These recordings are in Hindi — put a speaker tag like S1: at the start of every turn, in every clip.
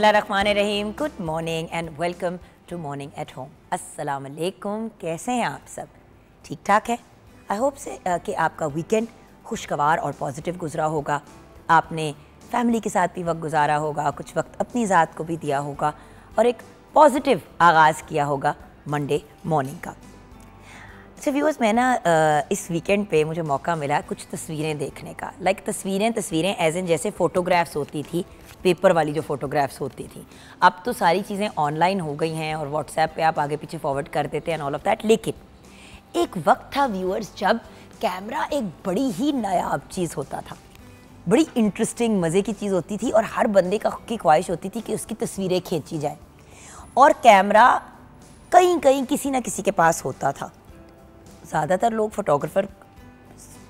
S1: बिस्मिल्लाम good morning and welcome to morning at home अस्सलाम वालेकुम कैसे हैं आप सब ठीक ठाक है आई होप से कि आपका वीकेंड खुशगवार और पॉजिटिव गुजरा होगा आपने फैमिली के साथ भी वक्त गुजारा होगा कुछ वक्त अपनी ज़ात को भी दिया होगा और एक पॉजिटिव आगाज़ किया होगा मंडे मॉर्निंग का अच्छा व्यूअर्स मैं ना इस वीकेंड पे मुझे मौका मिला कुछ तस्वीरें देखने का लाइक like, तस्वीरें तस्वीरें एज एन जैसे फ़ोटोग्राफ्स होती थी पेपर वाली जो फोटोग्राफ्स होती थी अब तो सारी चीज़ें ऑनलाइन हो गई हैं और व्हाट्सएप पे आप आगे पीछे फॉरवर्ड कर देते हैं ऑल ऑफ दैट लेकिन एक वक्त था व्यूअर्स जब कैमरा एक बड़ी ही नायाब चीज़ होता था बड़ी इंटरेस्टिंग मज़े की चीज़ होती थी और हर बंदे का की ख्वाहिश होती थी कि उसकी तस्वीरें खींची जाए और कैमरा कहीं कहीं किसी ना किसी के पास होता था ज़्यादातर लोग फोटोग्राफर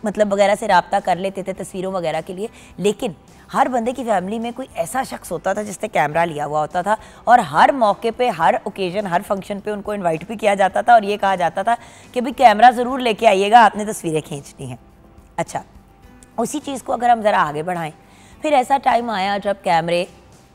S1: मतलब वगैरह से रबता कर लेते थे तस्वीरों वगैरह के लिए लेकिन हर बंदे की फैमिली में कोई ऐसा शख्स होता था जिसने कैमरा लिया हुआ होता था और हर मौके पे हर ओकेजन हर फंक्शन पे उनको इनवाइट भी किया जाता था और ये कहा जाता था कि भाई कैमरा ज़रूर लेके आइएगा आपने तस्वीरें खींचनी हैं अच्छा उसी चीज़ को अगर हम ज़रा आगे बढ़ाएं फिर ऐसा टाइम आया जब कैमरे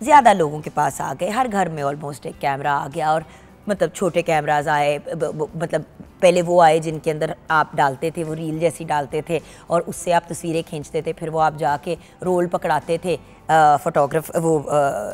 S1: ज़्यादा लोगों के पास आ गए हर घर में ऑलमोस्ट एक कैमरा आ गया और मतलब छोटे कैमराज आए मतलब पहले वो आए जिनके अंदर आप डालते थे वो रील जैसी डालते थे और उससे आप तस्वीरें खींचते थे फिर वो आप जाके रोल पकड़ाते थे फोटोग्राफ वो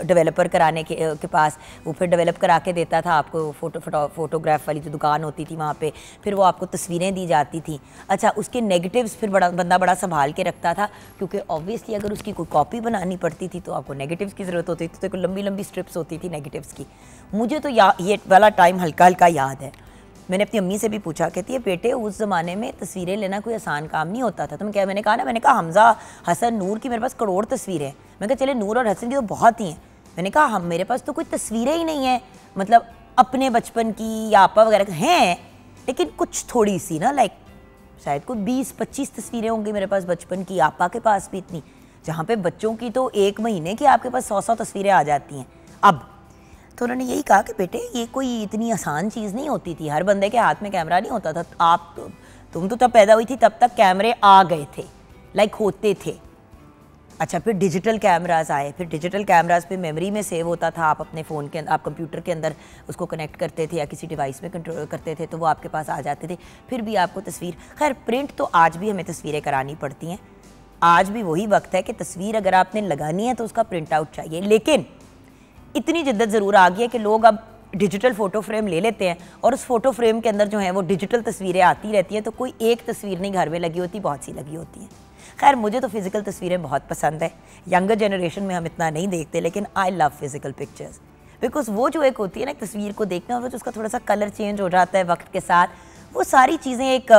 S1: डेवलपर कराने के, के पास वो फिर डेवलप करा के देता था आपको फोटो फोटो फोटोग्राफ वाली जो दुकान होती थी वहाँ पे फिर वो आपको तस्वीरें दी जाती थी अच्छा उसके नेगेटिव्स फिर बड़ा बंदा बड़ा संभाल के रखता था क्योंकि ऑब्वियसली अगर उसकी कोई कॉपी बनानी पड़ती थी तो आपको नेगेटिव्स की ज़रूरत होती थी तो लंबी लंबी स्ट्रिप्स होती थी नेगेटिव्स की मुझे तो या ये वाला टाइम हल्का हल्का याद है मैंने अपनी अम्मी से भी पूछा कहती है बेटे उस ज़माने में तस्वीरें लेना कोई आसान काम नहीं होता था तुम तो क्या मैंने कहा ना मैंने कहा हमज़ा हसन नूर की मेरे पास करोड़ तस्वीरें हैं मैंने कहा चले नूर और हसन की तो बहुत ही हैं मैंने कहा हम मेरे पास तो कोई तस्वीरें ही नहीं हैं मतलब अपने बचपन की या आपा वगैरह हैं लेकिन कुछ थोड़ी सी ना लाइक शायद कोई बीस पच्चीस तस्वीरें होंगी मेरे पास बचपन की आपा के पास भी इतनी जहाँ पे बच्चों की तो एक महीने की आपके पास सौ सौ तस्वीरें आ जाती हैं अब तो उन्होंने यही कहा कि बेटे ये कोई इतनी आसान चीज़ नहीं होती थी हर बंदे के हाथ में कैमरा नहीं होता था आप तो तुम तो तब पैदा हुई थी तब तक कैमरे आ गए थे लाइक होते थे अच्छा फिर डिजिटल कैमराज आए फिर डिजिटल कैमराज पे मेमोरी में सेव होता था आप अपने फ़ोन के आप कंप्यूटर के अंदर उसको कनेक्ट करते थे या किसी डिवाइस में कंट्रोल करते थे तो वो आपके पास आ जाते थे फिर भी आपको तस्वीर खैर प्रिंट तो आज भी हमें तस्वीरें करानी पड़ती हैं आज भी वही वक्त है कि तस्वीर अगर आपने लगानी है तो उसका प्रिंट आउट चाहिए लेकिन इतनी जिद्दत ज़रूर आ गई है कि लोग अब डिजिटल फ़ोटो फ्रेम ले लेते हैं और उस फ़ोटो फ्रेम के अंदर जो है वो डिजिटल तस्वीरें आती रहती हैं तो कोई एक तस्वीर नहीं घर में लगी होती बहुत सी लगी होती हैं खैर मुझे तो फ़िज़िकल तस्वीरें बहुत पसंद है यंगर जनरेशन में हम इतना नहीं देखते लेकिन I love physical pictures because वो जो एक होती है ना तस्वीर को देखना और उसका थोड़ा सा कलर चेंज हो जाता है वक्त के साथ वो सारी चीज़ें एक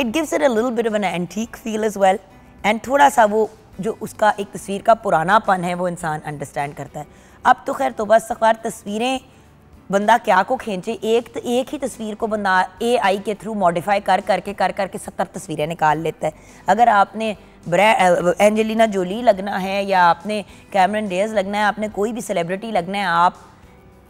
S1: it gives it a little bit of an antique feel as well and थोड़ा सा वो जो उसका एक तस्वीर का पुरानापन है वो इंसान अंडरस्टैंड करता है अब तो खैर बस अखबार तस्वीरें बंदा क्या को खींचे एक तो एक ही तस्वीर को बंदा ए आई के थ्रू मॉडिफाई कर करके कर करके सत्तर तस्वीरें निकाल लेता है अगर आपने एंजेलिना जोली लगना है या आपने कैमरन डेज लगना है आपने कोई भी सेलिब्रिटी लगना है आप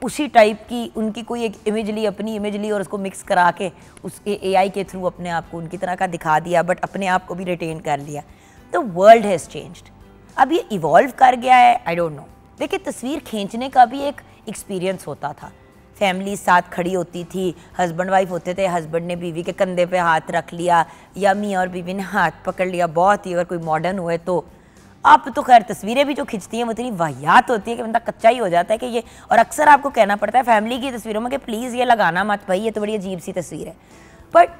S1: उसी टाइप की उनकी कोई एक इमेज ली अपनी इमेज ली और उसको मिक्स करा के उसके आई के थ्रू अपने आप को उनकी तरह का दिखा दिया बट अपने आप को भी रिटेन कर लिया द वर्ल्ड हैज़ चेंज्ड अब ये इवॉल्व कर गया है आई डोंट नो देखिए तस्वीर खींचने का भी एक एक्सपीरियंस होता था फैमिली साथ खड़ी होती थी हस्बैंड वाइफ होते थे हस्बैंड ने बीवी के कंधे पे हाथ रख लिया या मी और बीवी ने हाथ पकड़ लिया बहुत ही अगर कोई मॉडर्न हुए तो अब तो खैर तस्वीरें भी जो खींचती हैं वो इतनी वाहियात होती है कि बंदा कच्चा ही हो जाता है कि ये और अक्सर आपको कहना पड़ता है फैमिली की तस्वीरों में कि प्लीज़ ये लगाना मत भाई ये तो बड़ी अजीब सी तस्वीर है बट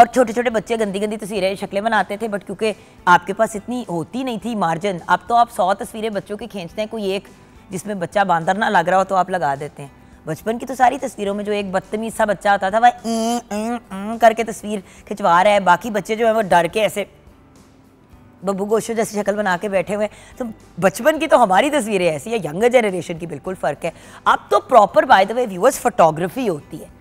S1: और छोटे छोटे बच्चे गंदी गंदी तस्वीरें शक्लें बनाते थे बट क्योंकि आपके पास इतनी होती नहीं थी मार्जिन अब तो आप सौ तस्वीरें बच्चों की खींचते हैं कोई एक जिसमें बच्चा बांदर ना लग रहा हो तो आप लगा देते हैं बचपन की तो सारी तस्वीरों में जो एक बदतमीज सा बच्चा होता था वह करके तस्वीर खिंचवा रहा है बाकी बच्चे जो है वो डर के ऐसे बब्बू गोशो जैसी शक्ल बना के बैठे हुए तो बचपन की तो हमारी तस्वीरें ऐसी है यंगर जनरेशन की बिल्कुल फ़र्क है अब तो proper by the way viewers photography होती है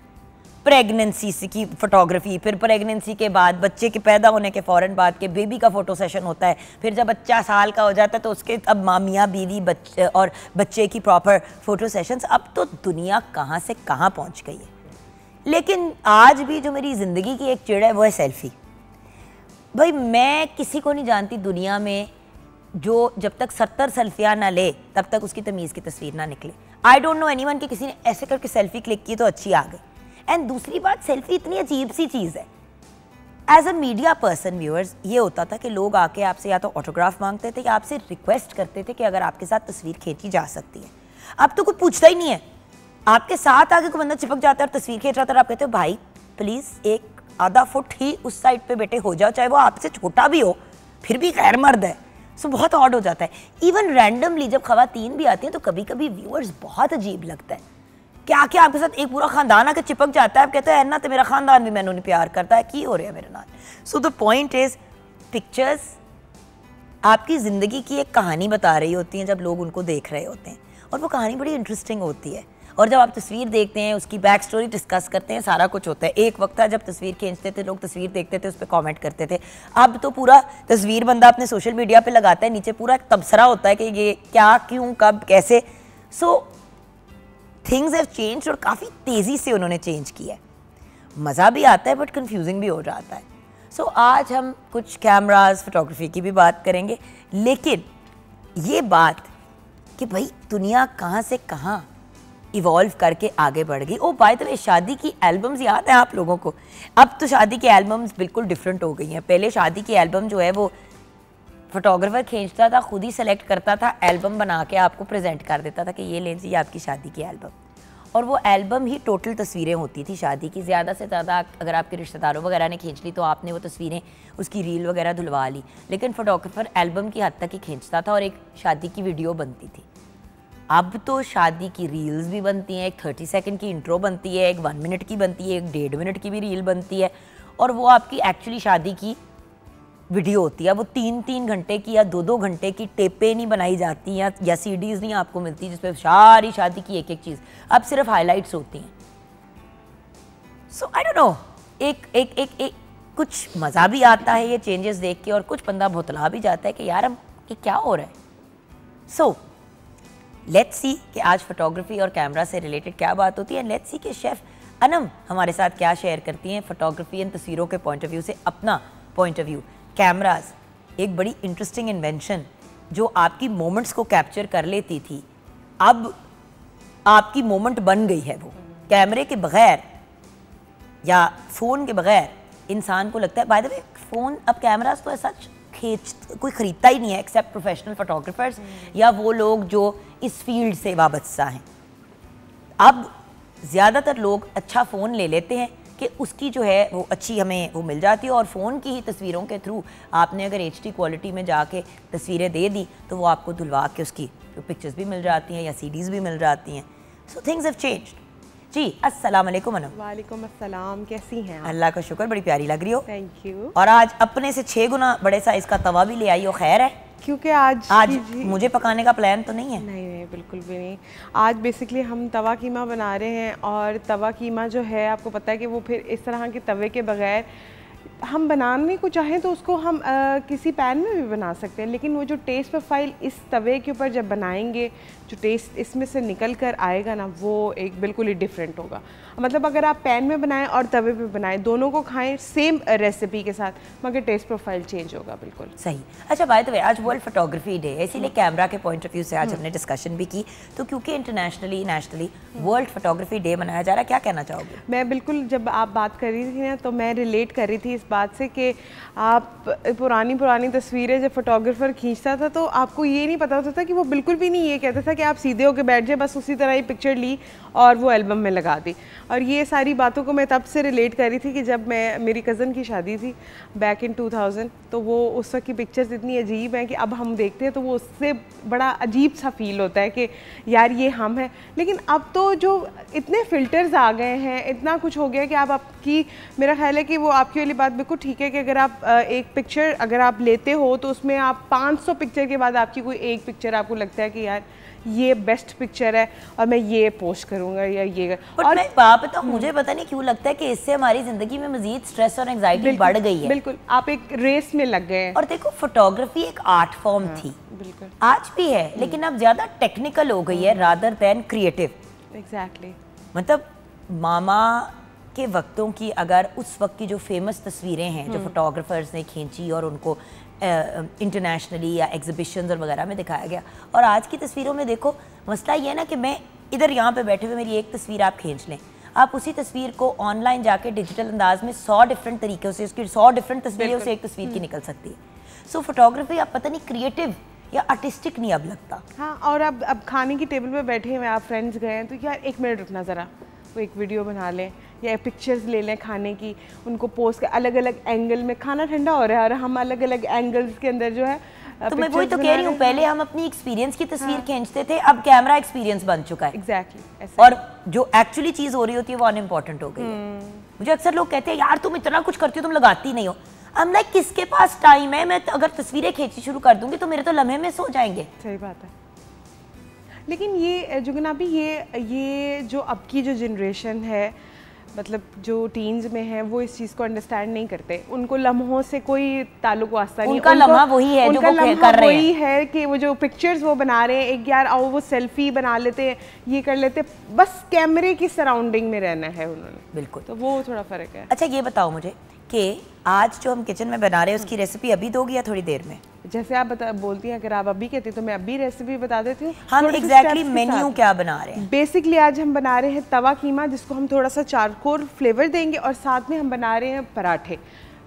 S1: प्रेगनेंसी की फोटोग्राफी फिर प्रेगनेंसी के बाद बच्चे के पैदा होने के फ़ौर बाद के बेबी का फ़ोटो सेशन होता है फिर जब बच्चा साल का हो जाता है तो उसके अब मामिया बीवी बच्चे और बच्चे की प्रॉपर फ़ोटो सेशंस अब तो दुनिया कहाँ से कहाँ पहुँच गई है लेकिन आज भी जो मेरी ज़िंदगी की एक चिड़ है वो है सेल्फ़ी भाई मैं किसी को नहीं जानती दुनिया में जो जब तक सत्तर सेल्फियाँ ना ले तब तक उसकी तमीज़ की तस्वीर ना निकले I don't know anyone कि किसी ने ऐसे करके सेल्फ़ी क्लिक की तो अच्छी आ गई एंड दूसरी बात सेल्फी इतनी अजीब सी चीज़ है as a media person viewers ये होता था कि लोग आके आपसे या तो ऑटोग्राफ मांगते थे या आपसे रिक्वेस्ट करते थे कि अगर आपके साथ तस्वीर खींची जा सकती है अब तो कोई पूछता ही नहीं है आपके साथ आगे कोई बंदा चिपक जाता है और तस्वीर खींच रहा था और आप कहते हो भाई प्लीज़ एक आधा फुट ही उस साइड पे बेटे हो जाओ चाहे वो आपसे छोटा भी हो फिर भी गैर मर्द है सो so, बहुत ऑड हो जाता है इवन रैंडमली जब खातन भी आती हैं तो कभी कभी व्यूअर्स बहुत अजीब लगता है क्या क्या आपके साथ एक पूरा खानदान आके चिपक जाता है आप कहते हैं ना तो मेरा खानदान भी मैंने उन्हें प्यार करता है की हो रहा है मेरे नाल so the point is pictures आपकी ज़िंदगी की एक कहानी बता रही होती है जब लोग उनको देख रहे होते हैं और वो कहानी बड़ी इंटरेस्टिंग होती है और जब आप तस्वीर देखते हैं उसकी बैक स्टोरी डिस्कस करते हैं सारा कुछ होता है एक वक्त था जब तस्वीर खींचते थे लोग तस्वीर देखते थे उस पर कॉमेंट करते थे अब तो पूरा तस्वीर बंदा अपने सोशल मीडिया पे लगाता है नीचे पूरा एक तबसरा होता है कि ये क्या क्यों कब कैसे so so, things have change और काफ़ी तेज़ी से उन्होंने चेंज किया है मज़ा भी आता है बट कन्फ्यूजिंग भी हो जाता है सो so, आज हम कुछ कैमराज फोटोग्राफी की भी बात करेंगे लेकिन ये बात कि भाई दुनिया कहाँ से कहाँ इवॉल्व करके आगे बढ़ गई ओ बाय द वे शादी की एल्बम्स याद है आप लोगों को अब तो शादी की एल्बम्स बिल्कुल डिफरेंट हो गई हैं पहले शादी की एल्बम जो है वो फोटोग्राफर खींचता था खुद ही सेलेक्ट करता था एल्बम बना के आपको प्रेजेंट कर देता था कि ये लेंस ये आपकी शादी की एल्बम और वो एल्बम ही टोटल तस्वीरें होती थी शादी की ज़्यादा से ज़्यादा अगर आपके रिश्तेदारों वगैरह ने खींच ली तो आपने वो तस्वीरें उसकी रील वगैरह धुलवा ली लेकिन फोटोग्राफर एल्बम की हद तक ही खींचता था और एक शादी की वीडियो बनती थी अब तो शादी की रील्स भी बनती हैं एक थर्टी सेकेंड की इंट्रो बनती है एक वन मिनट की बनती है एक डेढ़ मिनट की भी रील बनती है और वो आपकी एक्चुअली शादी की वीडियो होती है वो तीन तीन घंटे की या दो दो घंटे की टेपे नहीं बनाई जाती या या सीडीज़ नहीं आपको मिलती जिसमें सारी शादी की एक एक चीज़ अब सिर्फ हाइलाइट्स होती हैं सो आई डोंट नो एक एक एक एक कुछ मज़ा भी आता है ये चेंजेस देख के और कुछ बंदा भोतला भी जाता है कि यार हम ये क्या हो रहा है सो लेट्स सी कि आज फोटोग्राफी और कैमरा से रिलेटेड क्या बात होती है लेट्स सी कि शेफ़ अनम हमारे साथ क्या शेयर करती हैं फोटोग्राफी एंड तस्वीरों के पॉइंट ऑफ व्यू से अपना पॉइंट ऑफ व्यू कैमराज एक बड़ी इंटरेस्टिंग इन्वेंशन जो आपकी मोमेंट्स को कैप्चर कर लेती थी अब आपकी मोमेंट बन गई है वो कैमरे के बगैर या फ़ोन के बगैर इंसान को लगता है बाय द वे फ़ोन अब कैमराज तो ऐसा खींच कोई ख़रीदता ही नहीं है एक्सेप्ट प्रोफेशनल फोटोग्राफर्स या वो लोग जो इस फील्ड से वाबस्ता हैं अब ज़्यादातर लोग अच्छा फ़ोन ले लेते हैं कि उसकी जो है वो अच्छी हमें वो मिल जाती है और फ़ोन की ही तस्वीरों के थ्रू आपने अगर एच क्वालिटी में जाके तस्वीरें दे दी तो वो आपको धुलवा के उसकी तो पिक्चर्स भी मिल जाती हैं या सीडीज़ भी मिल जाती हैं सो थिंग्स हैव चेंज जी अस्सलाम वालेकुम
S2: वालेकुम अस्सलाम कैसी हैं
S1: अल्लाह का शुक्र बड़ी प्यारी लग रही हो
S2: थैंक यू
S1: और आज अपने से छः गुना बड़े साइज़ का तवा भी ले आई हो खैर है क्योंकि आज
S2: आज मुझे पकाने का प्लान तो नहीं है नहीं नहीं बिल्कुल भी नहीं आज बेसिकली हम तवा कीमा बना रहे हैं और तवा कीमा जो है आपको पता है कि वो फिर इस तरह के तवे के बगैर हम बनाने को चाहें तो उसको हम आ, किसी पैन में भी बना सकते हैं लेकिन वो जो टेस्ट प्रोफाइल इस तवे के ऊपर जब बनाएंगे जो टेस्ट इसमें से निकल कर आएगा ना वो एक बिल्कुल ही डिफरेंट होगा मतलब अगर आप पैन में बनाएं और तवे पे बनाएं दोनों को खाएं सेम रेसिपी के साथ मगर टेस्ट प्रोफाइल चेंज होगा बिल्कुल सही
S1: अच्छा बाय द वे आज वर्ल्ड फोटोग्राफी डे है इसीलिए कैमरा हम्म। के पॉइंट ऑफ व्यू से आज हम्म। हमने डिस्कशन भी की तो क्योंकि internationally nationally world photography day मनाया जा रहा है क्या कहना चाहोगे
S2: मैं बिल्कुल जब आप बात कर रही थी ना तो मैं रिलेट कर रही थी इस बात से कि आप पुरानी पुरानी तस्वीरें जब फोटोग्राफर खींचता था तो आपको ये नहीं पता होता था कि वो बिल्कुल भी नहीं ये कहता था कि आप सीधे होके बैठ जाए बस उसी तरह ही पिक्चर ली और वो एल्बम में लगा दी और ये सारी बातों को मैं तब से रिलेट कर रही थी कि जब मैं मेरी कज़न की शादी थी बैक इन 2000 तो वो उस वक्त की पिक्चर्स इतनी अजीब हैं कि अब हम देखते हैं तो वो उससे बड़ा अजीब सा फील होता है कि यार ये हम हैं लेकिन अब तो जो इतने फ़िल्टर्स आ गए हैं इतना कुछ हो गया कि आप आपकी मेरा ख्याल है कि वो आपकी वाली बात बिल्कुल ठीक है कि अगर आप एक पिक्चर अगर आप लेते हो तो उसमें आप पाँच पिक्चर के बाद आपकी कोई एक पिक्चर आपको लगता है कि यार ये बेस्ट पिक्चर है और मैं ये पोस्ट करूंगा या
S1: ये और मैं बाप तो मुझे हम्म। पता नहीं क्यों लगता है कि इससे हमारी ज़िंदगी में मजीद स्ट्रेस और एंगजाइटी बढ़ गई है बिल्कुल आप एक रेस में लग गए हैं और देखो फोटोग्राफी एक आर्ट फॉर्म हाँ, थी बिल्कुल आज भी है हम्म। लेकिन अब ज़्यादा टेक्निकल हो गई है रादर देन क्रिएटिव एग्जैक्टली मतलब मामा के वक्तों की अगर उस वक्त की जो फेमस तस्वीरें हैं जो फोटोग्राफर्स हम्म। ने खींची और उनको इंटरनेशनली या एग्जिबिशन और वगैरह में दिखाया गया और आज की तस्वीरों में देखो मसला ये ना कि मैं इधर यहाँ पे बैठे हुए मेरी एक तस्वीर आप खींच लें आप उसी तस्वीर को ऑनलाइन जाके डिजिटल अंदाज में सौ डिफरेंट तरीक़ों से उसकी सौ डिफरेंट तस्वीरों से एक तस्वीर की हम्म। निकल सकती है सो फोटोग्राफी आप पता नहीं क्रिएटिव या आर्टिस्टिक नहीं अब लगता
S2: हाँ और अब अब खाने की टेबल पे बैठे हुए आप फ्रेंड्स गए हैं तो यार एक मिनट रुकना ज़रा वो एक वीडियो बना लें या पिक्चर्स ले लें खाने की उनको पोस्ट अलग अलग एंगल में खाना ठंडा हो रहा है और हम अलग अलग एंगल्स के अंदर जो है तो मैं वही तो कह रही हूँ पहले
S1: हम अपनी एक्सपीरियंस की तस्वीर हाँ। खींचते थे अब कैमरा एक्सपीरियंस बन चुका है एग्जैक्टली exactly, और जो एक्चुअली चीज हो रही होती है वो अनइम्पॉर्टेंट हो गई है हम्म। मुझे अक्सर लोग कहते हैं यार तुम इतना कुछ करती हो तुम लगाती नहीं हो हम लाइक किसके पास टाइम है मैं अगर तस्वीरें खींचनी शुरू कर दूंगी तो मेरे तो लम्हे में सो जाएंगे सही बात है
S2: लेकिन ये जुगना भी ये ये जो अब की जो जनरेशन है मतलब जो टीन्स में हैं वो इस चीज़ को अंडरस्टैंड नहीं करते उनको लम्हों से कोई ताल्लुक वास्ता नहीं उनका लम्हा वही है उनका जो वो कर रहे वही है कि वो जो पिक्चर्स वो बना रहे हैं एक यार आओ वो सेल्फी बना लेते हैं ये कर लेते बस कैमरे की सराउंडिंग में रहना है उन्होंने बिल्कुल तो वो थोड़ा फ़र्क है
S1: अच्छा ये बताओ मुझे कि आज जो हम किचन में बना रहे हैं उसकी रेसिपी अभी दोगी या थोड़ी देर में
S2: जैसे आप बता बोलती हैं अगर आप अभी हैं तो मैं अभी रेसिपी बता देती हूँ हम एग्जैक्टली मेन्यू क्या बना रहे हैं बेसिकली आज हम बना रहे हैं तवा कीमा जिसको हम थोड़ा सा चारकोर फ्लेवर देंगे और साथ में हम बना रहे हैं पराठे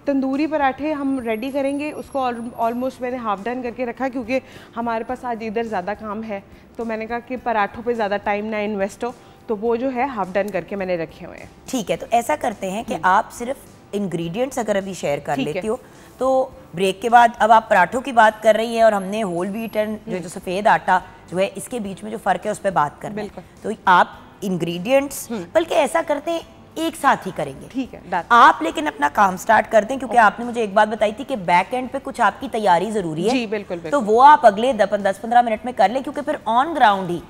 S2: तंदूरी पराठे हम रेडी करेंगे उसको ऑलमोस्ट मैंने हाफ डन करके रखा क्योंकि हमारे पास आज इधर ज़्यादा काम है तो मैंने कहा कि पराठों पर ज़्यादा टाइम ना इन्वेस्ट हो तो वो जो है हाफ डन करके मैंने रखे हुए हैं
S1: ठीक है तो ऐसा करते हैं कि हम्म। आप सिर्फ इंग्रेडिएंट्स अगर अभी शेयर कर लेती हो तो ब्रेक के बाद अब आप पराठों की बात कर रही हैं और हमने होल वीट एंड जो जो सफ़ेद आटा जो है इसके बीच में जो फ़र्क है उस पर बात कर रहे हैं तो आप इंग्रेडिएंट्स हम्म। बल्कि ऐसा करते हैं एक साथ ही करेंगे ठीक है आप लेकिन अपना काम स्टार्ट कर दें क्योंकि आपने मुझे एक बात बताई थी कि बैक एंड पे कुछ आपकी तैयारी जरूरी है जी बिल्कुल, बिल्कुल। तो वो आप अगले दस पंद्रह मिनट में कर लें क्योंकि फिर ऑन ग्राउंड ही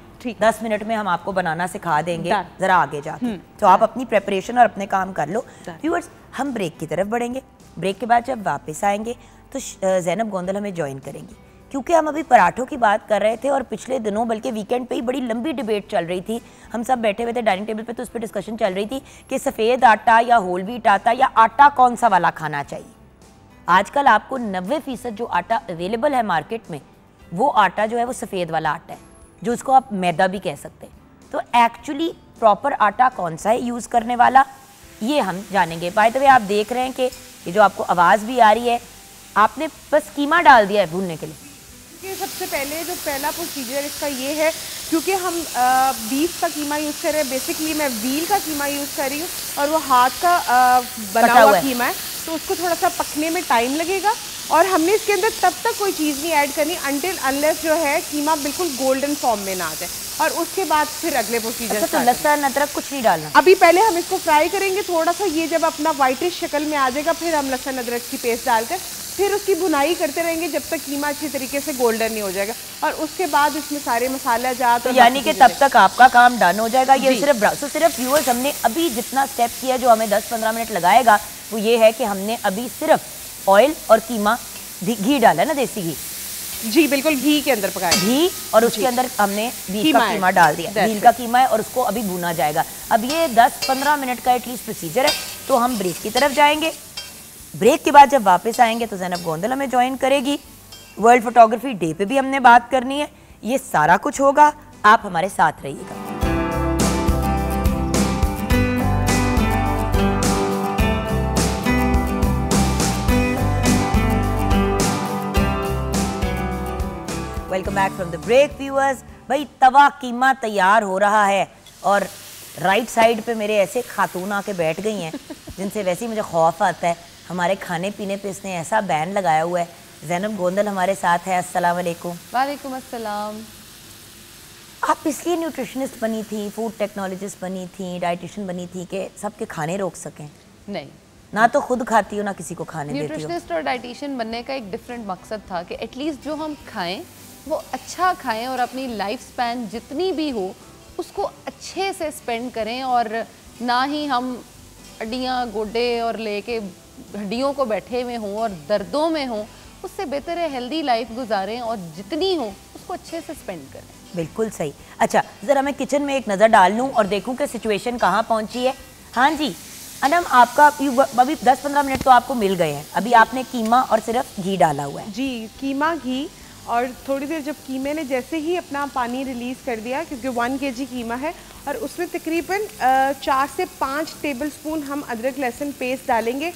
S1: दस मिनट में हम आपको बनाना सिखा देंगे जरा आगे जाके हम्म। तो आप अपनी प्रेपरेशन और अपने काम कर लो व्यूअर्स हम ब्रेक की तरफ बढ़ेंगे ब्रेक के बाद जब वापस आएंगे तो जैनब गोंदल हमें ज्वाइन करेंगी क्योंकि हम अभी पराठों की बात कर रहे थे और पिछले दिनों बल्कि वीकेंड पे ही बड़ी लंबी डिबेट चल रही थी हम सब बैठे हुए थे डाइनिंग टेबल पे तो उस पर डिस्कशन चल रही थी कि सफ़ेद आटा या होल व्हीट आटा या आटा कौन सा वाला खाना चाहिए आजकल आपको नब्बे फ़ीसद जो आटा अवेलेबल है मार्केट में वो आटा जो है वो सफ़ेद वाला आटा है जो उसको आप मैदा भी कह सकते हैं तो एक्चुअली प्रॉपर आटा कौन सा है यूज़ करने वाला ये हम जानेंगे बाय द वे आप देख रहे हैं कि ये जो आपको आवाज़ भी आ रही है आपने बस कीमा डाल दिया है भूनने के लिए
S2: क्योंकि सबसे पहले जो पहला प्रोसीजर इसका ये है क्योंकि हम बीफ का कीमा यूज़ कर रहे हैं बेसिकली मैं व्हील का कीमा यूज़ कर रही हूँ और वो हाथ का आ, बना हुआ कीमा है तो उसको थोड़ा सा पकने में टाइम लगेगा और हमने इसके अंदर तब तक कोई चीज़ नहीं ऐड करनी अनटिल अनलेस जो है कीमा बिल्कुल गोल्डन फॉर्म में ना आ जाए और उसके बाद फिर अगले प्रोसीजर अच्छा, तो लहसन अदरक कुछ नहीं डालना अभी पहले हम इसको फ्राई करेंगे थोड़ा सा ये जब अपना वाइटिश शक्ल में आ जाएगा फिर हम लहसन अदरक की पेस्ट डालकर फिर उसकी बुनाई करते रहेंगे जब तक कीमा अच्छी तरीके से गोल्डन नहीं हो जाएगा और उसके बाद इसमें सारे मसाला जा तो यानी कि तब तक
S1: आपका काम डन हो जाएगा ये सिर्फ ब्राउसो सिर्फ व्यूअर्स हमने अभी जितना स्टेप किया जो हमें 10-15 मिनट लगाएगा वो ये है कि हमने अभी सिर्फ ऑयल और कीमा घी डाला ना देसी घी जी बिल्कुल घी के अंदर पकाया घी और उसके अंदर हमने घी का कीमा डाल दिया घी का कीमा है और उसको अभी भुना जाएगा अब ये 10-15 मिनट का एटलीस्ट प्रोसीजर है तो हम ब्रेक की तरफ जाएंगे ब्रेक के बाद जब वापस आएंगे तो जैनब गोंदल हमें ज्वाइन करेगी वर्ल्ड फोटोग्राफी डे पे भी हमने बात करनी है ये सारा कुछ होगा आप हमारे साथ रहिएगा welcome back from the break viewers भाई तवा कीमा तैयार हो रहा है और राइट right साइड पे मेरे ऐसे खातून आके बैठ गई हैं जिनसे वैसे ही मुझे खौफ आता है हमारे खाने पीने पे इसने ऐसा बैन लगाया हुआ है जैनब गोंदल हमारे साथ है अस्सलाम वालेकुम वालेकुम अस्सलाम आप इसलिए न्यूट्रिशनिस्ट बनी थी फूड टेक्नोलॉजिस्ट बनी थी डाइटिशन बनी थी कि सबके खाने रोक सकें नहीं ना तो खुद खाती हो ना किसी को खाने देती हो न्यूट्रिशनिस्ट
S3: और डाइटिशियन बनने का एक डिफरेंट मकसद था कि एटलीस्ट जो हम खाएं वो अच्छा खाएं और अपनी लाइफ स्पैन जितनी भी हो उसको अच्छे से स्पेंड करें और ना ही हम हड्डियाँ गोडे और लेके हड्डियों को बैठे हुए हों और दर्दों में हों उससे बेहतर है हेल्दी लाइफ गुजारें और जितनी हो उसको अच्छे से स्पेंड करें
S1: बिल्कुल सही अच्छा ज़रा मैं किचन में एक नज़र डाल लूँ और देखूँ कि सिचुएशन कहाँ पहुँची है हाँ जी अनम आपका अभी 10-15 मिनट तो आपको मिल गए हैं
S2: अभी आपने कीमा और सिर्फ घी डाला हुआ है जी कीमा घी और थोड़ी देर जब कीमे ने जैसे ही अपना पानी रिलीज़ कर दिया क्योंकि वन के जी कीमा है और उसमें तकरीबन चार से पाँच टेबल स्पून हम अदरक लहसुन पेस्ट डालेंगे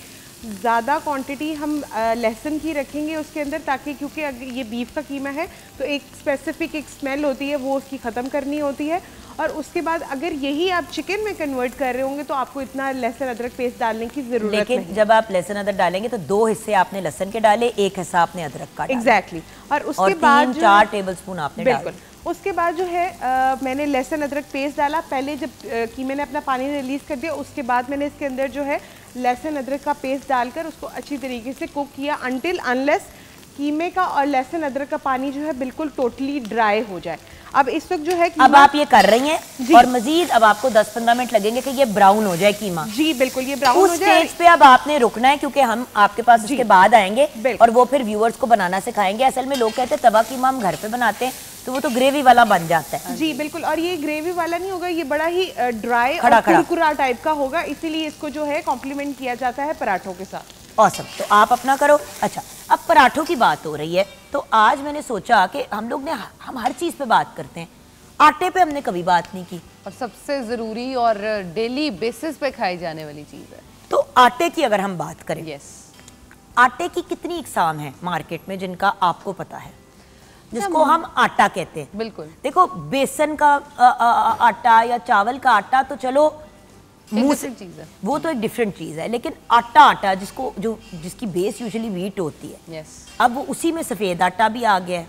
S2: ज़्यादा क्वांटिटी हम लहसुन की रखेंगे उसके अंदर ताकि क्योंकि अगर ये बीफ का कीमा है तो एक स्पेसिफिक एक स्मेल होती है वो उसकी ख़त्म करनी होती है और उसके बाद अगर यही आप चिकन में कन्वर्ट कर रहे होंगे तो आपको इतना लहसन अदरक पेस्ट डालने की जरूरत लेकिन नहीं।
S1: जब आप लहसन अदरक डालेंगे तो दो हिस्से आपने लहसन के डाले एक हिस्सा आपने अदरक का एग्जैक्टली
S2: exactly. और उसके और बाद चार
S1: टेबल स्पून आपने बिल्कुल
S2: उसके बाद जो है आ, मैंने लहसन अदरक पेस्ट डाला पहले जब आ, कि मैंने अपना पानी रिलीज़ कर दिया उसके बाद मैंने इसके अंदर जो है लहसुन अदरक का पेस्ट डालकर उसको अच्छी तरीके से कुक किया अनटिल अनलेस कीमे का और लहसुन अदरक का पानी जो है बिल्कुल टोटली ड्राई हो जाए अब इस वक्त जो है अब आप ये कर रही हैं और मजीद अब आपको 10-15
S1: मिनट लगेंगे कि ये ब्राउन हो जाए कीमा जी बिल्कुल ये ब्राउन हो जाए पे अब आपने रुकना है क्योंकि हम आपके पास उसके बाद आएंगे और वो फिर व्यूअर्स को बनाना सिखाएंगे असल में लोग कहते हैं तवा कीमा हम घर पे बनाते हैं तो वो तो ग्रेवी वाला बन जाता है
S2: जी बिल्कुल और ये ग्रेवी वाला नहीं होगा ये बड़ा ही ड्राई और कुरकुरा टाइप का होगा इसीलिए इसको जो है कॉम्प्लीमेंट किया जाता है पराठों के साथ
S1: औसम तो आप अपना करो अच्छा अब पराठों की बात हो रही है तो आज मैंने सोचा कि हम लोग ने हम हर चीज़ पे बात करते हैं आटे पे हमने कभी बात नहीं की और सबसे ज़रूरी और डेली बेसिस पे खाई जाने वाली चीज़ है तो आटे की अगर हम बात करें यस yes. आटे की कितनी इकसाम है मार्केट में जिनका आपको पता है जिसको हम आटा कहते हैं बिल्कुल देखो बेसन का आ, आ, आ, आ, आटा या चावल का आटा तो चलो तो वो तो एक डिफरेंट चीज़ है लेकिन आटा आटा जिसको जो जिसकी बेस यूजुअली वीट होती है yes. अब वो उसी में सफ़ेद आटा भी आ गया है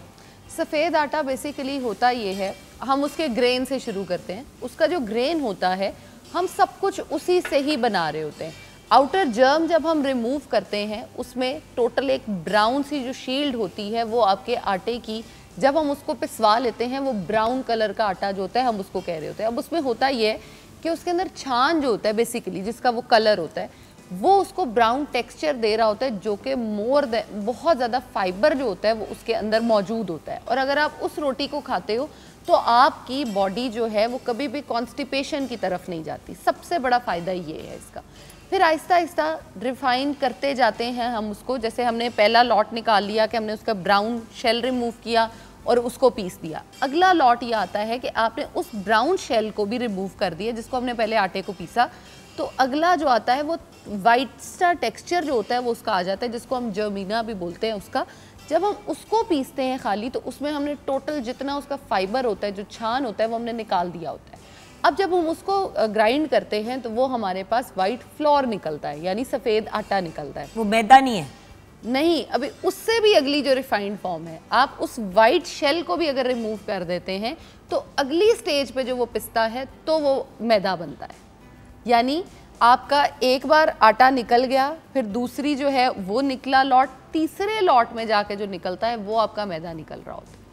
S1: सफ़ेद
S3: आटा बेसिकली होता ये है हम उसके ग्रेन से शुरू करते हैं उसका जो ग्रेन होता है हम सब कुछ उसी से ही बना रहे होते हैं आउटर जर्म जब हम रिमूव करते हैं उसमें टोटल एक ब्राउन सी जो शील्ड होती है वो आपके आटे की जब हम उसको पिसवा लेते हैं वो ब्राउन कलर का आटा जो होता है हम उसको कह रहे होते हैं अब उसमें होता ये है कि उसके अंदर छान जो होता है बेसिकली जिसका वो कलर होता है वो उसको ब्राउन टेक्सचर दे रहा होता है जो कि मोर देन बहुत ज़्यादा फाइबर जो होता है वो उसके अंदर मौजूद होता है और अगर आप उस रोटी को खाते हो तो आपकी बॉडी जो है वो कभी भी कॉन्स्टिपेशन की तरफ नहीं जाती सबसे बड़ा फ़ायदा ये है इसका फिर आहिस्ता आहिस्ता रिफाइन करते जाते हैं हम उसको जैसे हमने पहला लॉट निकाल लिया कि हमने उसका ब्राउन शेल रिमूव किया और उसको पीस दिया अगला लॉट ये आता है कि आपने उस ब्राउन शेल को भी रिमूव कर दिया जिसको हमने पहले आटे को पीसा तो अगला जो आता है वो वाइट सा टेक्सचर जो होता है वो उसका आ जाता है जिसको हम जर्मीना भी बोलते हैं उसका जब हम उसको पीसते हैं खाली तो उसमें हमने टोटल जितना उसका फाइबर होता है जो छान होता है वो हमने निकाल दिया होता है अब जब हम उसको ग्राइंड करते हैं तो वो हमारे पास वाइट फ्लोर निकलता है यानी सफ़ेद आटा निकलता है वो मैदा नहीं है नहीं अभी उससे भी अगली जो रिफाइंड फॉर्म है आप उस वाइट शेल को भी अगर रिमूव कर देते हैं तो अगली स्टेज पे जो वो पिस्ता है तो वो मैदा बनता है यानी आपका एक बार आटा निकल गया फिर दूसरी जो है वो निकला लॉट तीसरे लॉट में जाके जो निकलता है वो आपका मैदा निकल रहा होता है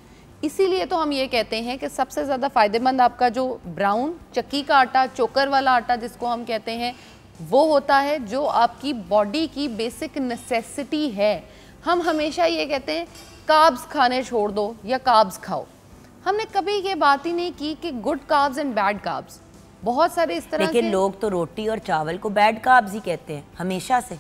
S3: इसीलिए तो हम ये कहते हैं कि सबसे ज़्यादा फ़ायदेमंद आपका जो ब्राउन चक्की का आटा चोकर वाला आटा जिसको हम कहते हैं वो होता है जो आपकी बॉडी की बेसिक नेसेसिटी है हम हमेशा ये कहते हैं काब्स खाने छोड़ दो या काब्स खाओ हमने कभी ये बात ही नहीं की कि good carbs and bad carbs बहुत सारे इस
S1: तरह लेकिन लोग तो रोटी और चावल को बैड काब्स ही कहते हैं हमेशा से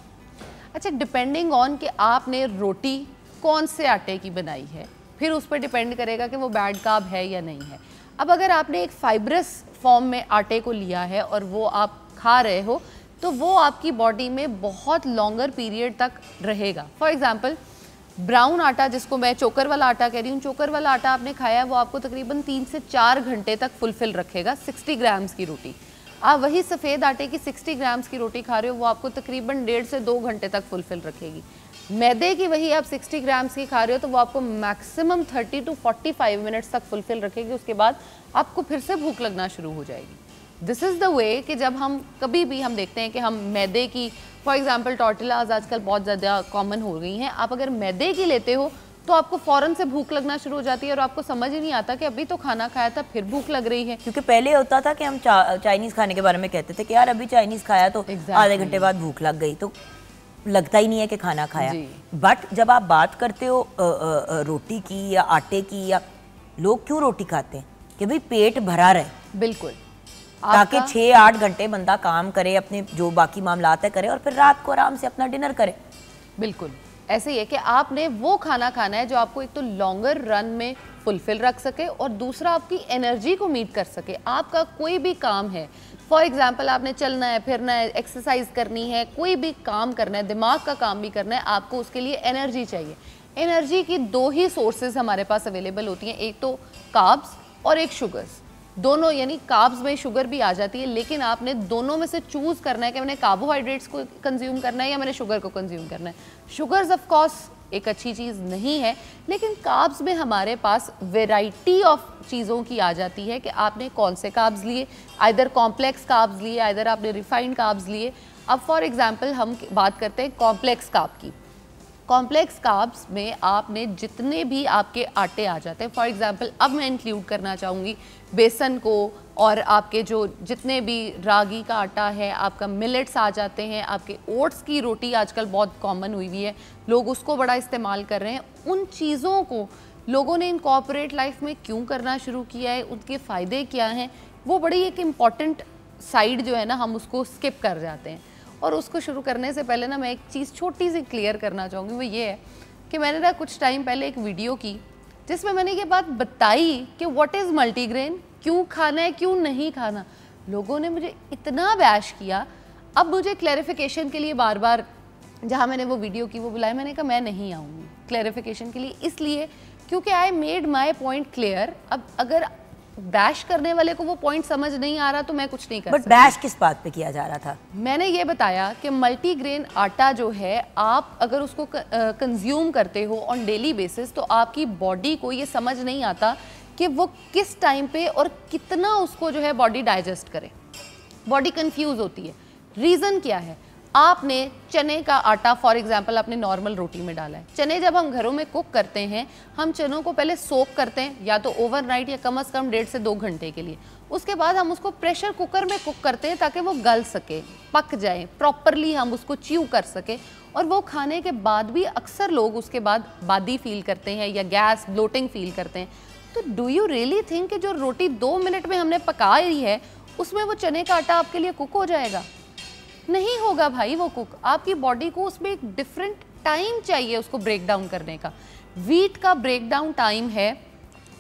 S3: अच्छा डिपेंडिंग ऑन कि आपने रोटी कौन से आटे की बनाई है फिर उस पर डिपेंड करेगा कि वो बैड काब है या नहीं है अब अगर आपने एक फाइब्रस फॉर्म में आटे को लिया है और वो आप खा रहे हो तो वो आपकी बॉडी में बहुत लॉन्गर पीरियड तक रहेगा फॉर एग्ज़ाम्पल ब्राउन आटा जिसको मैं चोकर वाला आटा कह रही हूँ चोकर वाला आटा आपने खाया है वो आपको तकरीबन तीन से चार घंटे तक फुलफिल रखेगा 60 ग्राम्स की रोटी आप वही सफ़ेद आटे की 60 ग्राम्स की रोटी खा रहे हो वो आपको तकरीबन डेढ़ से दो घंटे तक फुलफिल रखेगी मैदे की वही आप 60 ग्राम्स की खा रहे हो तो वो आपको मैक्सिमम 30 टू 45 मिनट्स तक फुलफिल रखेगी उसके बाद आपको फिर से भूख लगना शुरू हो जाएगी दिस इज़ द वे कि जब हम कभी भी हम देखते हैं कि हम मैदे की फॉर एग्ज़ाम्पल टॉटिलाज आजकल बहुत ज़्यादा कॉमन हो गई हैं आप अगर मैदे की लेते हो तो आपको फ़ौरन से भूख लगना शुरू हो जाती है और आपको
S1: समझ ही नहीं आता कि अभी तो खाना खाया था फिर भूख लग रही है क्योंकि पहले होता था कि हम चा, चाइनीज़ खाने के बारे में कहते थे कि यार अभी चाइनीज़ खाया तो exactly. आधे घंटे बाद भूख लग गई तो लगता ही नहीं है कि खाना खाया बट जब आप बात करते हो आ, आ, रोटी की या आटे की या लोग क्यों रोटी खाते हैं कि भाई पेट भरा रहे बिल्कुल ताकि छः आठ घंटे बंदा काम करे अपने जो बाकी मामला है करे और फिर रात को आराम से अपना डिनर करे बिल्कुल
S3: ऐसे ही है कि आपने वो खाना खाना है जो आपको एक तो लॉन्गर रन में फुलफिल रख सके और दूसरा आपकी एनर्जी को मीट कर सके आपका कोई भी काम है फॉर एग्ज़ाम्पल आपने चलना है फिरना है एक्सरसाइज करनी है कोई भी काम करना है दिमाग का काम भी करना है आपको उसके लिए एनर्जी चाहिए एनर्जी की दो ही सोर्सेज हमारे पास अवेलेबल होती हैं एक तो काब्स और एक शुगर्स दोनों यानी काब्स में शुगर भी आ जाती है लेकिन आपने दोनों में से चूज़ करना है कि मैंने कार्बोहाइड्रेट्स को कंज्यूम करना है या मैंने शुगर को कंज्यूम करना है शुगर्स ऑफ कोर्स एक अच्छी चीज़ नहीं है लेकिन काब्स में हमारे पास वेराइटी ऑफ चीज़ों की आ जाती है कि आपने कौन से काब्स लिए आइधर कॉम्प्लेक्स काब्स लिए आइधर आपने रिफाइंड काब्स लिए अब फॉर एग्ज़ाम्पल हम बात करते हैं कॉम्प्लेक्स काब की कॉम्प्लेक्स काब्स में आपने जितने भी आपके आटे आ जाते हैं फॉर एग्जांपल अब मैं इंक्लूड करना चाहूँगी बेसन को और आपके जो जितने भी रागी का आटा है आपका मिलेट्स आ जाते हैं आपके ओट्स की रोटी आजकल बहुत कॉमन हुई हुई है लोग उसको बड़ा इस्तेमाल कर रहे हैं उन चीज़ों को लोगों ने इन कॉपरेट लाइफ में क्यों करना शुरू किया है उनके फ़ायदे क्या हैं वो बड़ी एक इम्पॉर्टेंट साइड जो है ना हम उसको स्किप कर जाते हैं और उसको शुरू करने से पहले ना मैं एक चीज़ छोटी सी क्लियर करना चाहूँगी वो ये है कि मैंने ना कुछ टाइम पहले एक वीडियो की जिसमें मैंने ये बात बताई कि वॉट इज़ मल्टीग्रेन क्यों खाना है क्यों नहीं खाना लोगों ने मुझे इतना बैश किया अब मुझे क्लैरिफिकेशन के लिए बार बार जहाँ मैंने वो वीडियो की वो बुलाया मैंने कहा मैं नहीं आऊँगी क्लैरिफिकेशन के लिए इसलिए क्योंकि I made my point clear अब अगर बैश करने वाले को वो पॉइंट समझ नहीं आ रहा तो मैं कुछ नहीं कर बट बैश
S1: किस बात पे किया जा रहा था
S3: मैंने ये बताया कि मल्टीग्रेन आटा जो है आप अगर उसको कंज्यूम करते हो ऑन डेली बेसिस तो आपकी बॉडी को ये समझ नहीं आता कि वो किस टाइम पे और कितना उसको जो है बॉडी डाइजेस्ट करे बॉडी कंफ्यूज होती है रीज़न क्या है आपने चने का आटा फॉर एग्जाम्पल आपने नॉर्मल रोटी में डाला है चने जब हम घरों में कुक करते हैं हम चनों को पहले सोप करते हैं या तो ओवरनाइट या कम अज़ कम डेढ़ से दो घंटे के लिए उसके बाद हम उसको प्रेशर कुकर में कुक करते हैं ताकि वो गल सके पक जाए प्रॉपरली हम उसको च्यू कर सके और वो खाने के बाद भी अक्सर लोग उसके बाद बादी फील करते हैं या गैस ब्लोटिंग फील करते हैं तो डू यू रियली थिंक कि जो रोटी दो मिनट में हमने पकाई है उसमें वो चने का आटा आपके लिए कुक हो जाएगा नहीं होगा भाई वो कुक आपकी बॉडी को उसमें एक डिफरेंट टाइम चाहिए उसको ब्रेक डाउन करने का वीट का ब्रेक डाउन टाइम है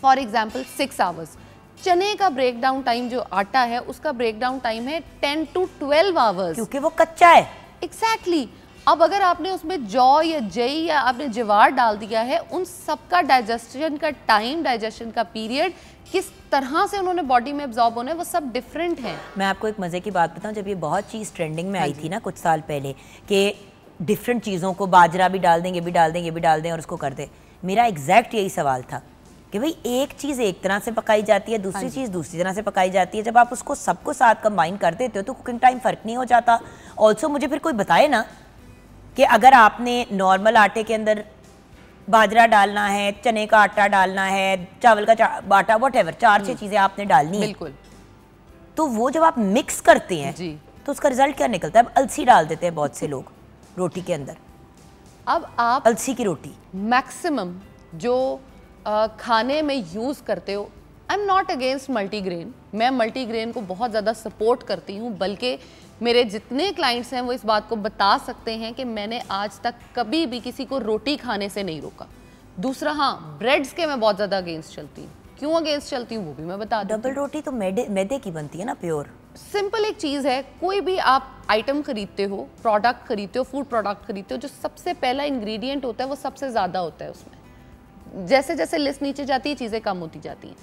S3: फॉर एग्जाम्पल सिक्स आवर्स चने का ब्रेक डाउन टाइम जो आटा है उसका ब्रेक डाउन टाइम है टेन टू ट्वेल्व आवर्स क्योंकि वो कच्चा है एग्जैक्टली exactly. अब अगर आपने उसमें जौ या जई या आपने जवार डाल दिया है उन सबका डाइजेस्टन का टाइम डाइजेशन का पीरियड किस तरह से उन्होंने बॉडी में एब्जॉर्ब होने वो सब डिफरेंट हैं
S1: मैं आपको एक मज़े की बात बताऊं जब ये बहुत चीज़ ट्रेंडिंग में आई हाँ थी ना कुछ साल पहले कि डिफरेंट चीज़ों को बाजरा भी डाल देंगे भी डाल देंगे भी डाल दें और उसको कर दें मेरा एग्जैक्ट यही सवाल था कि भाई एक चीज़ एक तरह से पकाई जाती है दूसरी हाँ चीज़ दूसरी तरह से पकाई जाती है जब आप उसको सबको साथ कंबाइन कर देते हो तो कुकिंग टाइम फ़र्क नहीं हो जाता ऑल्सो मुझे फिर कोई बताए ना कि अगर आपने नॉर्मल आटे के अंदर बाजरा डालना है चने का आटा डालना है चावल का आटा वट एवर चार छह हम्म। चीजें आपने डालनी बिल्कुल तो वो जब आप मिक्स करते हैं जी तो उसका रिजल्ट क्या निकलता है अलसी डाल देते हैं बहुत से लोग रोटी के अंदर
S3: अब आप अलसी की रोटी मैक्सिमम जो आ, खाने में यूज़ करते हो I am not against multigrain मैं मल्टीग्रेन को बहुत ज़्यादा सपोर्ट करती हूँ बल्कि मेरे जितने क्लाइंट्स हैं वो इस बात को बता सकते हैं कि मैंने आज तक कभी भी किसी को रोटी खाने से नहीं रोका दूसरा हाँ ब्रेड्स के मैं बहुत ज़्यादा अगेंस्ट चलती हूँ क्यों अगेंस्ट चलती हूँ वो भी मैं बता दूँ डबल रोटी तो मैदे मैदे की बनती है ना प्योर सिंपल एक चीज़ है कोई भी आप आइटम खरीदते हो प्रोडक्ट खरीदते हो फूड प्रोडक्ट खरीदते हो जो सबसे पहला इंग्रेडिएंट होता है वो सबसे ज़्यादा होता है उसमें जैसे जैसे लिस्ट नीचे जाती है चीज़ें कम होती जाती हैं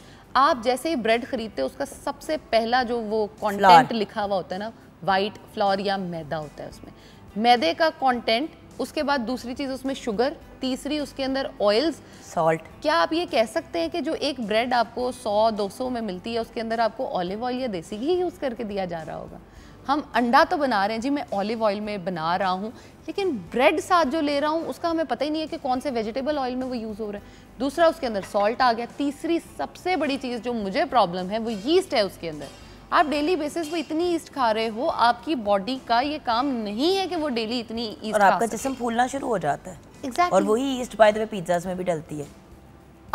S3: आप जैसे ही ब्रेड खरीदते हो उसका सबसे पहला जो वो कॉन्टेंट लिखा हुआ होता है ना वाइट फ्लोर या मैदा होता है उसमें मैदे का कंटेंट उसके बाद दूसरी चीज़ उसमें शुगर तीसरी उसके अंदर ऑयल्स सॉल्ट क्या आप ये कह सकते हैं कि जो एक ब्रेड आपको 100-200 में मिलती है उसके अंदर आपको ऑलिव ऑयल या देसी घी यूज़ करके दिया जा रहा होगा हम अंडा तो बना रहे हैं जी मैं ऑलिव ऑयल में बना रहा हूँ लेकिन ब्रेड साथ जो ले रहा हूँ उसका हमें पता ही नहीं है कि कौन से वेजिटेबल ऑयल में वो यूज़ हो रहा है दूसरा उसके अंदर सॉल्ट आ गया तीसरी सबसे बड़ी चीज़ जो मुझे प्रॉब्लम है वो यीस्ट है उसके अंदर आप डेली बेसिस पे इतनी ईस्ट खा रहे हो आपकी बॉडी का ये काम नहीं है कि वो डेली इतनी ईस्ट और आपका जिसम
S1: फूलना शुरू हो जाता है exactly. और वही yeast by the way pizzas में भी डलती है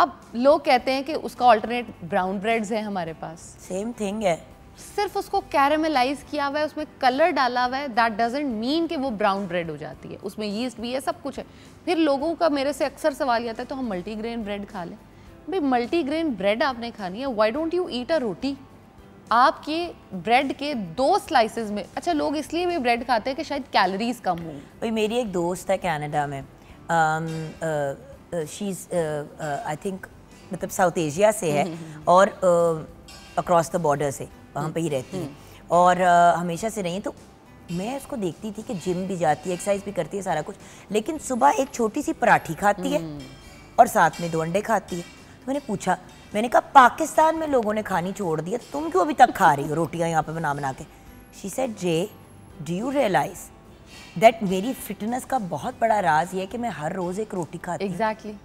S3: अब लोग कहते हैं कि उसका अल्टरनेट ब्राउन ब्रेड्स है हमारे पास सेम थिंग है सिर्फ उसको कैरेमलाइज किया हुआ है उसमें कलर डाला हुआ है दैट डजेंट मीन कि वो ब्राउन ब्रेड हो जाती है उसमें यीस्ट भी है सब कुछ है फिर लोगों का मेरे से अक्सर सवाल आता है तो हम मल्टीग्रेन ब्रेड खा लें भाई मल्टीग्रेन ब्रेड आपने खानी है why don't you eat a roti आपके ब्रेड के दो स्लाइसेस में अच्छा लोग इसलिए भी ब्रेड खाते हैं कि शायद कैलोरीज कम हो
S1: भाई मेरी एक दोस्त है कनाडा में शी आई थिंक मतलब साउथ एशिया से है हम्म, हम्म, हम्म। और अक्रॉस द बॉर्डर से वहाँ पे ही रहती है और uh, हमेशा से रही तो मैं उसको देखती थी कि जिम भी जाती है एक्सरसाइज भी करती है सारा कुछ लेकिन सुबह एक छोटी सी पराठी खाती है और साथ में दो अंडे खाती है तो मैंने पूछा मैंने कहा पाकिस्तान में लोगों ने खानी छोड़ दिया तुम क्यों अभी तक खा रही हो रोटियां यहाँ पे बना बना के शी सेड जे डू यू रियलाइज दैट मेरी फिटनेस का बहुत बड़ा राज ये है कि मैं हर रोज़ एक रोटी खाती एग्जैक्टली exactly.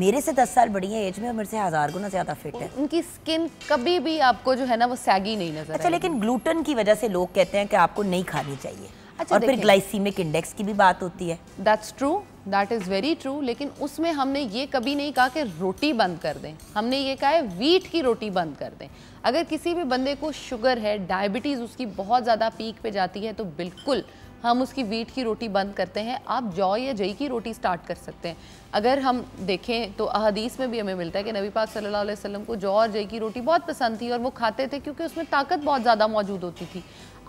S1: मेरे से दस साल बड़ी है एज में और मेरे से हजार गुना ज्यादा फिट है उनकी स्किन कभी
S3: भी आपको जो है ना वो सैगी नहीं नजर अच्छा
S1: लेकिन ग्लूटन की वजह से लोग कहते हैं कि आपको नहीं खानी चाहिए अच्छा, और फिर ग्लाइसीमिक इंडेक्स की भी बात होती है
S3: that's true that is very true लेकिन उसमें हमने ये कभी नहीं कहा कि रोटी बंद कर दें हमने ये कहा है वीट की रोटी बंद कर दें अगर किसी भी बंदे को शुगर है डायबिटीज़ उसकी बहुत ज़्यादा पीक पे जाती है तो बिल्कुल हम उसकी वीट की रोटी बंद करते हैं आप जौ या जई की रोटी स्टार्ट कर सकते हैं अगर हम देखें तो अहदीस में भी हमें मिलता है कि नबी पाक सल्लल्लाहु अलैहि वसल्लम को जौ और जई की रोटी बहुत पसंद थी और वो खाते थे क्योंकि उसमें ताकत बहुत ज़्यादा मौजूद होती थी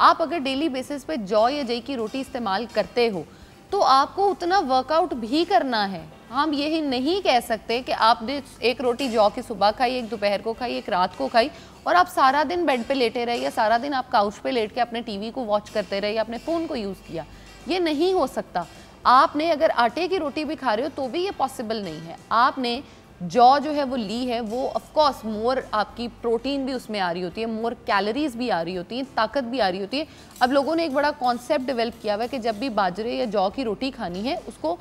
S3: आप अगर डेली बेसिस पे जौ या जई की रोटी इस्तेमाल करते हो तो आपको उतना वर्कआउट भी करना है हम यही नहीं कह सकते कि आपने एक रोटी जौ की सुबह खाई एक दोपहर को खाई एक रात को खाई और आप सारा दिन बेड पे लेटे रहे या सारा दिन आप काउच पे लेट के अपने टीवी को वॉच करते रहे या अपने फ़ोन को यूज़ किया ये नहीं हो सकता आपने अगर आटे की रोटी भी खा रहे हो तो भी ये पॉसिबल नहीं है आपने जॉ जो है वो ली है वो ऑफकोर्स मोर आपकी प्रोटीन भी उसमें आ रही होती है मोर कैलोरीज भी आ रही होती हैं ताकत भी आ रही होती है अब लोगों ने एक बड़ा कॉन्सेप्ट डेवलप किया हुआ है कि जब भी बाजरे या जौ की रोटी खानी है उसको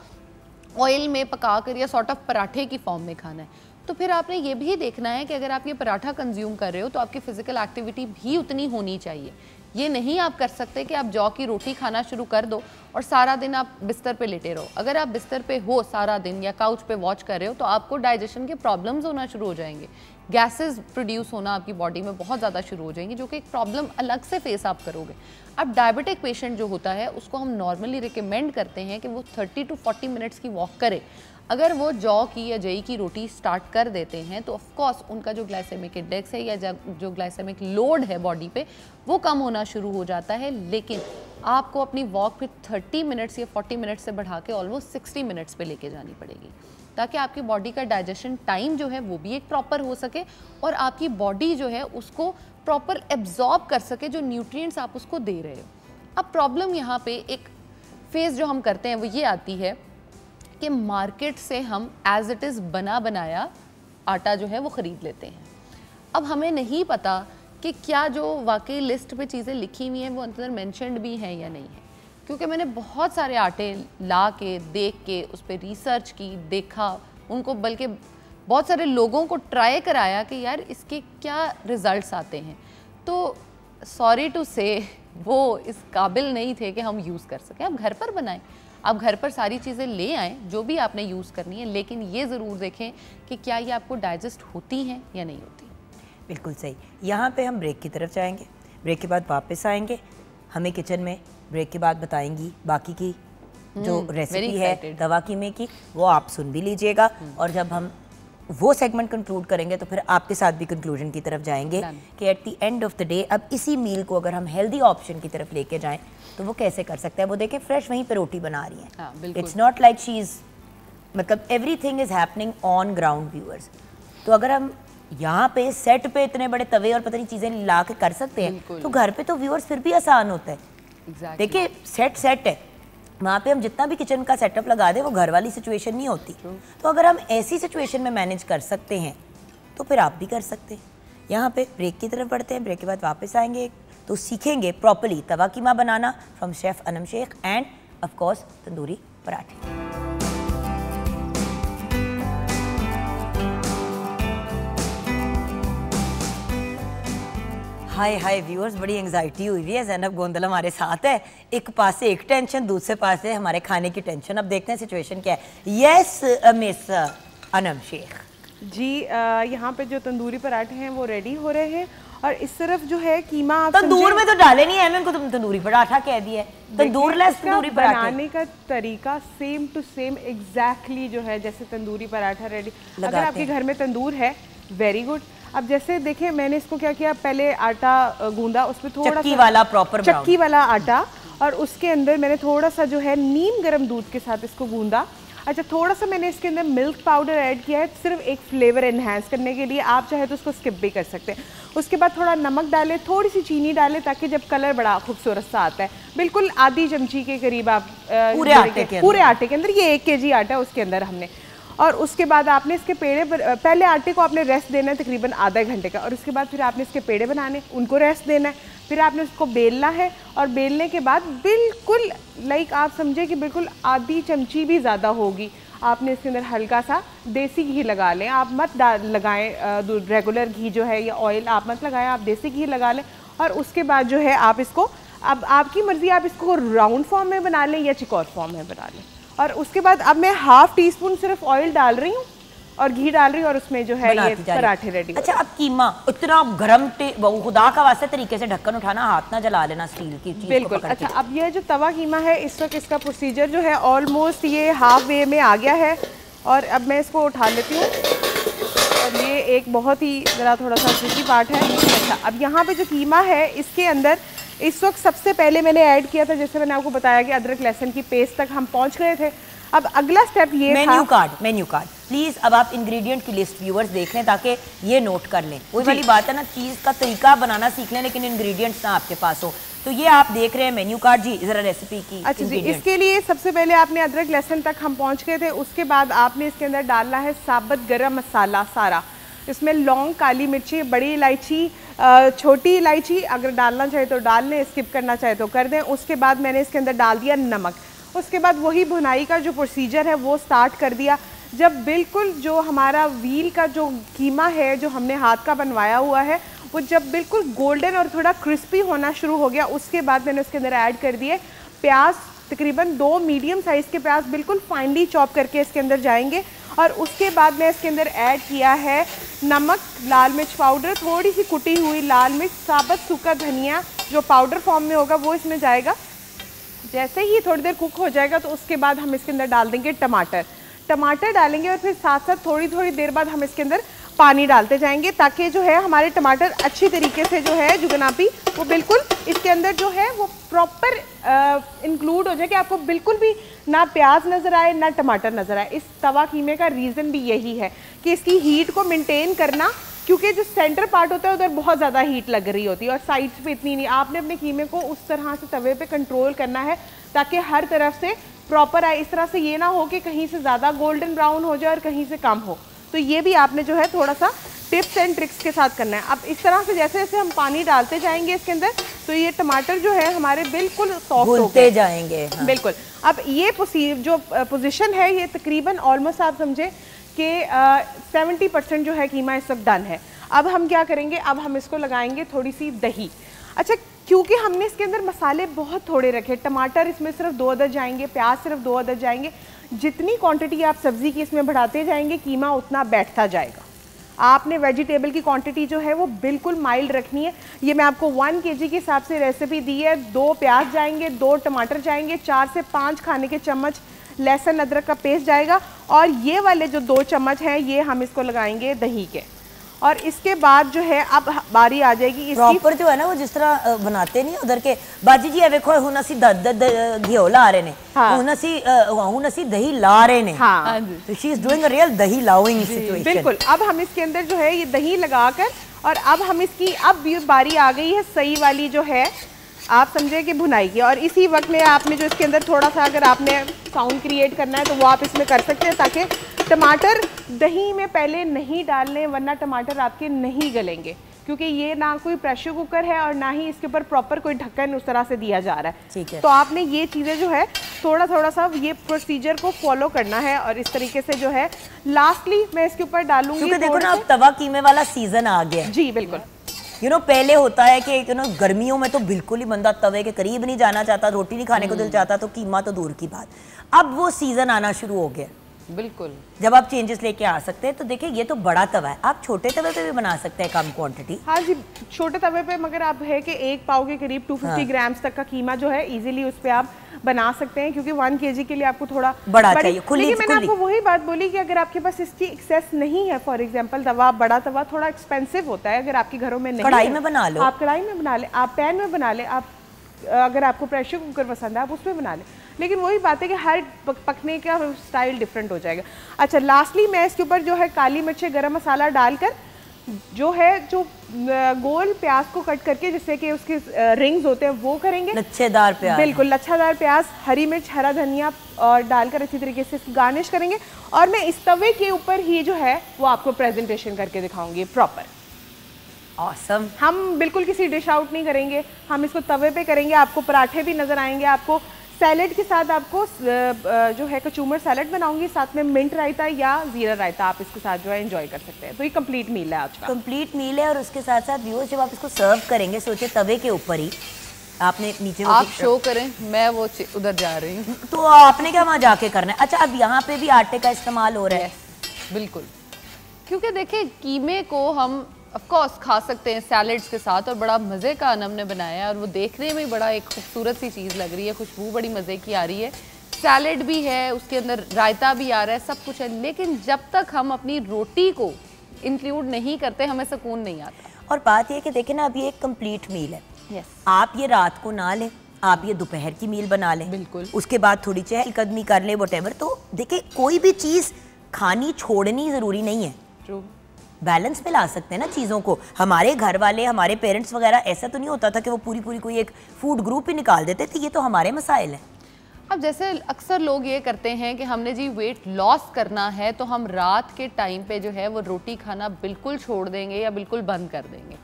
S3: ऑयल में पका कर या सॉर्ट ऑफ पराठे की फॉर्म में खाना है तो फिर आपने ये भी देखना है कि अगर आप ये पराठा कंज्यूम कर रहे हो तो आपकी फ़िज़िकल एक्टिविटी भी उतनी होनी चाहिए ये नहीं आप कर सकते कि आप जौ की रोटी खाना शुरू कर दो और सारा दिन आप बिस्तर पे लेटे रहो अगर आप बिस्तर पे हो सारा दिन या काउच पे वॉच कर रहे हो तो आपको डाइजेशन के प्रॉब्लम्स होना शुरू हो जाएंगे गैसेस प्रोड्यूस होना आपकी बॉडी में बहुत ज़्यादा शुरू हो जाएंगी जो कि एक प्रॉब्लम अलग से फेस आप करोगे अब डायबिटिक पेशेंट जो होता है उसको हम नॉर्मली रिकमेंड करते हैं कि वो थर्टी टू फोर्टी मिनट्स की वॉक करे अगर वो जौ की या जई की रोटी स्टार्ट कर देते हैं तो ऑफकोर्स उनका जो ग्लाइसेमिक इंडेक्स है या जो ग्लाइसेमिक लोड है बॉडी पे वो कम होना शुरू हो जाता है लेकिन आपको अपनी वॉक फिर 30 मिनट्स या 40 मिनट्स से बढ़ा के ऑलमोस्ट 60 मिनट्स पे लेके जानी पड़ेगी ताकि आपकी बॉडी का डाइजेशन टाइम जो है वो भी एक प्रॉपर हो सके और आपकी बॉडी जो है उसको प्रॉपर एब्जॉर्ब कर सके जो न्यूट्रिएंट्स आप उसको दे रहे हो अब प्रॉब्लम यहाँ पे एक फेज़ जो हम करते हैं वो ये आती है कि मार्केट से हम एज़ इट इज़ बना बनाया आटा जो है वो ख़रीद लेते हैं अब हमें नहीं पता कि क्या जो वाकई लिस्ट पे चीज़ें लिखी हुई हैं वो अंदर मैंशनड भी हैं या नहीं है क्योंकि मैंने बहुत सारे आटे ला के देख के उस पर रिसर्च की देखा उनको बल्कि बहुत सारे लोगों को ट्राई कराया कि यार इसके क्या रिज़ल्ट आते हैं तो सॉरी टू से वो इस काबिल नहीं थे कि हम यूज़ कर सकें हम घर पर बनाएं आप घर पर सारी चीज़ें ले आएँ जो भी आपने यूज़ करनी है लेकिन ये ज़रूर देखें कि क्या ये आपको डाइजेस्ट होती हैं या नहीं होती
S1: बिल्कुल सही यहाँ पे हम ब्रेक की तरफ जाएंगे ब्रेक के बाद वापस आएंगे हमें किचन में ब्रेक के बाद बताएंगी बाकी की जो रेसिपी हम्म, है दवा की में की वो आप सुन भी लीजिएगा हम्म। और जब हम वो सेगमेंट कंक्लूड करेंगे तो फिर आपके साथ भी कंक्लूजन की तरफ जाएंगे कि at the end of the day अब इसी मील को अगर हम हेल्दी ऑप्शन की तरफ लेके जाएं तो वो कैसे कर सकते हैं वो देखें फ्रेश वहीं पर रोटी बना रही हैं it's not like she is मतलब everything is happening on ground viewers तो अगर हम यहाँ पे सेट पे इतने बड़े तवे और पता नहीं चीज़ें ला के कर सकते हैं तो घर पे तो व्यूअर्स फिर भी आसान होता है exactly. देखिए सेट सेट है वहाँ पे हम जितना भी किचन का सेटअप लगा दें वो घर वाली सिचुएशन नहीं होती तो अगर हम ऐसी सिचुएशन में मैनेज कर सकते हैं तो फिर आप भी कर सकते हैं यहाँ पे ब्रेक की तरफ बढ़ते हैं ब्रेक के बाद वापस आएंगे तो सीखेंगे प्रॉपरली तवा कीमा बनाना from chef Anam Sheikh and of course tandoori पराठे हाय हाय व्यूअर्स बड़ी एंगजाइटी हुई हुई है जैनब गोंदल हमारे साथ है एक पास से एक टेंशन दूसरे पास से हमारे खाने की टेंशन अब देखते हैं सिचुएशन क्या है yes miss Anam Sheikh
S2: ji uh, यहाँ पे जो तंदूरी पराठे हैं वो रेडी हो रहे हैं और इस तरफ जो है कीमा आप तंदूर तो में तो डाले नहीं है मैं उनको तुम तो तंदूरी पराठा कह दिया तंदूर लेस तंदूरी पराठा बनाने का तरीका सेम टू सेम एग्जैक्टली जो है जैसे तंदूरी पराठा रेडी अगर आपके घर में तंदूर है वेरी गुड अब जैसे देखें मैंने इसको क्या किया पहले आटा गूंदा उसमें थोड़ा चक्की वाला प्रॉपर चक्की वाला आटा और उसके अंदर मैंने थोड़ा सा जो है नीम गरम दूध के साथ इसको गूंदा अच्छा थोड़ा सा मैंने इसके अंदर मिल्क पाउडर ऐड किया है सिर्फ एक फ्लेवर इन्हेंस करने के लिए आप चाहे तो उसको स्किप भी कर सकते हैं उसके बाद थोड़ा नमक डालें थोड़ी सी चीनी डालें ताकि जब कलर बड़ा खूबसूरत सा आता है बिल्कुल आधी चमची के करीब आप पूरे आटे के पूरे आटे के अंदर ये एक के आटा है उसके अंदर हमने और उसके बाद आपने इसके पेड़े पहले आटे को आपने रेस्ट देना है तकरीबन आधा घंटे का और उसके बाद फिर आपने इसके पेड़े बनाने उनको रेस्ट देना है फिर आपने उसको बेलना है और बेलने के बाद बिल्कुल लाइक आप समझे कि बिल्कुल आधी चमची भी ज़्यादा होगी आपने इसके अंदर हल्का सा देसी घी लगा लें आप मत लगाएं रेगुलर घी जो है या ऑयल आप मत लगाएं आप देसी घी लगा लें और उसके बाद जो है आप इसको अब आपकी मर्ज़ी आप इसको राउंड फॉर्म में बना लें या चिकोर फॉर्म में बना लें और उसके बाद अब मैं हाफ़ टी स्पून सिर्फ ऑयल डाल रही हूँ और घी डाल रही और उसमें जो है ये पराठे रेडी अच्छा अब कीमा इतना गर्म वो खुदा का वास्ते तरीके से ढक्कन
S1: उठाना हाथ ना जला लेना स्टील की चीज बिल्कुल अच्छा
S2: अब यह जो तवा कीमा है इस वक्त इसका प्रोसीजर जो है ऑलमोस्ट ये हाफ वे में आ गया है और अब मैं इसको उठा लेती हूँ और ये एक बहुत ही ज़रा थोड़ा सा ट्रिकी पार्ट है अच्छा अब यहाँ पे जो कीमा है इसके अंदर इस वक्त सबसे पहले मैंने ऐड किया था जैसे मैंने आपको बताया कि अदरक लहसन की पेस्ट तक हम पहुँच गए थे अब अगला स्टेप ये menu
S1: card menu card please अब आप इंग्रेडिएंट की लिस्ट व्यूअर्स देख लें ताकि ये नोट कर लें वही वाली बात है ना चीज़ का तरीका बनाना सीख लें लेकिन इंग्रेडिएंट्स ना आपके पास हो तो ये आप देख रहे हैं मेन्यू कार्ड जी जरा रेसिपी की अच्छा जी इसके
S2: लिए सबसे पहले आपने अदरक लहसन तक हम पहुंच गए थे उसके बाद आपने इसके अंदर डालना है साबत गर्म मसाला सारा इसमें लौंग काली मिर्ची बड़ी इलायची छोटी इलायची अगर डालना चाहे तो डाल लें स्किप करना चाहे तो कर दें उसके बाद मैंने इसके अंदर डाल दिया नमक उसके बाद वही भुनाई का जो प्रोसीजर है वो स्टार्ट कर दिया जब बिल्कुल जो हमारा व्हील का जो कीमा है जो हमने हाथ का बनवाया हुआ है वो जब बिल्कुल गोल्डन और थोड़ा क्रिस्पी होना शुरू हो गया उसके बाद मैंने उसके अंदर ऐड कर दिए प्याज तकरीबन दो मीडियम साइज़ के प्याज बिल्कुल फाइनली चॉप करके इसके अंदर जाएंगे और उसके बाद मैं इसके अंदर ऐड किया है नमक लाल मिर्च पाउडर थोड़ी सी कुटी हुई लाल मिर्च साबत सूखा धनिया जो पाउडर फॉर्म में होगा वो इसमें जाएगा जैसे ही थोड़ी देर कुक हो जाएगा तो उसके बाद हम इसके अंदर डाल देंगे टमाटर टमाटर डालेंगे और फिर साथ साथ थोड़ी थोड़ी देर बाद हम इसके अंदर पानी डालते जाएंगे ताकि जो है हमारे टमाटर अच्छी तरीके से जो है जुगनापी वो बिल्कुल इसके अंदर जो है वो प्रॉपर इंक्लूड हो जाए कि आपको बिल्कुल भी ना प्याज नज़र आए ना टमाटर नज़र आए इस तवा कीमे का रीज़न भी यही है कि इसकी हीट को मेनटेन करना क्योंकि जो सेंटर पार्ट होता है उधर बहुत ज़्यादा हीट लग रही होती है और साइड्स पे इतनी नहीं आपने अपने कीमे को उस तरह से तवे पे कंट्रोल करना है ताकि हर तरफ से प्रॉपर आए इस तरह से ये ना हो कि कहीं से ज़्यादा गोल्डन ब्राउन हो जाए और कहीं से कम हो तो ये भी आपने जो है थोड़ा सा टिप्स एंड ट्रिक्स के साथ करना है अब इस तरह से जैसे जैसे हम पानी डालते जाएंगे इसके अंदर तो ये टमाटर जो है हमारे बिल्कुल सॉफ्ट भूनते जाएंगे हाँ। बिल्कुल अब ये जो पोजीशन है ये तकरीबन ऑलमोस्ट आप समझे कि सेवेंटी परसेंट जो है कीमा इस वक्त डन है अब हम क्या करेंगे अब हम इसको लगाएंगे थोड़ी सी दही अच्छा क्योंकि हमने इसके अंदर मसाले बहुत थोड़े रखे टमाटर इसमें सिर्फ दो अदर जाएंगे प्याज सिर्फ दो अदर जाएंगे जितनी क्वांटिटी आप सब्ज़ी की इसमें बढ़ाते जाएंगे कीमा उतना बैठता जाएगा आपने वेजिटेबल की क्वांटिटी जो है वो बिल्कुल माइल्ड रखनी है ये मैं आपको वन के जी के हिसाब से रेसिपी दी है दो प्याज जाएंगे दो टमाटर जाएंगे चार से पाँच खाने के चम्मच लहसुन अदरक का पेस्ट जाएगा और ये वाले जो दो चम्मच हैं ये हम इसको लगाएंगे दही के और इसके बाद जो है अब बारी आ जाएगी प्रॉपर जो है ना वो जिस तरह
S1: बनाते नहीं उधर के बाजी जी देखो हूं ਅਸੀਂ ਘਿਓ ला रहे ने ਹੁਣ ਅਸੀਂ
S2: ਹੁਣ ਅਸੀਂ ਦਹੀਂ ਲਾ ਰਹੇ हां तो she is doing a real dahi लाउइंग सिचुएशन बिल्कुल अब हम इसके अंदर जो है ये दही लगाकर और अब हम इसकी अब बारी आ गई है सही वाली जो है आप समझे कि भुनाई की और इसी वक्त में आपने जो इसके अंदर थोड़ा सा अगर आपने साउंड क्रिएट करना है तो वो आप इसमें कर सकते हैं ताकि टमाटर दही में पहले नहीं डालने वरना टमाटर आपके नहीं गलेंगे क्योंकि ये ना कोई प्रेशर कुकर है और ना ही इसके ऊपर प्रॉपर कोई ढक्कन उस तरह से दिया जा रहा है ठीक है तो आपने ये चीज़ें जो है थोड़ा थोड़ा सा ये प्रोसीजर को फॉलो करना है और इस तरीके से जो है लास्टली मैं इसके ऊपर डालूंगी देखो ना अब
S1: तवा कीमे वाला सीजन आ गया जी बिल्कुल यू you नो know, पहले होता है कि यू you नो know, गर्मियों में तो बिल्कुल ही बंदा तवे के करीब नहीं जाना चाहता रोटी नहीं खाने को दिल hmm. चाहता तो कीमा तो दूर की बात अब वो सीज़न आना शुरू हो गया बिल्कुल जब आप चेंजेस लेके आ सकते हैं तो देखिए ये तो बड़ा तवा है आप छोटे तवे पे भी बना सकते हैं कम क्वांटिटी
S2: हाँ जी छोटे तवे पे मगर आप है कि एक पाव के करीब 250 हाँ। ग्राम तक का कीमा जो है इजीली उस पर आप बना सकते हैं क्योंकि वन के के लिए आपको थोड़ा बड़ा चाहिए खुली लेकिन मैंने आपको वही बात बोली कि अगर आपके पास इसकी एक्सेस नहीं है फॉर एग्जाम्पल दवा बड़ा तवा थोड़ा एक्सपेंसिव होता है अगर आपके घरों में नहीं कढ़ाई में बना लो आप कढ़ाई में बना ले आप पैन में बना ले आप अगर आपको प्रेशर कुकर पसंद है आप उसमें बना लें लेकिन वही बात है कि हर पकने का स्टाइल डिफरेंट हो जाएगा अच्छा लास्टली मैं इसके ऊपर जो है काली मिर्च गर्म मसाला डालकर जो है जो गोल प्याज को कट करके जिससे कि उसके रिंग्स होते हैं वो करेंगे लच्छेदार प्याज बिल्कुल लच्छेदार प्याज हरी मिर्च हरा धनिया और डालकर अच्छी तरीके से गार्निश करेंगे और मैं इस तवे के ऊपर ही जो है वो आपको प्रेजेंटेशन करके दिखाऊंगी प्रॉपर ऑसम awesome. हम बिल्कुल किसी डिश आउट नहीं करेंगे हम इसको तवे पे करेंगे आपको पराठे भी नज़र आएंगे आपको सैलड के साथ आपको जो है कचूमर सैलड बनाऊंगी साथ में मिंट रायता या जीरा रायता आप इसके साथ जो है एंजॉय कर सकते हैं तो ये कंप्लीट मील है आज का कंप्लीट मील है और उसके साथ साथ व्यूअर्स जब आप इसको
S1: सर्व करेंगे सोचे तवे के ऊपर ही आपने नीचे आप शो करें मैं वो उधर जा रही हूँ तो आपने क्या वहाँ जाके करना है अच्छा अब यहाँ पे भी आटे का इस्तेमाल हो रहा है बिल्कुल क्योंकि देखिए
S3: कीमे को हम ऑफ़कोर्स खा सकते हैं सैलड्स के साथ और बड़ा मज़े का अनम ने बनाया है और वो देखने में बड़ा एक खूबसूरत सी चीज़ लग रही है खुशबू बड़ी मज़े की आ रही है सैलड भी है उसके अंदर रायता भी आ रहा है सब कुछ है लेकिन जब तक हम अपनी रोटी को इंक्लूड नहीं करते हमें सुकून नहीं आता
S1: और बात यह कि देखें ना अभी एक कम्प्लीट मील है yes. आप ये रात को ना लें आप ये दोपहर की मील बना लें बिल्कुल उसके बाद थोड़ी चहलकदमी कर लें वट तो देखिए कोई भी चीज़ खानी छोड़नी ज़रूरी नहीं है True. बैलेंस में ला सकते हैं ना चीज़ों को हमारे घर वाले हमारे पेरेंट्स वगैरह ऐसा तो नहीं होता था कि वो पूरी पूरी कोई एक फूड ग्रुप ही निकाल देते थे ये तो हमारे मसाइल हैं
S3: अब जैसे अक्सर लोग ये करते हैं कि हमने जी वेट लॉस करना है तो हम रात के टाइम पे जो है वो रोटी खाना बिल्कुल छोड़ देंगे या बिल्कुल बंद कर देंगे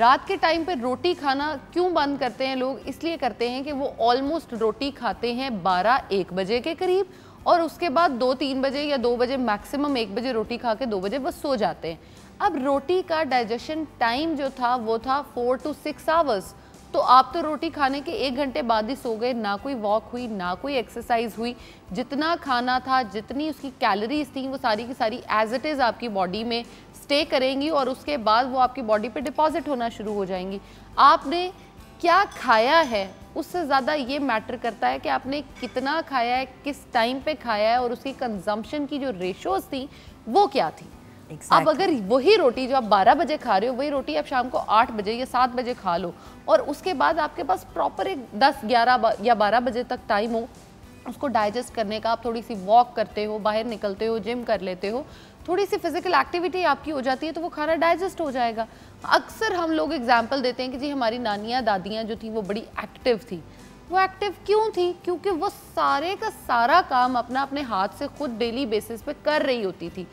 S3: रात के टाइम पे रोटी खाना क्यों बंद करते हैं लोग इसलिए करते हैं कि वो ऑलमोस्ट रोटी खाते हैं बारह एक बजे के करीब और उसके बाद दो तीन बजे या दो बजे मैक्सिमम एक बजे रोटी खा के दो बजे बस सो जाते हैं अब रोटी का डाइजेशन टाइम जो था वो था फोर टू सिक्स आवर्स तो आप तो रोटी खाने के एक घंटे बाद ही सो गए ना कोई वॉक हुई ना कोई एक्सरसाइज हुई जितना खाना था जितनी उसकी कैलोरीज थी वो सारी की सारी एज इट इज़ आपकी बॉडी में स्टे करेंगी और उसके बाद वो आपकी बॉडी पे डिपॉजिट होना शुरू हो जाएंगी आपने क्या खाया है उससे ज़्यादा ये मैटर करता है कि आपने कितना खाया है किस टाइम पे खाया है और उसकी कंजम्पशन की जो रेशोज़ थी वो क्या थी exactly. आप अगर वही रोटी जो आप 12 बजे खा रहे हो वही रोटी आप शाम को 8 बजे या 7 बजे खा लो और उसके बाद आपके पास प्रॉपर एक 10 11 या 12 बजे तक टाइम हो उसको डाइजेस्ट करने का आप थोड़ी सी वॉक करते हो बाहर निकलते हो जिम कर लेते हो थोड़ी सी फिजिकल एक्टिविटी आपकी हो जाती है तो वो खाना डाइजेस्ट हो जाएगा अक्सर हम लोग एग्जाम्पल देते हैं कि जी हमारी नानियाँ दादियाँ जो थी वो बड़ी एक्टिव थी वो एक्टिव क्यों थी क्योंकि वो सारे का सारा काम अपना अपने हाथ से खुद डेली बेसिस पे कर रही होती थी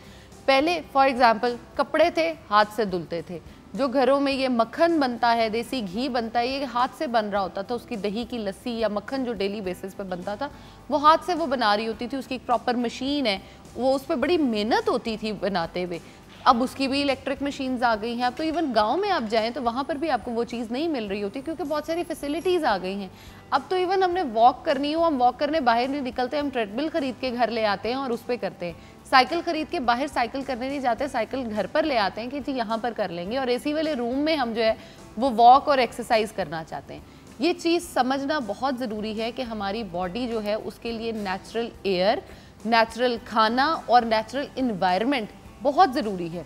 S3: पहले फॉर एग्ज़ाम्पल कपड़े थे हाथ से धुलते थे जो घरों में ये मक्खन बनता है देसी घी बनता है ये हाथ से बन रहा होता था उसकी दही की लस्सी या मक्खन जो डेली बेसिस पर बनता था वो हाथ से वो बना रही होती थी उसकी एक प्रॉपर मशीन है वो उस पर बड़ी मेहनत होती थी बनाते हुए अब उसकी भी इलेक्ट्रिक मशीन्स आ गई हैं अब तो इवन गांव में आप जाएं तो वहाँ पर भी आपको वो चीज़ नहीं मिल रही होती क्योंकि बहुत सारी फैसिलिटीज़ आ गई हैं अब तो इवन हमने वॉक करनी हो हम वॉक करने बाहर नहीं निकलते हम ट्रेडमिल खरीद के घर ले आते हैं और उस पर करते हैं साइकिल खरीद के बाहर साइकिल करने नहीं जाते साइकिल घर पर ले आते हैं कि जी यहाँ पर कर लेंगे और एसी वाले रूम में हम जो है वो वॉक और एक्सरसाइज करना चाहते हैं ये चीज़ समझना बहुत ज़रूरी है कि हमारी बॉडी जो है उसके लिए नेचुरल एयर नेचुरल खाना और नेचुरल इन्वायरमेंट बहुत ज़रूरी है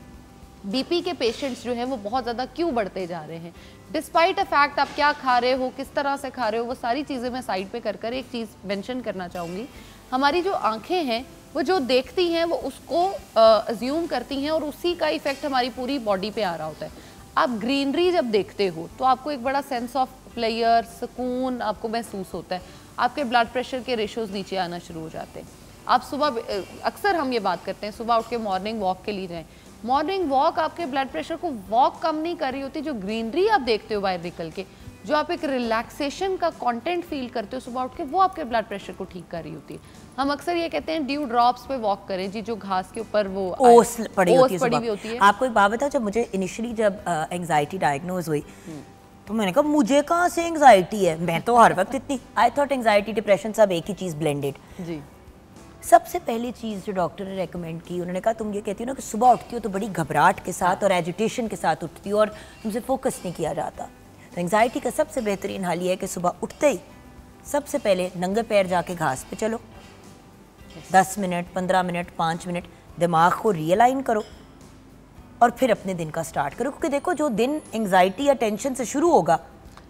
S3: बीपी के पेशेंट्स जो हैं वो बहुत ज़्यादा क्यों बढ़ते जा रहे हैं डिस्पाइट अ फैक्ट आप क्या खा रहे हो किस तरह से खा रहे हो वो सारी चीज़ें मैं साइड पे कर कर एक चीज़ मेंशन करना चाहूँगी हमारी जो आंखें हैं वो जो देखती हैं वो उसको ज्यूम करती हैं और उसी का इफेक्ट हमारी पूरी बॉडी पे आ रहा होता है आप ग्रीनरी जब देखते हो तो आपको एक बड़ा सेंस ऑफ प्लेयर सुकून आपको महसूस होता है आपके ब्लड प्रेशर के रेशोज़ नीचे आना शुरू हो जाते हैं आप सुबह अक्सर हम ये बात करते हैं सुबह उठ के मॉर्निंग वॉक के लिए जाएँ मॉर्निंग वॉक आपके ब्लड प्रेशर को वॉक कम नहीं कर रही होती जो ग्रीनरी आप देखते हो बाहर निकल के जो आप एक रिलैक्सेशन का कंटेंट फील करते हो सुबह उठ के वो आपके ब्लड प्रेशर को ठीक कर रही होती है हम अक्सर ये कहते हैं ड्यू ड्रॉप्स पे वॉक करें जी जो घास के ऊपर वो ओस पड़ी ओस होती है पड़ी भी होती है आपको
S1: एक बात बताओ जब मुझे इनिशियली जब एंगजाइटी डायग्नोज हुई हम्म। तो मैंने कहा मुझे कहाँ से एंगजाइटी है मैं तो हर वक्त इतनी आई थॉट एंगजाइटी डिप्रेशन सब एक ही चीज़ ब्लेंडेड जी सबसे पहली चीज़ जो डॉक्टर ने रेकमेंड की उन्होंने कहा तुम ये कहती हो ना कि सुबह उठती हो तो बड़ी घबराहट के साथ हाँ। और एजिटेशन के साथ उठती हो और तुमसे फोकस नहीं किया जाता तो एंगजाइटी का सबसे बेहतरीन हाल ये है कि सुबह उठते ही सबसे पहले नंगे पैर जाके घास पे चलो दस मिनट पंद्रह मिनट पाँच मिनट दिमाग को रियलाइन करो और फिर अपने दिन का स्टार्ट करो क्योंकि देखो जो दिन एंगजाइटी या टेंशन से शुरू होगा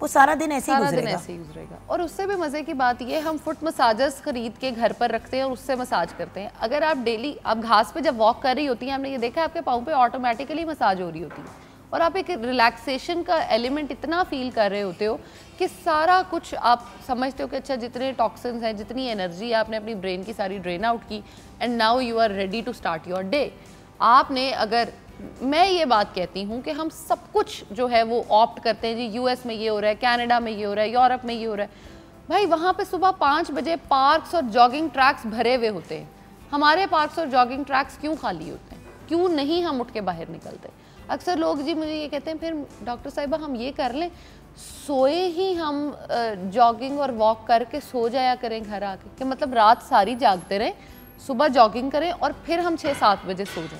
S1: वो सारा दिन ऐसे सारा ही गुजरेगा
S3: और उससे भी मज़े की बात ये हम फुट मसाज खरीद के घर पर रखते हैं और उससे मसाज करते हैं अगर आप डेली आप घास पे जब वॉक कर रही होती हैं हमने ये देखा है आपके पाँव पे ऑटोमेटिकली मसाज हो रही होती है और आप एक रिलैक्सेशन का एलिमेंट इतना फील कर रहे होते हो कि सारा कुछ आप समझते हो कि अच्छा जितने टॉक्सिन्स हैं जितनी एनर्जी है आपने अपनी ब्रेन की सारी ड्रेन आउट की and now you are ready to start your day आपने अगर मैं ये बात कहती हूँ कि हम सब कुछ जो है वो ऑप्ट करते हैं जी यूएस में ये हो रहा है कनाडा में ये हो रहा है यूरोप में ये हो रहा है भाई वहाँ पे सुबह पाँच बजे पार्क्स और जॉगिंग ट्रैक्स भरे हुए होते हैं हमारे पार्क्स और जॉगिंग ट्रैक्स क्यों खाली होते हैं क्यों नहीं हम उठ के बाहर निकलते अक्सर लोग जी मुझे ये कहते हैं फिर डॉक्टर साहिबा हम ये कर लें सोए ही हम जॉगिंग और वॉक करके सो जाया करें घर आके कि मतलब रात सारी जागते रहें सुबह जॉगिंग करें और फिर हम छः सात बजे सो जाएं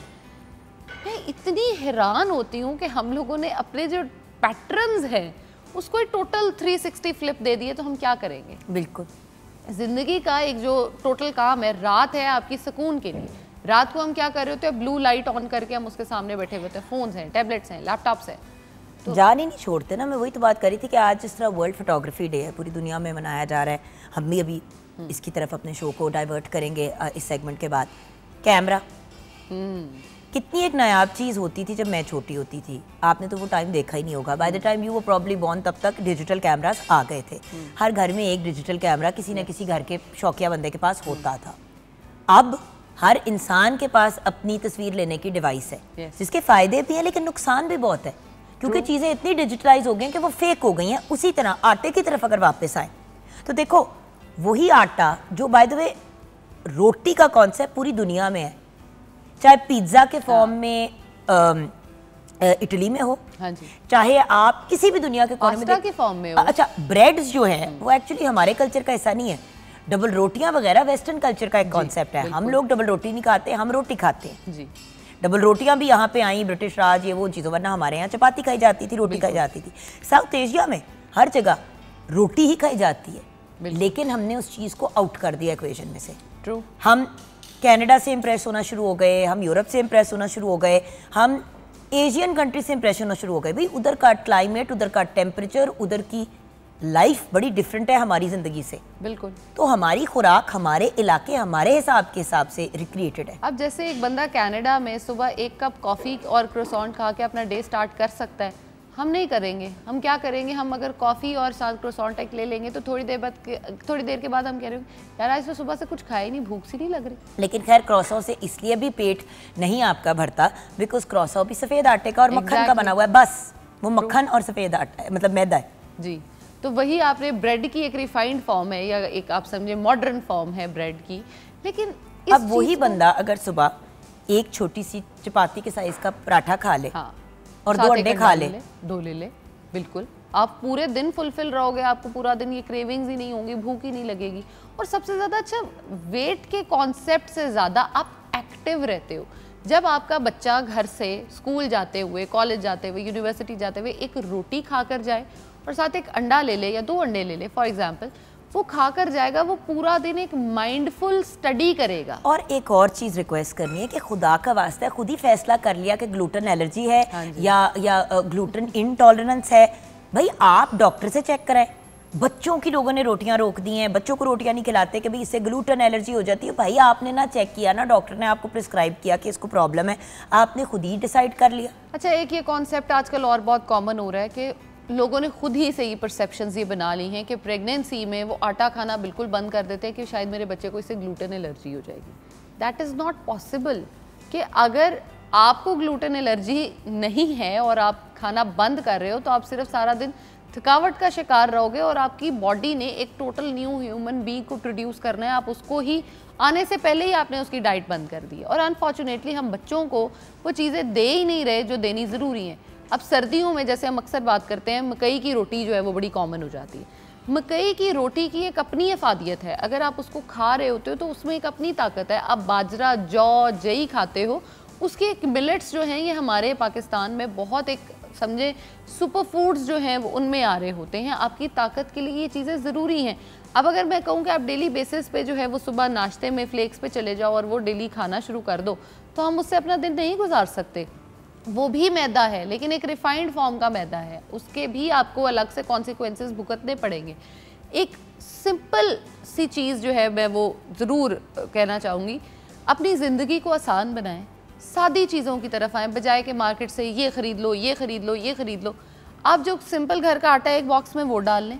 S3: मैं इतनी हैरान होती हूँ कि हम लोगों ने अपने जो पैटर्न्स हैं उसको एक टोटल 360 फ्लिप दे दिए तो हम क्या करेंगे बिल्कुल ज़िंदगी का एक जो टोटल काम है रात है आपकी सुकून के लिए रात को हम क्या कर रहे होते हैं ब्लू लाइट ऑन करके हम उसके सामने बैठे हुए होते हैं फ़ोन्स हैं टैबलेट्स हैं लैपटॉप्स हैं
S1: तो- जान ही नहीं छोड़ते ना मैं वही तो बात कर रही थी कि आज जिस तरह वर्ल्ड फोटोग्राफी डे है पूरी दुनिया में मनाया जा रहा है हम भी अभी हम्म। इसकी तरफ अपने शो को डाइवर्ट करेंगे इस सेगमेंट के बाद कैमरा हम्म। कितनी एक नायाब चीज़ होती थी जब मैं छोटी होती थी आपने तो वो टाइम देखा ही नहीं होगा बाय द टाइम यू वो प्रॉब्ली बॉर्न तब तक डिजिटल कैमरास आ गए थे हम्म। हर घर में एक डिजिटल कैमरा किसी न किसी घर के शौकिया बंदे के पास होता था अब हर इंसान के पास अपनी तस्वीर लेने की डिवाइस है जिसके फायदे भी हैं लेकिन नुकसान भी बहुत है क्योंकि चीज़ें इतनी डिजिटलाइज हो गई हैं कि वो फेक हो गई हैं उसी तरह आटे की तरफ अगर वापस आए तो देखो वही आटा जो बाय द वे रोटी का कॉन्सेप्ट पूरी दुनिया में है चाहे पिज्ज़ा के फॉर्म हाँ। में इटली में हो हाँ जी चाहे आप किसी भी दुनिया के फॉर्म में के फॉर्म में हो अच्छा ब्रेड जो है हम्म। वो एक्चुअली हमारे कल्चर का ऐसा नहीं है डबल रोटियां वगैरह वेस्टर्न कल्चर का एक कॉन्सेप्ट है हम लोग डबल रोटी नहीं खाते हम रोटी खाते हैं जी डबल रोटियाँ भी यहाँ पे आई ब्रिटिश राज ये वो चीज़ों वरना हमारे यहाँ चपाती खाई जाती थी रोटी खाई जाती थी साउथ एशिया में हर जगह रोटी ही खाई जाती है लेकिन हमने उस चीज़ को आउट कर दिया इक्वेशन में से ट्रू हम कैनेडा से इम्प्रेस होना शुरू हो गए हम यूरोप से इम्प्रेस होना शुरू हो गए हम एशियन कंट्री से इम्प्रेस होना शुरू हो गए भाई उधर का क्लाइमेट उधर का टेम्परेचर उधर की लाइफ बड़ी डिफरेंट है हमारी ज़िंदगी से बिल्कुल तो हमारी खुराक हमारे इलाके हमारे हिसाब के हिसाब से रिक्रिएटेड है
S3: अब जैसे एक बंदा कनाडा में सुबह एक कप कॉफ़ी और क्रोसॉन्ट खा के अपना डे स्टार्ट कर सकता है हम नहीं करेंगे हम क्या करेंगे हम अगर कॉफ़ी और साथ क्रोसॉन्ट एक ले लेंगे तो थोड़ी देर बाद थोड़ी देर के बाद हम कह रहे हैं यार आज तो सुबह से कुछ खाए नहीं भूख सी नहीं लग रही
S1: लेकिन खैर क्रॉसों से इसलिए भी पेट नहीं आपका भरता बिकॉज क्रोसो भी सफ़ेद आटे का और मक्खन का बना हुआ है बस वो मक्खन और सफ़ेद आटा है मतलब मैदा है जी
S3: तो वही आपने ब्रेड की एक रिफाइंड फॉर्म है या एक आप समझे मॉडर्न फॉर्म है ब्रेड की लेकिन
S1: अब वही बंदा अगर सुबह एक छोटी सी चपाती के साइज का पराठा खा ले हाँ, और दो अंडे खा ले दो ले ले बिल्कुल
S3: आप पूरे दिन फुलफिल रहोगे आपको पूरा दिन ये क्रेविंग्स ही नहीं होंगी भूख ही नहीं लगेगी और सबसे ज़्यादा अच्छा वेट के कॉन्सेप्ट से ज़्यादा आप एक्टिव रहते हो जब आपका बच्चा घर से स्कूल जाते हुए कॉलेज जाते हुए यूनिवर्सिटी जाते हुए एक रोटी खा कर जाए और साथ एक अंडा ले ले या दो अंडे ले ले फॉर एग्जाम्पल वो खा कर जाएगा वो पूरा दिन एक माइंडफुल स्टडी
S1: करेगा और एक और चीज रिक्वेस्ट करनी है कि खुदा का वास्ता खुद ही फैसला कर लिया कि ग्लूटन एलर्जी है हाँ या या ग्लूटन इनटॉलरेंस है भाई आप डॉक्टर से चेक कराएं बच्चों की लोगों ने रोटियां रोक दी हैं बच्चों को रोटियां नहीं खिलाते कि भाई इससे ग्लूटन एलर्जी हो जाती है भाई आपने ना चेक किया ना डॉक्टर ने आपको प्रिस्क्राइब किया कि इसको प्रॉब्लम है आपने खुद ही डिसाइड कर लिया
S3: अच्छा एक ये कॉन्सेप्ट आजकल और बहुत कॉमन हो रहा है कि लोगों ने खुद ही से ये परसेप्शन ये बना ली हैं कि प्रेगनेंसी में वो आटा खाना बिल्कुल बंद कर देते हैं कि शायद मेरे बच्चे को इससे ग्लूटेन एलर्जी हो जाएगी दैट इज़ नॉट पॉसिबल कि अगर आपको ग्लूटेन एलर्जी नहीं है और आप खाना बंद कर रहे हो तो आप सिर्फ सारा दिन थकावट का शिकार रहोगे और आपकी बॉडी ने एक टोटल न्यू ह्यूमन बींग को प्रोड्यूस करना है आप उसको ही आने से पहले ही आपने उसकी डाइट बंद कर दी और अनफॉर्चुनेटली हम बच्चों को वो चीज़ें दे ही नहीं रहे जो देनी ज़रूरी हैं अब सर्दियों में जैसे हम अक्सर बात करते हैं मकई की रोटी जो है वो बड़ी कॉमन हो जाती है मकई की रोटी की एक अपनी अफादियत है अगर आप उसको खा रहे होते हो तो उसमें एक अपनी ताकत है आप बाजरा जौ जई खाते हो उसके एक मिलट्स जो हैं ये हमारे पाकिस्तान में बहुत एक समझे सुपर फूड्स जो हैं वो उनमें आ रहे होते हैं आपकी ताकत के लिए ये चीज़ें ज़रूरी हैं अब अगर मैं कहूँ कि आप डेली बेसिस पे जो है वो सुबह नाश्ते में फ्लेक्स पे चले जाओ और वो डेली खाना शुरू कर दो तो हम उससे अपना दिन नहीं गुजार सकते वो भी मैदा है लेकिन एक रिफाइंड फॉर्म का मैदा है उसके भी आपको अलग से कॉन्सिक्वेंस भुगतने पड़ेंगे एक सिंपल सी चीज़ जो है मैं वो ज़रूर कहना चाहूँगी अपनी ज़िंदगी को आसान बनाएं सादी चीज़ों की तरफ आएँ बजाय के मार्केट से ये ख़रीद लो ये ख़रीद लो ये ख़रीद लो आप जो सिंपल घर का आटा एक बॉक्स में वो डाल लें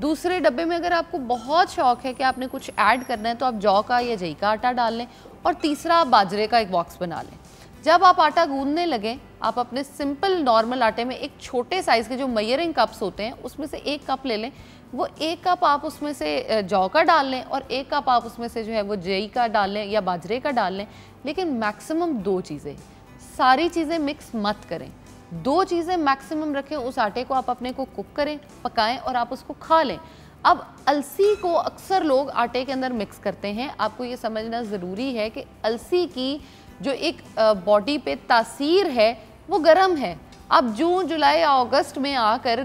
S3: दूसरे डब्बे में अगर आपको बहुत शौक है कि आपने कुछ ऐड करना है तो आप जौ का या जई का आटा डाल लें और तीसरा आप बाजरे का एक बॉक्स बना लें जब आप आटा गूंदने लगें आप अपने सिंपल नॉर्मल आटे में एक छोटे साइज़ के जो मयरिंग कप्स होते हैं उसमें से एक कप ले लें वो एक कप आप उसमें से जौ का डाल लें और एक कप आप उसमें से जो है वो जई का डाल लें या बाजरे का डाल लें लेकिन मैक्सिमम दो चीज़ें सारी चीज़ें मिक्स मत करें दो चीज़ें मैक्सिमम रखें उस आटे को आप अपने को कुक करें पकाएं और आप उसको खा लें अब अलसी को अक्सर लोग आटे के अंदर मिक्स करते हैं आपको ये समझना ज़रूरी है कि अलसी की जो एक बॉडी पे तासीर है वो गर्म है आप जून जुलाई या अगस्त में आकर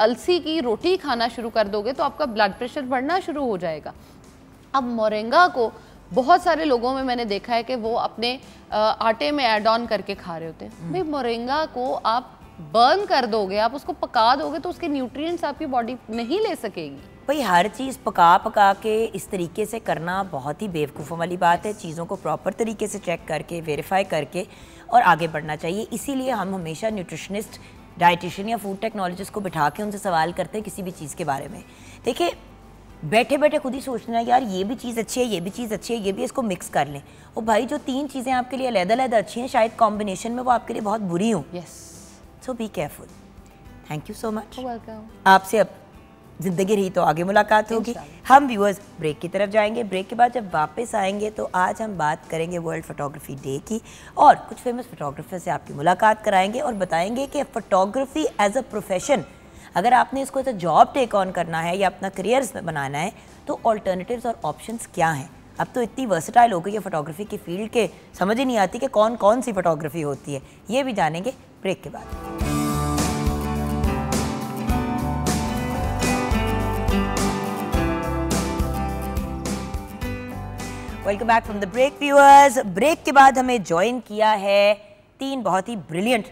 S3: अलसी की रोटी खाना शुरू कर दोगे तो आपका ब्लड प्रेशर बढ़ना शुरू हो जाएगा अब मोरेंगा को बहुत सारे लोगों में मैंने देखा है कि वो अपने आटे में ऐड ऑन करके खा रहे होते हैं हम्म। भाई मोरेंगा को आप बर्न कर दोगे आप उसको पका दोगे तो उसके न्यूट्रिएंट्स आपकी बॉडी नहीं
S1: ले सकेगी भाई हर चीज़ पका पका के इस तरीके से करना बहुत ही बेवकूफ़ों वाली बात है चीज़ों को प्रॉपर तरीके से चेक करके वेरीफाई करके और आगे बढ़ना चाहिए इसीलिए हम हमेशा न्यूट्रिशनिस्ट डाइटिशियन या फूड टेक्नोलॉजिस्ट को बिठा के उनसे सवाल करते हैं किसी भी चीज़ के बारे में देखिए बैठे बैठे खुद ही सोचना यार ये भी चीज़ अच्छी है ये भी चीज़ अच्छी है ये भी इसको मिक्स कर लें और भाई जो तीन चीज़ें आपके लिए अलहदा अलहदा अच्छी हैं शायद कॉम्बिनेशन में वो आपके लिए बहुत बुरी हों yes so be careful thank you so much आपसे अब ज़िंदगी रही तो आगे मुलाकात होगी हम व्यूअर्स ब्रेक की तरफ जाएंगे ब्रेक के बाद जब वापस आएंगे तो आज हम बात करेंगे वर्ल्ड फोटोग्राफी डे की और कुछ फेमस फोटोग्राफर से आपकी मुलाकात कराएंगे और बताएंगे कि फोटोग्राफी एज अ प्रोफेशन अगर आपने इसको as a job take on करना है या अपना करियर बनाना है तो ऑल्टरनेटिव और ऑप्शन क्या हैं अब तो इतनी वर्सटाइल हो गई है फोटोग्राफी की फील्ड के समझ ही नहीं आती कि कौन कौन सी फोटोग्राफी होती है ये भी जानेंगे ब्रेक के बाद welcome back from the break viewers break के बाद हमें ज्वाइन किया है तीन बहुत ही ब्रिलियंट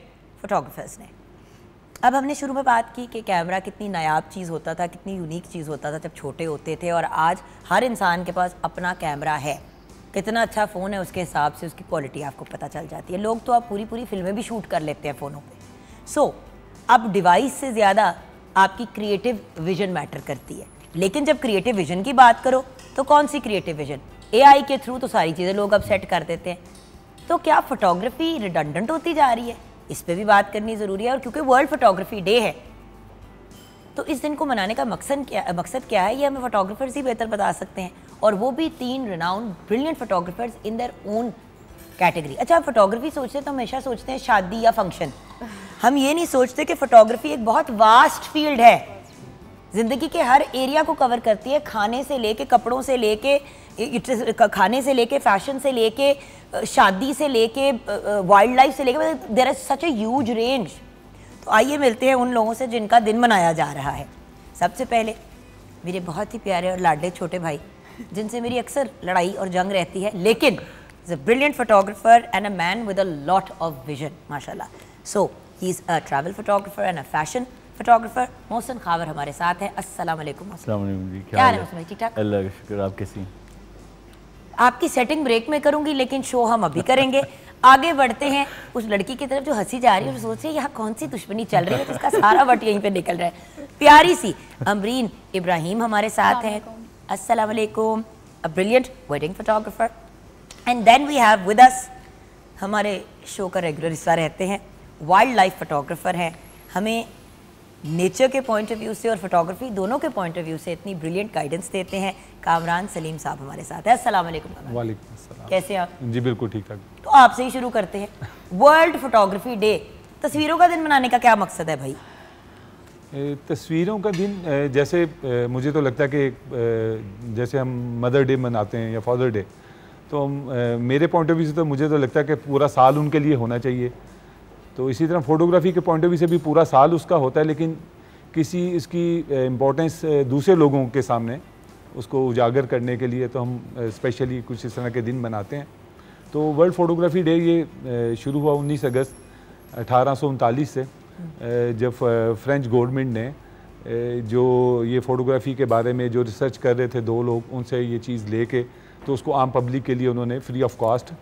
S1: फोटोग्राफर्स ने अब हमने शुरू में बात की कि कैमरा कितनी नायाब चीज़ होता था कितनी यूनिक चीज़ होता था जब छोटे होते थे और आज हर इंसान के पास अपना कैमरा है कितना अच्छा फ़ोन है उसके हिसाब से उसकी क्वालिटी आपको पता चल जाती है लोग तो आप पूरी पूरी फिल्में भी शूट कर लेते हैं फ़ोनों पर सो so, अब डिवाइस से ज़्यादा आपकी क्रिएटिव विजन मैटर करती है लेकिन जब क्रिएटिव विजन की बात करो तो कौन सी क्रिएटिव विजन एआई के थ्रू तो सारी चीज़ें लोग अब सेट कर देते हैं तो क्या फोटोग्राफी रिडंडेंट होती जा रही है इस पर भी बात करनी ज़रूरी है और क्योंकि वर्ल्ड फोटोग्राफी डे है तो इस दिन को मनाने का मकसद क्या मकसद क्या है ये हमें फोटोग्राफर्स ही बेहतर बता सकते हैं और वो भी तीन renowned brilliant photographers in their own category अच्छा आप फोटोग्राफी सोचते हैं तो हमेशा सोचते हैं शादी या फंक्शन हम ये नहीं सोचते कि फोटोग्राफी एक बहुत वास्ट फील्ड है ज़िंदगी के हर एरिया को कवर करती है खाने से लेके कपड़ों से लेके खाने से लेके फैशन से लेके शादी से लेके वाइल्ड लाइफ से लेके there are such a huge range तो आइए मिलते हैं उन लोगों से जिनका दिन मनाया जा रहा है सबसे पहले मेरे बहुत ही प्यारे और लाडले छोटे भाई जिनसे मेरी अक्सर लड़ाई और जंग रहती है लेकिन is a brilliant photographer and a man with a lot of vision माशाल्लाह so he is a travel photographer and a fashion photographer Mohsin Khawar हमारे साथ है असल
S4: क्या हाल है ठीक ठाक अल्लाह का शुक्र आप कैसी हैं
S1: आपकी सेटिंग ब्रेक में करूंगी लेकिन शो हम अभी करेंगे आगे बढ़ते हैं उस लड़की की तरफ जो हंसी जा रही है सोच रही है यहाँ कौन सी दुश्मनी चल रही है तो उसका सारा वट यहीं पे निकल रहा है प्यारी सी अमरीन इब्राहिम हमारे साथ हैं अस्सलाम वालेकुम a brilliant wedding photographer and then we have with us हमारे शो का रेगुलर हिस्सा रहते हैं वाइल्ड लाइफ फोटोग्राफर हैं हमें नेचर के पॉइंट ऑफ व्यू से और फोटोग्राफी दोनों के पॉइंट ऑफ व्यू से इतनी ब्रिलियंट गाइडेंस देते हैं कामरान सलीम साहब हमारे साथ हैं अस्सलाम वालेकुम कैसे आप
S5: जी बिल्कुल ठीक ठाक
S1: तो आपसे ही शुरू करते हैं वर्ल्ड फोटोग्राफी डे तस्वीरों का दिन मनाने का क्या मकसद है भाई
S5: तस्वीरों का दिन जैसे मुझे तो लगता है कि जैसे हम मदर डे मनाते हैं या फादर डे तो मेरे पॉइंट ऑफ व्यू से तो मुझे तो लगता है कि पूरा साल उनके लिए होना चाहिए तो इसी तरह फ़ोटोग्राफी के पॉइंट ऑफ व्यू से भी पूरा साल उसका होता है लेकिन किसी इसकी इम्पोर्टेंस दूसरे लोगों के सामने उसको उजागर करने के लिए तो हम स्पेशली कुछ इस तरह के दिन मनाते हैं तो वर्ल्ड फ़ोटोग्राफी डे ये शुरू हुआ 19 अगस्त अठारह से जब फ्रेंच गवर्नमेंट ने जो ये फ़ोटोग्राफी के बारे में जो रिसर्च कर रहे थे दो लोग उनसे ये चीज़ लेके तो उसको आम पब्लिक के लिए उन्होंने फ्री ऑफ कॉस्ट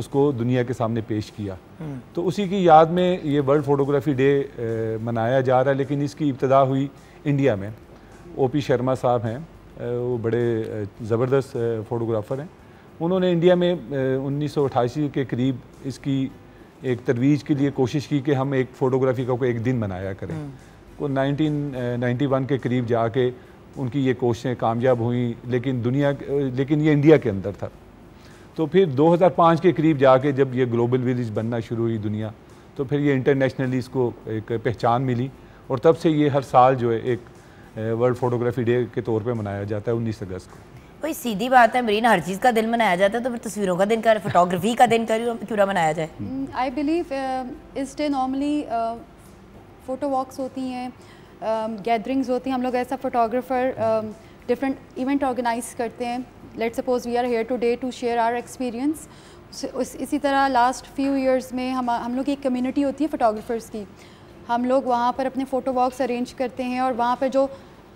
S5: उसको दुनिया के सामने पेश किया हम्म। तो उसी की याद में ये वर्ल्ड फोटोग्राफी डे मनाया जा रहा है लेकिन इसकी इब्तदा हुई इंडिया में ओ पी शर्मा साहब हैं वो बड़े ज़बरदस्त फोटोग्राफ़र हैं उन्होंने इंडिया में उन्नीस के करीब इसकी एक तरवीज के लिए कोशिश की कि हम एक फ़ोटोग्राफी का को एक दिन मनाया करें को हम्म। तो 1991 के करीब जाके उनकी ये कोशिशें कामयाब हुई लेकिन दुनिया लेकिन ये इंडिया के अंदर था तो फिर 2005 के करीब जाके जब ये ग्लोबल विलेज बनना शुरू हुई दुनिया तो फिर ये इंटरनेशनली इसको एक पहचान मिली और तब से ये हर साल जो है एक वर्ल्ड फोटोग्राफी डे के तौर पे मनाया जाता है उन्नीस अगस्त को
S1: कोई सीधी बात है मरीन हर चीज़ का दिन मनाया जाता है तो फिर तस्वीरों का दिन कर फोटोग्राफी का दिन कर क्यों ना मनाया जाए
S6: आई mm, बिलीव uh, इस डे नॉर्मली फ़ोटो वॉक्स होती हैं गैदरिंग्स um, होती हैं हम लोग ऐसा फोटोग्राफर डिफरेंट इवेंट ऑर्गेनाइज करते हैं let suppose we are here today to share our experience उस इसी तरह लास्ट फ्यू ईयर्स में हम हम लोग की एक कम्युनिटी होती है फ़ोटोग्राफ़र्स की हम लोग वहाँ पर अपने फ़ोटो वॉक्स अरेंज करते हैं और वहाँ पर जो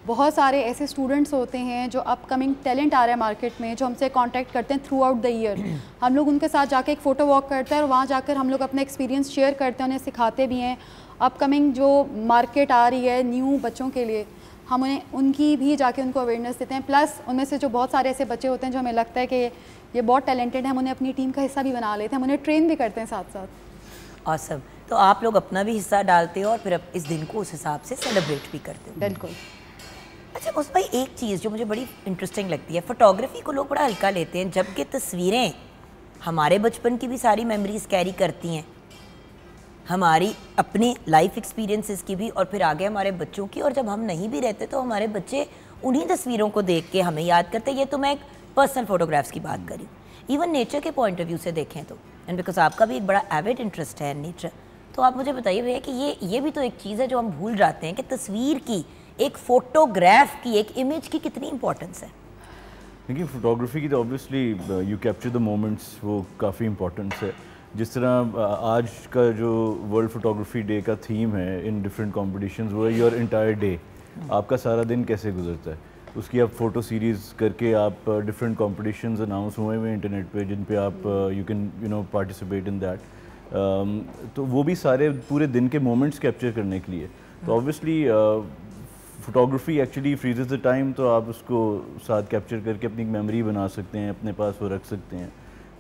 S6: बहुत सारे ऐसे स्टूडेंट्स होते हैं जो अपकमिंग टैलेंट आ रहा है मार्केट में जो हमसे कांटेक्ट करते हैं थ्रू आउट द ईयर हम लोग उनके साथ जाके एक फ़ोटो वॉक करते हैं और वहाँ जाकर हम लोग अपना एक्सपीरियंस शेयर करते हैं उन्हें सिखाते भी हैं अपकमिंग जो मार्केट आ रही है न्यू बच्चों के लिए हम उन्हें उनकी भी जाके उनको अवेयरनेस देते हैं प्लस उनमें से जो बहुत सारे ऐसे बच्चे होते हैं जो हमें लगता है कि ये बहुत टैलेंटेड हैं हम उन्हें अपनी टीम का हिस्सा भी बना लेते हैं हम उन्हें ट्रेन भी करते हैं साथ साथ
S1: औसम तो आप लोग अपना भी हिस्सा डालते हो और फिर इस दिन को उस हिसाब से सेलिब्रेट भी करते हो बिल्कुल अच्छा उस भाई एक चीज़ जो मुझे बड़ी इंटरेस्टिंग लगती है फोटोग्राफी को लोग बड़ा हल्का लेते हैं जबकि तस्वीरें हमारे बचपन की भी सारी मेमोरीज कैरी करती हैं हमारी अपनी लाइफ एक्सपीरियंसेस की भी और फिर आगे हमारे बच्चों की और जब हम नहीं भी रहते तो हमारे बच्चे उन्हीं तस्वीरों को देख के हमें याद करते ये तो मैं एक पर्सनल फ़ोटोग्राफ्स की बात करी इवन नेचर के पॉइंट ऑफ व्यू से देखें तो एंड बिकॉज आपका भी एक बड़ा एविड इंटरेस्ट है नेचर तो आप मुझे बताइए भैया कि ये ये भी तो एक चीज़ है जो हम भूल जाते हैं कि तस्वीर की एक फ़ोटोग्राफ की एक इमेज की कितनी इंपॉर्टेंस है
S4: देखिए फोटोग्राफी की तो obviously you capture the moments वो काफ़ी इंपॉर्टेंस है जिस तरह आज का जो वर्ल्ड फोटोग्राफी डे का थीम है इन डिफरेंट कॉम्पिटिशन वो है योर इंटायर डे आपका सारा दिन कैसे गुजरता है उसकी आप फोटो सीरीज़ करके आप डिफरेंट कॉम्पिटिशन अनाउंस हुए हुए इंटरनेट पे जिन पे आप you can you know participate in that तो वो भी सारे पूरे दिन के मोमेंट्स कैप्चर करने के लिए तो obviously photography actually freeze the time तो आप उसको साथ कैप्चर करके अपनी मेमोरी बना सकते हैं अपने पास वो रख सकते हैं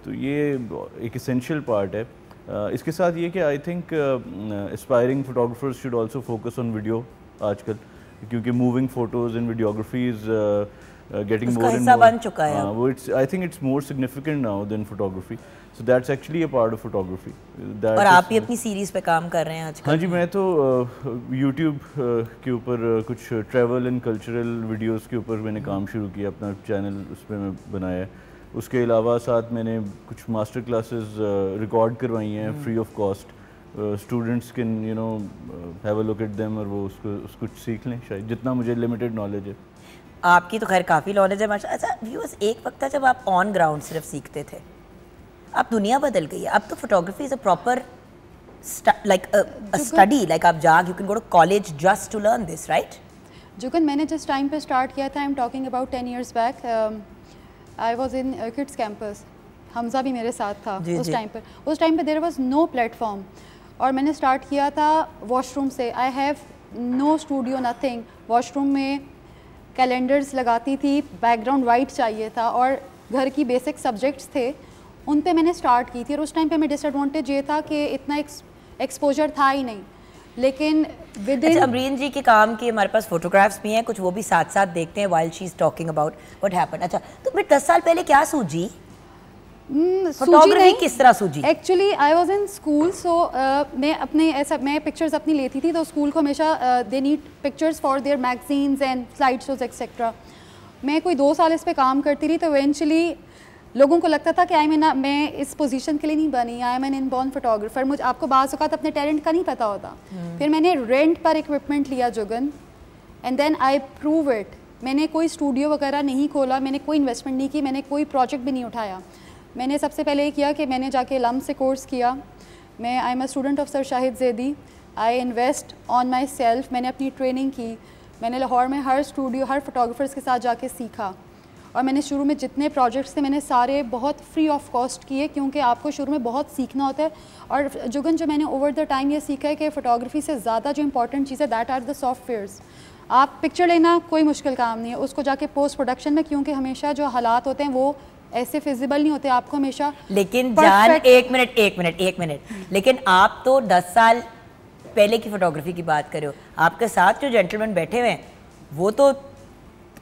S4: तो ये एक इसेंशियल पार्ट है uh, इसके साथ ये कि I think aspiring photographers should also focus on video आजकल क्योंकि moving photos in videography's getting more and बन चुका है हाँ, वो it's I think it's more significant now than photography so that's actually a part of photography और आप ही अपनी
S1: सीरीज पे काम कर रहे
S4: हैं आजकल हाँ जी मैं तो यूट्यूब uh, uh, के ऊपर uh, कुछ ट्रैवल एंड कल्चरल वीडियोस के ऊपर मैंने काम हम्म। शुरू किया अपना चैनल उस पर मैं बनाया है उसके अलावा साथ मैंने कुछ मास्टर क्लासेस रिकॉर्ड करवाई हैं free of cost students can you know have a look at them और वो उसको उसको सीख लें शायद जितना मुझे लिमिटेड नॉलेज है
S1: आपकी तो खैर काफ़ी नॉलेज है माशा अच्छा व्यूअर्स एक वक्त था जब आप ऑन ग्राउंड सिर्फ सीखते थे अब दुनिया बदल गई है अब तो photography is a proper like study like आप जाग you can go to college just to learn this right
S6: Jugan मैंने जिस टाइम पे स्टार्ट किया था I am talking about ten years back I was in kids campus Hamza भी मेरे साथ था जी, उस टाइम पर उस टाइम पर देर वॉज नो प्लेटफॉर्म और मैंने स्टार्ट किया था वॉशरूम से I have no studio nothing washroom में कैलेंडर्स लगाती थी बैकग्राउंड वाइट चाहिए था और घर की बेसिक सब्जेक्ट्स थे उन पे मैंने स्टार्ट की थी और उस टाइम पे मैं डिसएडवांटेज ये था कि इतना एक्सपोजर था ही नहीं लेकिन विद इन अच्छा,
S1: अमरीन जी के काम की हमारे पास फोटोग्राफ्स भी हैं कुछ वो भी साथ साथ देखते हैं while she talking about what happen अच्छा तो फिर दस साल पहले क्या सूझी
S6: फोटोग्राफी hmm, किस तरह सूझी actually I was in school so मैं अपने ऐसा मैं पिक्चर्स अपनी लेती थी तो स्कूल को हमेशा they need pictures for their magazines and slide shows etcetera मैं कोई दो साल इस पर काम करती रही तो इवेंचुअली लोगों को लगता था कि आई मीन मैं इस पोजीशन के लिए नहीं बनी I man in born photographer मुझे आपको बाज़ अवत अपने टैलेंट का नहीं पता होता hmm. फिर मैंने रेंट पर इक्विपमेंट लिया Jugan and then I prove it मैंने कोई स्टूडियो वगैरह नहीं खोला मैंने कोई इन्वेस्टमेंट नहीं की मैंने कोई प्रोजेक्ट भी नहीं उठाया मैंने सबसे पहले ये किया कि मैंने जाके लम से कोर्स किया मैं I am a student of sir Shahid Zaidi I invest on myself मैंने अपनी ट्रेनिंग की मैंने लाहौर में हर स्टूडियो हर फोटोग्राफर्स के साथ जाके सीखा और मैंने शुरू में जितने प्रोजेक्ट्स थे मैंने सारे बहुत फ्री ऑफ कॉस्ट किए क्योंकि आपको शुरू में बहुत सीखना होता है और जुगन जो मैंने ओवर द टाइम ये सीखा है कि फ़ोटोग्राफी से ज़्यादा जो इंपॉर्टेंट चीज़ है दैट आर द सॉफ्टवेयर्स आप पिक्चर लेना कोई मुश्किल काम नहीं है उसको जाके पोस्ट प्रोडक्शन में क्योंकि हमेशा जो हालात होते हैं वो ऐसे फिजिबल नहीं होते आपको हमेशा
S1: लेकिन जान एक मिनट एक मिनट एक मिनट लेकिन आप तो दस साल पहले की फ़ोटोग्राफी की बात करो आपके साथ जो जेंटलमैन बैठे हुए हैं वो तो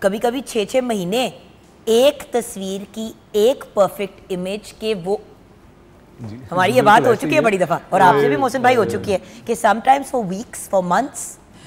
S1: कभी कभी छः छः महीने एक तस्वीर की एक परफेक्ट इमेज के वो हमारी ये बात हो चुकी है बड़ी दफा और आपसे भी मोहसिन भाई हो चुकी है कि sometimes for weeks for months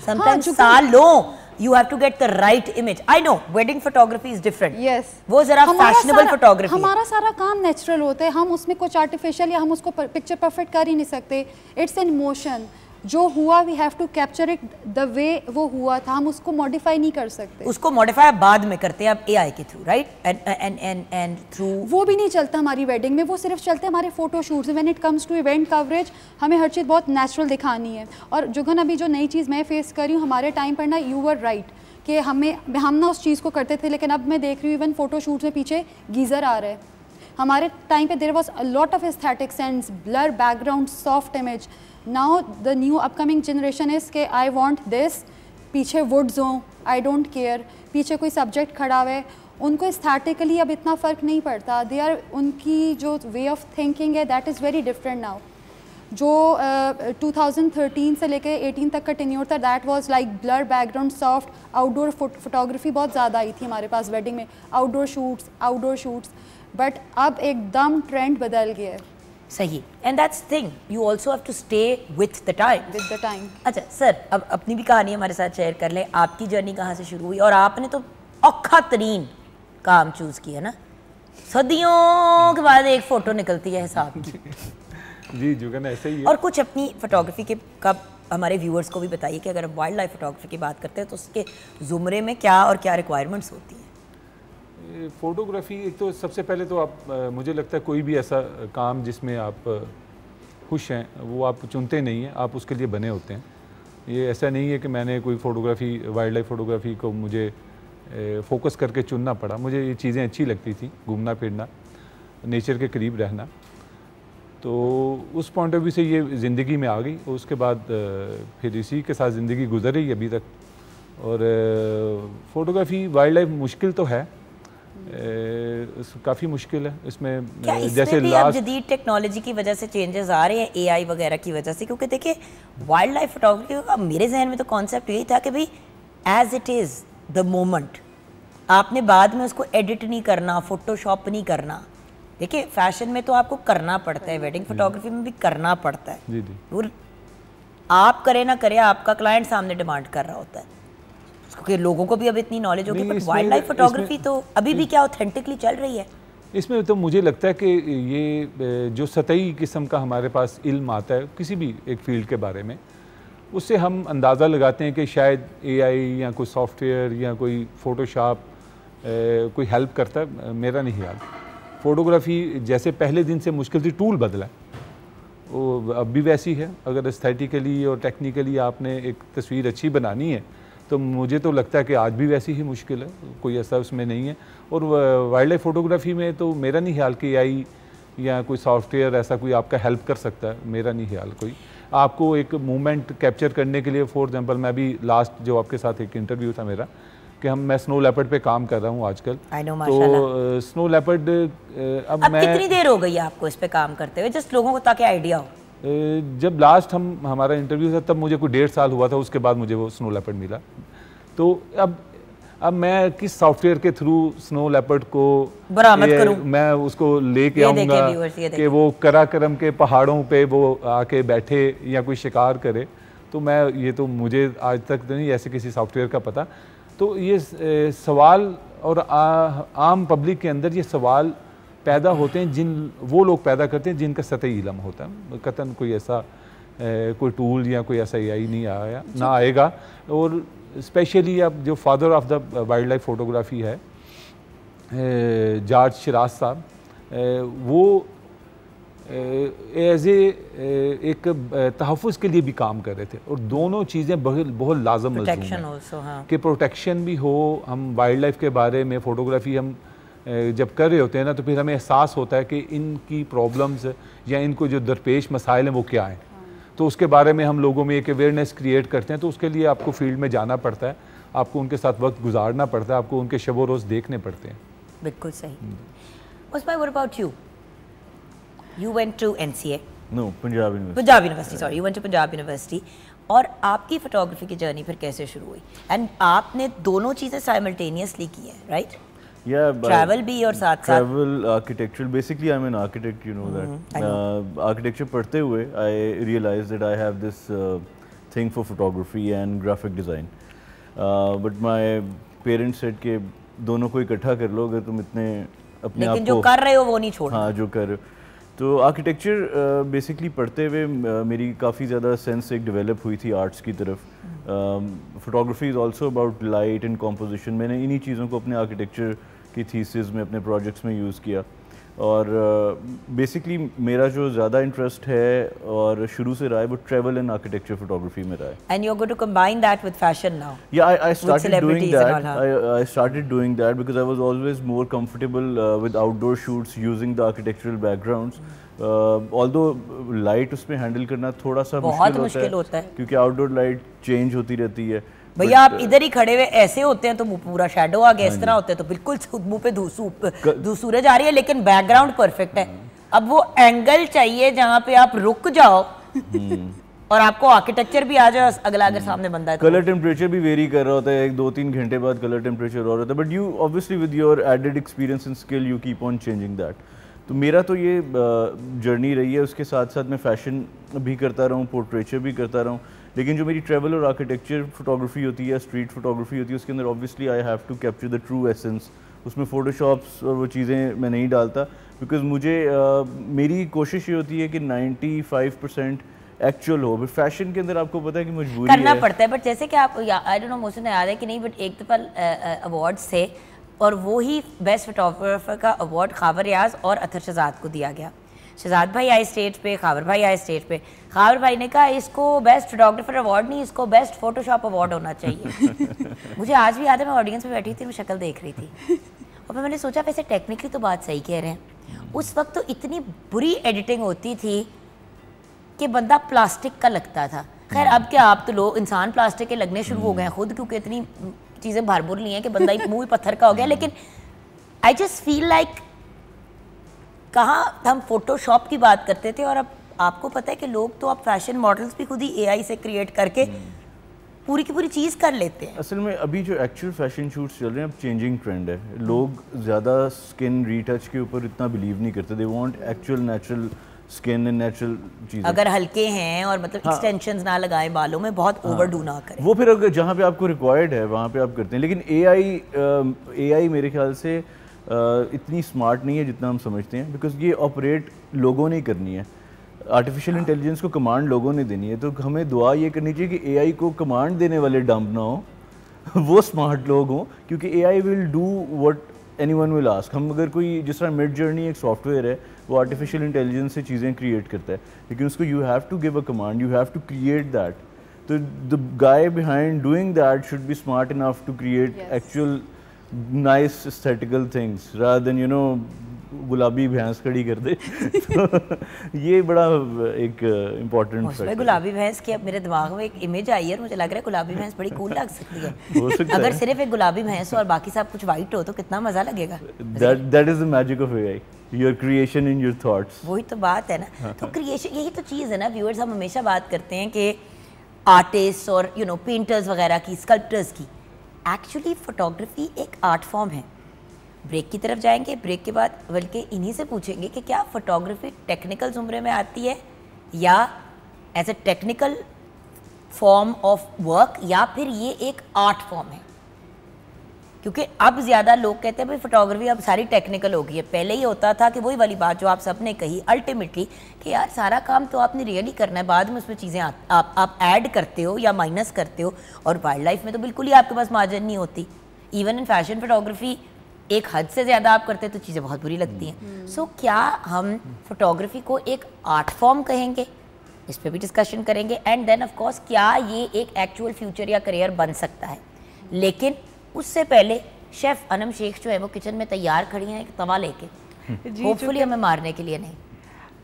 S1: sometimes सालों you have to get the right image I know wedding photography is different yes वो जरा फैशनेबल फोटोग्राफी हमारा
S6: सारा काम नेचुरल होता है हम उसमें कुछ आर्टिफिशियल या हम उसको पिक्चर परफेक्ट कर ही नहीं सकते इट्स एन इमोशन जो हुआ we have to capture it the way वो हुआ था हम उसको मॉडिफाई नहीं कर सकते उसको
S1: मॉडिफाई बाद में करते हैं अब एआई के through right and and and through
S6: वो भी नहीं चलता हमारी वेडिंग में वो सिर्फ चलते हमारे photo shoots when it comes to event coverage हमें हर चीज़ बहुत नेचुरल दिखानी है और जुगन अभी जो नई चीज़ मैं फेस कर रही हूँ हमारे टाइम पर ना यू आर राइट कि हमें हम ना उस चीज़ को करते थे लेकिन अब मैं देख रही हूँ इवन फोटो शूट्स में पीछे गीज़र आ रहे हैं हमारे टाइम पे there was a lot of aesthetic sense blur background soft image now the new upcoming generation is के आई वॉन्ट दिस पीछे वुड्स हों आई डोंट केयर पीछे कोई सब्जेक्ट खड़ा हुए उनको स्थैटिकली अब इतना फ़र्क नहीं पड़ता दे आर उनकी जो वे ऑफ थिंकिंग है that is very different now जो uh, 2013 से लेके 18 तक का टेन्योर था that was like blur background soft outdoor photography बहुत ज़्यादा आई थी हमारे पास वेडिंग में outdoor shoots outdoor shoots but अब एकदम ट्रेंड बदल गया है
S1: सही and that's thing you also have to stay with the time with the time अच्छा सर अब अपनी भी कहानी हमारे साथ शेयर कर लें आपकी जर्नी कहाँ से शुरू हुई और आपने तो औखा तरीन काम चूज़ किया ना सदियों के बाद एक फ़ोटो निकलती है हिसाब की
S5: जी जुगन ऐसे ही है। और
S1: कुछ अपनी फोटोग्राफी के का हमारे व्यूअर्स को भी बताइए कि अगर हम वाइल्ड लाइफ फोटोग्राफी की बात करते हैं तो उसके ज़ुमरे में क्या और क्या रिक्वायरमेंट्स होती हैं
S5: फ़ोटोग्राफ़ी एक तो सबसे पहले तो आप मुझे लगता है कोई भी ऐसा काम जिसमें आप खुश हैं वो आप चुनते नहीं हैं आप उसके लिए बने होते हैं ये ऐसा नहीं है कि मैंने कोई फ़ोटोग्राफ़ी वाइल्ड लाइफ फ़ोटोग्राफ़ी को मुझे फोकस करके चुनना पड़ा मुझे ये चीज़ें अच्छी लगती थी घूमना फिरना नेचर के करीब रहना तो उस पॉइंट ऑफ व्यू से ये ज़िंदगी में आ गई और उसके बाद फिर इसी के साथ ज़िंदगी गुजर रही अभी तक और फ़ोटोग्राफ़ी वाइल्ड लाइफ मुश्किल तो है काफ़ी मुश्किल है इसमें जैसे
S1: जदीद टेक्नोलॉजी की वजह से चेंजेस आ रहे हैं एआई वगैरह की वजह से क्योंकि देखिए वाइल्ड लाइफ फोटोग्राफी का मेरे जहन में तो कॉन्सेप्ट यही था कि भाई as it is the moment आपने बाद में उसको एडिट नहीं करना फोटोशॉप नहीं करना देखिए फैशन में तो आपको करना पड़ता है वेडिंग फोटोग्राफी में भी करना पड़ता है जी जी आप करें ना करें आपका क्लाइंट सामने डिमांड कर रहा होता है क्योंकि लोगों को भी अब इतनी नॉलेज होगी बट वाइल्ड लाइफ फोटोग्राफी तो अभी भी क्या ऑथेंटिकली चल रही है
S5: इसमें तो मुझे लगता है कि ये जो सतही किस्म का हमारे पास इल्म आता है किसी भी एक फील्ड के बारे में उससे हम अंदाज़ा लगाते हैं कि शायद एआई या कोई सॉफ्टवेयर या कोई फ़ोटोशॉप कोई हेल्प करता है मेरा नहीं ख्याल फ़ोटोग्राफी जैसे पहले दिन से मुश्किल थी टूल बदला वो अब भी वैसी है अगर एस्थेटिकली और टेक्निकली आपने एक तस्वीर अच्छी बनानी है तो मुझे तो लगता है कि आज भी वैसी ही मुश्किल है कोई ऐसा उसमें नहीं है और वाइल्ड लाइफ फ़ोटोग्राफी में तो मेरा नहीं ख्याल कि आई या कोई सॉफ्टवेयर ऐसा कोई आपका हेल्प कर सकता है मेरा नहीं ख्याल कोई आपको एक मूवमेंट कैप्चर करने के लिए फॉर एग्जांपल मैं अभी लास्ट जो आपके साथ एक इंटरव्यू था मेरा कि हम मैं स्नो लेपर्ड पे काम कर रहा हूँ आजकल know, तो स्नो लेपर्ड अब, अब मैं कितनी देर
S1: हो गई आपको इस पे काम करते हुए जस्ट लोगों को ताकि आइडिया हो
S5: जब लास्ट हम हमारा इंटरव्यू था तब मुझे कोई डेढ़ साल हुआ था उसके बाद मुझे वो स्नो लेपर्ड मिला तो अब अब मैं किस सॉफ्टवेयर के थ्रू स्नो लेपर्ड को बरामद मैं उसको लेके आऊंगा कि वो कराकरम के पहाड़ों पे वो आके बैठे या कोई शिकार करे तो मैं ये तो मुझे आज तक तो नहीं ऐसे किसी सॉफ्टवेयर का पता तो ये सवाल और आ, आम पब्लिक के अंदर ये सवाल पैदा होते हैं जिन वो लोग पैदा करते हैं जिनका सतही इलम होता है कतन कोई ऐसा कोई टूल या कोई ऐसा ए नहीं आया ना आएगा और स्पेशली अब जो father of the wild life photography है जॉर्ज शराज साहब वो एज ए एक तहफ़ के लिए भी काम कर रहे थे और दोनों चीज़ें बहुत बहुत लाजम हाँ। कि प्रोटेक्शन भी हो हम वाइल्ड लाइफ के बारे में फ़ोटोग्राफी हम जब कर रहे होते हैं ना तो फिर हमें एहसास होता है कि इनकी प्रॉब्लम्स या इनको जो दरपेश मसाइल हैं वो क्या हैं तो उसके बारे में हम लोगों में एक अवेयरनेस क्रिएट करते हैं तो उसके लिए आपको फील्ड में जाना पड़ता है आपको उनके साथ वक्त गुजारना पड़ता है आपको उनके शबो रोज़ देखने पड़ते हैं बिल्कुल सही हम्म।
S1: उसमें about you you went to NCA
S4: no Punjab Punjab university sorry
S1: you went to Punjab university और आपकी फोटोग्राफी की जर्नी फिर कैसे शुरू हुई एंड आपने दोनों चीज़ें साइमल्टेनियसली की हैं right right?
S4: Yeah, but travel भी और saath saath travel architectural. Basically, I'm an architect. You know mm-hmm. that. know. Uh, architecture पढ़ते हुए I realized that I have this uh, thing for photography and graphic design. Uh, but my parents said कि दोनों को इकट्ठा कर लो अगर तुम इतने अपने लेकिन जो कर रहे हो वो नहीं छोड़ हाँ जो कर रहे हो तो आर्किटेक्चर बेसिकली पढ़ते हुए मेरी काफ़ी ज़्यादा सेंस एक डेवलप हुई थी आर्ट्स की तरफ photography is also about light and composition मैंने इन्हीं चीज़ों को अपने आर्किटेक्चर की थीसिस में अपने प्रोजेक्ट्स में यूज़ किया और बेसिकली uh, मेरा जो ज़्यादा इंटरेस्ट है और शुरू से रहा है वो ट्रैवल एंड आर्किटेक्चर फोटोग्राफी में रहा है
S1: and you are going to combine that with fashion now या I I started
S4: doing that I I started doing that because I was always more comfortable with outdoor shoots using the architectural backgrounds although light उसमें हैंडल करना थोड़ा सा मुश्किल होता, होता है क्योंकि आउटडोर लाइट चेंज होती रहती है भैया आप uh, इधर
S1: ही खड़े हुए ऐसे होते हैं तो पूरा शेडो आ गया इस हाँ तरह होते हैं तो बिल्कुल मुंह पे सूरज आ रही है लेकिन बैकग्राउंड परफेक्ट है हाँ। अब वो एंगल चाहिए जहाँ पे आप रुक जाओ हम्म। और आपको आर्किटेक्चर भी आ जाए अगला अगर हम्म। सामने बंदा है कलर तो।
S4: टेम्परेचर भी वेरी कर रहा होता है एक दो तीन घंटे बाद कलर टेम्परेचर और होता है but you obviously with your added experience in skill you keep on changing that तो मेरा तो ये जर्नी uh, रही है उसके साथ साथ मैं फैशन भी करता रहा हूँ पोर्ट्रेचर भी करता रहा हूँ लेकिन जो मेरी ट्रेवल और आर्किटेक्चर फोटोग्राफी होती है स्ट्रीट फोटोग्राफी होती है उसके अंदर obviously I have to capture the true essence उसमें फ़ोटोशॉप्स और वो चीज़ें मैं नहीं डालता बिकॉज मुझे आ, मेरी कोशिश ये होती है कि 95 परसेंट एक्चुअल हो बट फैशन के अंदर आपको पता है कि मजबूरी करना है। पड़ता
S1: है बट जैसे कि आप आई डोंट नो मोहसिन याद है कि नहीं बट एक दफ़ा अवार्ड से और वो ही बेस्ट फोटोग्राफर का अवार्ड खावर रियाज और अथर शजाद को दिया गया शहजाद भाई आए स्टेज पे खावर भाई आए स्टेज पे खावर भाई ने कहा इसको बेस्ट फोटोग्राफर अवार्ड नहीं इसको बेस्ट फोटोशॉप अवार्ड होना चाहिए मुझे आज भी याद है मैं ऑडियंस में बैठी थी मैं शक्ल देख रही थी और फिर मैंने सोचा वैसे टेक्निकली तो बात सही कह रहे हैं उस वक्त तो इतनी बुरी एडिटिंग होती थी कि बंदा प्लास्टिक का लगता था खैर अब क्या आप तो लोग इंसान प्लास्टिक के लगने शुरू हो गए हैं खुद क्योंकि इतनी चीज़ें भरपूर ली हैं कि बंदा एक मुँह पत्थर का हो गया लेकिन आई जस्ट फील लाइक कहाँ हम फोटोशॉप की बात करते थे और अब आपको पता है कि लोग तो अब फैशन मॉडल्स भी खुद ही एआई से क्रिएट करके हम्म।
S4: पूरी की पूरी चीज़ कर लेते हैं असल में अभी जो एक्चुअल फैशन शूट्स चल रहे हैं अब चेंजिंग ट्रेंड है लोग ज़्यादा स्किन रीटच के ऊपर इतना बिलीव नहीं करते they want actual natural skin and natural चीज़ अगर
S1: हल्के हैं और मतलब एक्सटेंशन हाँ, ना लगाएं बालों में बहुत ओवर हाँ, ना
S4: करें वो फिर अगर जहाँ पे आपको रिक्वायर्ड है वहाँ पे आप करते हैं लेकिन ए आई ए आई मेरे ख्याल से इतनी स्मार्ट नहीं है जितना हम समझते हैं बिकॉज ये ऑपरेट लोगों ने करनी है आर्टिफिशियल इंटेलिजेंस हाँ। को कमांड लोगों ने देनी है तो हमें दुआ ये करनी चाहिए कि एआई को कमांड देने वाले डम्प ना हो वो स्मार्ट लोग हों क्योंकि AI will do what anyone will ask हम अगर कोई जिस तरह मिड जर्नी एक सॉफ्टवेयर है वो आर्टिफिशियल इंटेलिजेंस से चीज़ें क्रिएट करता है लेकिन उसको you have to give a command you have to create that तो the guy behind doing that should be smart enough to create actual nice aesthetical things rather than you know गुलाबी भैंस खड़ी कर दे ये बड़ा एक इम्पोर्टेंट uh,
S1: गुलाबी भैंस की अब मेरे दिमाग में एक इमेज आई है और मुझे लग रहा है गुलाबी भैंस बड़ी कूल लग सकती है अगर सिर्फ एक गुलाबी भैंस हो और बाकी सब कुछ वाइट हो तो कितना मजा लगेगा that
S4: is the magic of AI your creation in your thoughts
S1: वही तो बात है ना हाँ, तो क्रिएशन हाँ। यही तो चीज़ है ना व्यूअर्स हम हमेशा बात करते हैं कि आर्टिस्ट और यू नो पेंटर्स वगैरह की स्कल्प्टर्स की एक्चुअली फ़ोटोग्राफी एक आर्ट फॉर्म है ब्रेक की तरफ जाएंगे ब्रेक के बाद बल्कि इन्हीं से पूछेंगे कि क्या फ़ोटोग्राफी टेक्निकल ज़ुमरे में आती है या as a technical form of work या फिर ये एक आर्ट फॉर्म है क्योंकि अब ज़्यादा लोग कहते हैं भाई फोटोग्राफी अब सारी टेक्निकल हो गई है पहले ही होता था कि वही वाली बात जो आप सबने कही अल्टीमेटली कि यार सारा काम तो आपने रियली करना है बाद में उसमें चीज़ें आप आप ऐड करते हो या माइनस करते हो और वाइल्ड लाइफ में तो बिल्कुल ही आपके पास मार्जिन नहीं होती इवन इन फैशन फोटोग्राफी एक हद से ज़्यादा आप करते हैं तो चीज़ें बहुत बुरी लगती हैं सो हम्म। क्या हम फोटोग्राफी को एक आर्ट फॉर्म कहेंगे इस पर भी डिस्कशन करेंगे एंड देन ऑफ कोर्स क्या ये एक एक्चुअल फ्यूचर या करियर बन सकता है लेकिन उससे पहले शेफ़ अनम शेख जो है वो किचन में तैयार खड़ी हैं एक तवा लेके होपफुली हमें मारने के लिए नहीं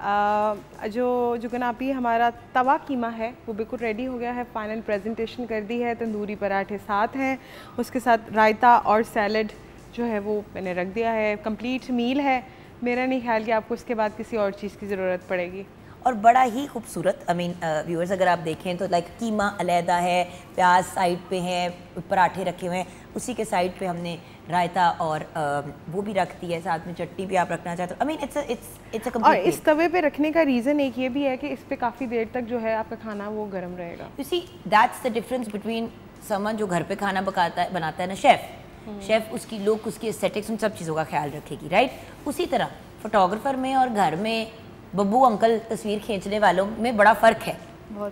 S2: आ, जो जुगनापी हमारा तवा कीमा है वो बिल्कुल रेडी हो गया है फाइनल प्रेजेंटेशन कर दी है तंदूरी पराठे साथ हैं उसके साथ रायता और सैलड जो है वो मैंने रख दिया है कंप्लीट मील है मेरा नहीं ख्याल कि आपको उसके बाद किसी और चीज़ की ज़रूरत पड़ेगी और बड़ा ही खूबसूरत आई मीन व्यूअर्स अगर आप देखें तो लाइक
S1: कीमा अलहदा है प्याज साइड पे है पराठे रखे हुए हैं उसी के साइड पे हमने रायता और uh, वो भी रखती है साथ में चटनी भी आप रखना चाहते हो I mean it's it's it's और इस
S2: तवे पे रखने का रीज़न एक ये भी है कि इस पे काफ़ी देर तक जो है आपका खाना वो गर्म रहेगा
S1: you see that's the difference between समन जो घर पे खाना पकाता है बनाता है ना शेफ़ शेफ़ हम्म। उसकी लुक उसकी एस्थेटिक्स उन सब चीज़ों का ख्याल रखेगी राइट उसी तरह फोटोग्राफर में और घर में बब्बू अंकल तस्वीर खींचने वालों में बड़ा फ़र्क है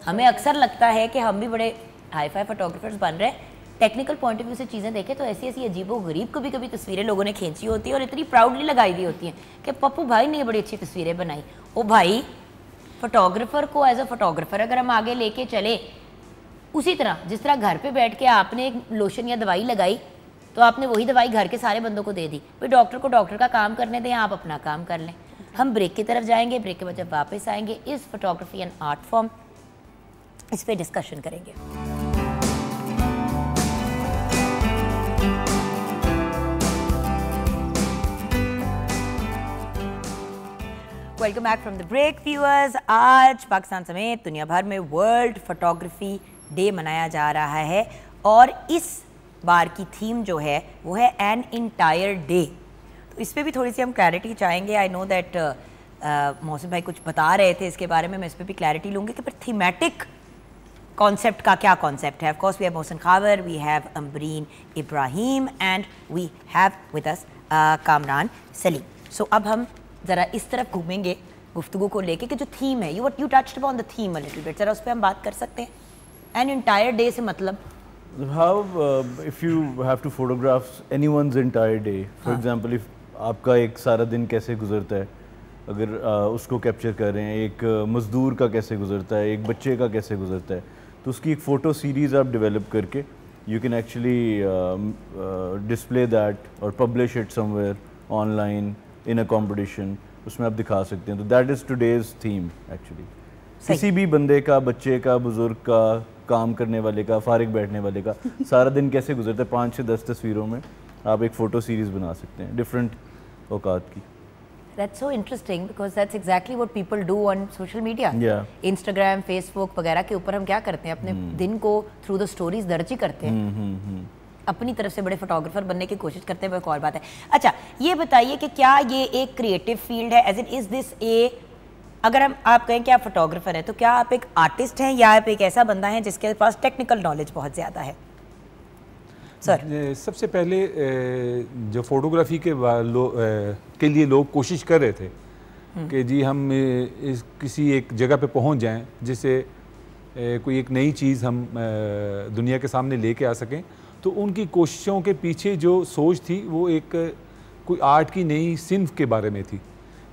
S1: हमें अक्सर लगता है कि हम भी बड़े हाई फाई फोटोग्राफर्स बन रहे हैं टेक्निकल पॉइंट ऑफ व्यू से चीज़ें देखें तो ऐसी ऐसी अजीबो गरीब कभी कभी तस्वीरें लोगों ने खींची होती है और इतनी प्राउडली लगाई हुई होती हैं कि पप्पू भाई ने बड़ी अच्छी तस्वीरें बनाई ओ भाई फोटोग्राफर को एज अ फोटोग्राफर अगर हम आगे लेके चले उसी तरह जिस तरह घर पे बैठ के आपने एक लोशन या दवाई लगाई तो आपने वही दवाई घर के सारे बंदों को दे दी भाई डॉक्टर को डॉक्टर का काम करने दें आप अपना काम कर लें हम ब्रेक की तरफ जाएंगे ब्रेक के बाद जब वापस आएंगे इस फोटोग्राफी एंड आर्ट फॉर्म इस पर डिस्कशन करेंगे welcome back from the break viewers आज पाकिस्तान समेत दुनिया भर में वर्ल्ड फोटोग्राफी डे मनाया जा रहा है और इस बार की थीम जो है वो है एन इंटायर डे तो इस पर भी थोड़ी सी हम क्लैरिटी चाहेंगे आई नो दैट मोहसिन भाई कुछ बता रहे थे इसके बारे में मैं इस पर भी क्लैरिटी लूँगी कि पर थीमेटिक कॉन्सेप्ट का क्या कॉन्सेप्ट है of course we have Mohsin Khawar we have Ambreen Ibrahim and we have with us Kamran Saleem so अब हम ज़रा इस तरफ घूमेंगे गुफ्तु को लेके कि जो थीम है you what you touch upon the theme little bit ज़रा उस पर हम बात कर सकते हैं एंड इंटायर डे से मतलब
S4: How uh, if you have to photograph anyone's entire day, for huh. हाँ। example, if आपका एक सारा दिन कैसे गुजरता है अगर आ, उसको कैप्चर कर रहे हैं एक मज़दूर का कैसे गुजरता है एक बच्चे का कैसे गुजरता है तो उसकी एक फ़ोटो सीरीज़ आप डेवलप करके you can actually display that और publish it somewhere online in a competition उसमें आप दिखा सकते हैं तो that is today's theme actually किसी भी बंदे का बच्चे का बुज़ुर्ग का काम करने वाले का फारिग बैठने वाले का सारा दिन कैसे गुजरता है पाँच से दस तस्वीरों में आप एक फ़ोटो सीरीज़ बना सकते हैं डिफरेंट औकात की
S1: That's so interesting because that's exactly what people do on social media. Yeah. Instagram, Facebook वगैरह के ऊपर हम क्या करते हैं अपने hmm. दिन को through the stories दर्ज ही करते हैं
S6: hmm, hmm, hmm.
S1: अपनी तरफ से बड़े फोटोग्राफर बनने की कोशिश करते हैं वो एक और बात है अच्छा ये बताइए कि क्या ये एक क्रिएटिव फील्ड है as in is this a अगर हम आप कहें कि आप फोटोग्राफर हैं तो क्या आप एक आर्टिस्ट हैं या आप एक ऐसा बंदा है जिसके पास टेक्निकल नॉलेज बहुत ज़्यादा है
S5: सर सबसे पहले जो फोटोग्राफी के के लिए लोग कोशिश कर रहे थे हम्म। कि जी हम इस किसी एक जगह पे पहुंच जाएं जिससे कोई एक नई चीज़ हम दुनिया के सामने लेके आ सकें तो उनकी कोशिशों के पीछे जो सोच थी वो एक कोई आर्ट की नई सिंफ के बारे में थी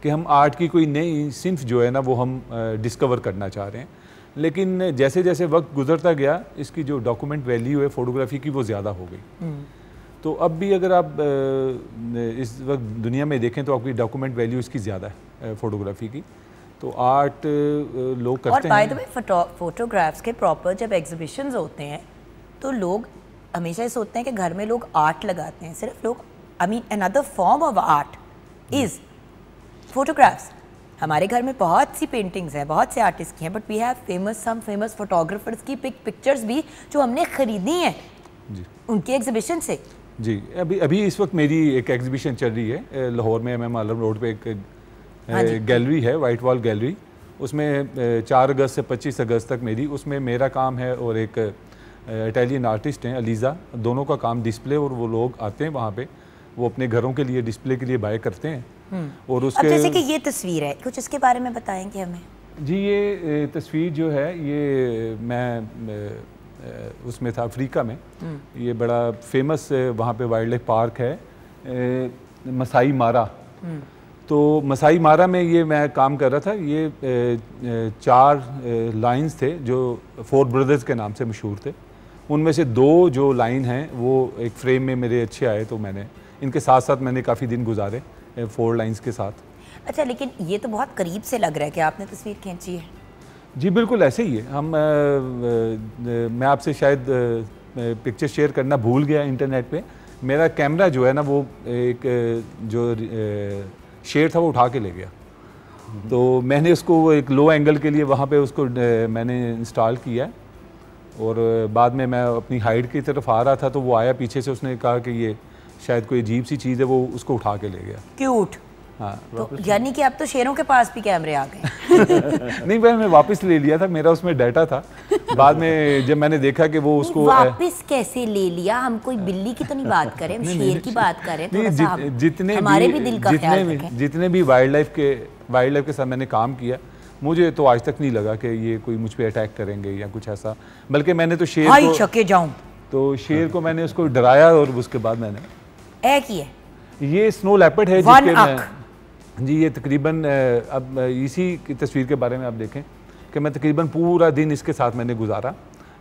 S5: कि हम आर्ट की कोई नई सिंफ जो है ना वो हम डिस्कवर करना चाह रहे हैं लेकिन जैसे जैसे वक्त गुजरता गया इसकी जो डॉक्यूमेंट वैल्यू है फ़ोटोग्राफी की वो ज़्यादा हो गई हम्म। तो अब भी अगर आप इस वक्त दुनिया में देखें तो आपकी डॉक्यूमेंट वैल्यू इसकी ज़्यादा है फ़ोटोग्राफी की तो आर्ट लोग करते और हैं
S1: और फोटोग्राफ्स के प्रॉपर जब एग्जिबिशन होते हैं तो लोग हमेशा ये सोचते हैं कि घर में लोग आर्ट लगाते हैं सिर्फ लोग I mean another form of art is photographs हमारे घर में बहुत सी पेंटिंग्स हैं बहुत से आर्टिस्ट की हैं but we have famous some famous photographers की पिक पिक्चर्स भी जो हमने खरीदी हैं उनके एग्जीबिशन से
S5: जी अभी अभी इस वक्त मेरी एक एग्जीबिशन चल रही है लाहौर में एम आलम रोड पे एक गैलरी हाँ है वाइट वॉल गैलरी उसमें चार अगस्त से पच्चीस अगस्त तक मेरी उसमें मेरा काम है और एक इटालियन आर्टिस्ट हैं अलीज़ा दोनों का काम डिस्प्ले और वो लोग आते हैं वहाँ पे वो अपने घरों के लिए डिस्प्ले के लिए बाय करते हैं हम्म। और उसके जैसे कि
S1: ये तस्वीर है कुछ इसके बारे में बताएंगे हमें
S5: जी ये तस्वीर जो है ये मैं उसमें था अफ्रीका में हम्म। ये बड़ा फेमस वहाँ पे वाइल्ड लाइफ पार्क है मसाई हम्म। मारा तो मसाई मारा में ये मैं काम कर रहा था ये चार लाइंस थे जो फोर ब्रदर्स के नाम से मशहूर थे उनमें से दो जो लाइन हैं वो एक फ्रेम में मेरे अच्छे आए तो मैंने इनके साथ साथ मैंने काफ़ी दिन गुजारे फोर लाइंस के साथ
S1: अच्छा लेकिन ये तो बहुत करीब से लग रहा है कि आपने तस्वीर खींची है
S5: जी बिल्कुल ऐसे ही है हम आ, आ, मैं आपसे शायद पिक्चर शेयर करना भूल गया इंटरनेट पे मेरा कैमरा जो है ना वो एक जो शेयर था वो उठा के ले गया तो मैंने उसको एक लो एंगल के लिए वहाँ पे उसको मैंने इंस्टॉल किया और बाद में मैं अपनी हाइट की तरफ आ रहा था तो वो आया पीछे से उसने कहा कि ये शायद कोई अजीब सी चीज़ है वो उसको उठा के ले गया क्यूट हाँ तो यानी
S1: कि अब तो शेरों के पास भी कैमरे आ गए
S5: नहीं भाई मैं वापस ले लिया था मेरा उसमें डाटा था बाद में जब मैंने देखा कि वो उसको वापस
S1: कैसे ले लिया हम कोई बिल्ली की तो नहीं बात करें हम शेर की बात करें तो जि, जितने हमारे भी, भी दिल का जितने भी
S5: जितने भी वाइल्ड लाइफ के वाइल्ड लाइफ के साथ मैंने काम किया मुझे तो आज तक नहीं लगा कि ये कोई मुझ पर अटैक करेंगे या कुछ ऐसा बल्कि मैंने तो शेर छके जाऊँ तो शेर हाँ। को मैंने उसको डराया और उसके बाद मैंने ए की है ये स्नो लेपर्ड है जिसके मैं, जी ये तकरीबन अब इसी की तस्वीर के बारे में आप देखें कि मैं तकरीबन पूरा दिन इसके साथ मैंने गुजारा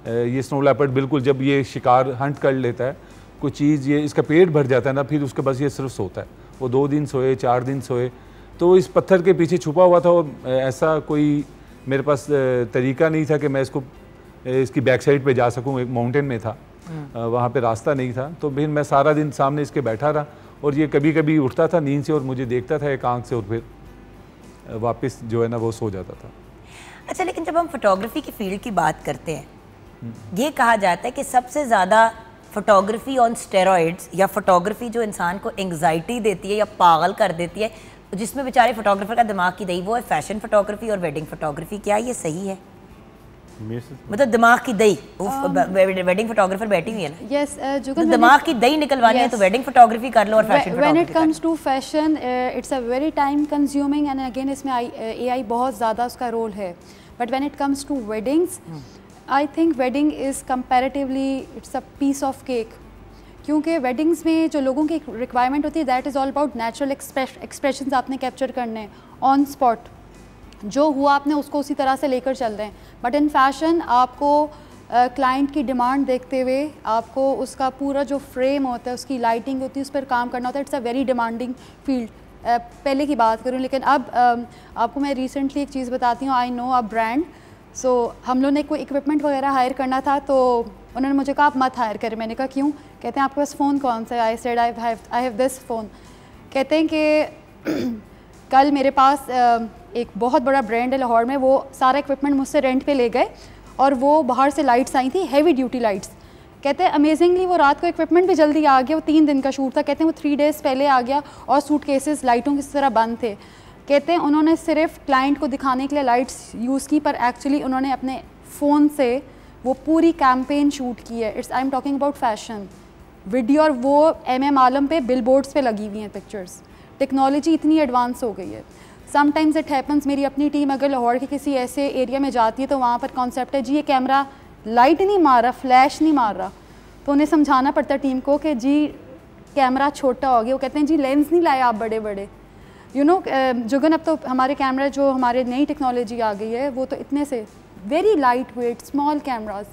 S5: ये स्नो लेपर्ड बिल्कुल जब ये शिकार हंट कर लेता है कोई चीज़ ये इसका पेट भर जाता है ना फिर उसके पास ये सिर्फ सोता है वो दो दिन सोए चार दिन सोए तो इस पत्थर के पीछे छुपा हुआ था और ऐसा कोई मेरे पास तरीका नहीं था कि मैं इसको इसकी बैक साइड पर जा सकूँ एक माउंटेन में था वहाँ पे रास्ता नहीं था तो फिर मैं सारा दिन सामने इसके बैठा रहा और ये कभी कभी उठता था नींद से और मुझे देखता था एक आंख से और फिर वापस जो है ना वो सो जाता था
S1: अच्छा लेकिन जब हम फोटोग्राफी की फील्ड की बात करते हैं ये कहा जाता है कि सबसे ज़्यादा फोटोग्राफी ऑन स्टेरॉइड्स या फोटोग्राफी जो इंसान को एंग्जाइटी देती है या पागल कर देती है जिसमें बेचारे फोटोग्राफर का दिमाग की दही वो है फैशन फोटोग्राफी और वेडिंग फोटोग्राफी क्या ये सही है
S4: मतलब
S1: दिमाग की दही um, वेडिंग फोटोग्राफर बैठी हुई है ना
S6: यस uh, जो तो दिमाग की दही निकलवानी है तो वेडिंग
S1: फोटोग्राफी कर लो और fashion when it comes
S6: to fashion it's a very time consuming and again इसमें एआई uh, बहुत ज़्यादा उसका रोल है but when it comes to weddings I think wedding is comparatively it's a piece of cake क्योंकि वेडिंग्स में जो लोगों की रिक्वायरमेंट होती है that is all about natural expressions आपने कैप्चर करने ऑन स्पॉट जो हुआ आपने उसको उसी तरह से लेकर चल रहे हैं बट इन फैशन आपको क्लाइंट की डिमांड देखते हुए आपको उसका पूरा जो फ्रेम होता है उसकी लाइटिंग होती है उस पर काम करना होता है it's a very demanding field पहले की बात करूँ लेकिन अब uh, आपको मैं रिसेंटली एक चीज़ बताती हूँ I know a brand so हम लोग ने कोई इक्विपमेंट वगैरह हायर करना था तो उन्होंने मुझे कहा आप मत हायर करें मैंने कहा क्यों कहते हैं आपके पास फ़ोन कौन सा I said I I have this phone कहते हैं कि कल मेरे पास uh, एक बहुत बड़ा ब्रांड है लाहौर में वो सारा इक्विपमेंट मुझसे रेंट पे ले गए और वो बाहर से लाइट्स आई थी हैवी ड्यूटी लाइट्स कहते हैं अमेजिंगली वो रात को इक्विपमेंट भी जल्दी आ गया वो तीन दिन का शूट था कहते हैं वो थ्री डेज़ पहले आ गया और सूट केसेस लाइटों की तरह बंद थे कहते हैं उन्होंने सिर्फ क्लाइंट को दिखाने के लिए लाइट्स यूज़ की पर एक्चुअली उन्होंने अपने फ़ोन से वो पूरी कैंपेन शूट की है it's I am talking about fashion video और वो एम एम आलम पे बिल बोर्ड्स पर लगी हुई हैं पिक्चर्स टेक्नोलॉजी इतनी एडवांस हो गई है समटाइम्स इट हैपन्स मेरी अपनी टीम अगर लाहौर के किसी ऐसे एरिया में जाती है तो वहाँ पर कॉन्सेप्ट है जी ये कैमरा लाइट नहीं मार रहा फ्लैश नहीं मार रहा तो उन्हें समझाना पड़ता है टीम को कि जी कैमरा छोटा हो गया वो कहते हैं जी लेंस नहीं लाए आप बड़े बड़े you you know know, Jugan अब तो हमारे कैमरा जो हमारे नई टेक्नोलॉजी आ गई है वो तो इतने से very lightweight small cameras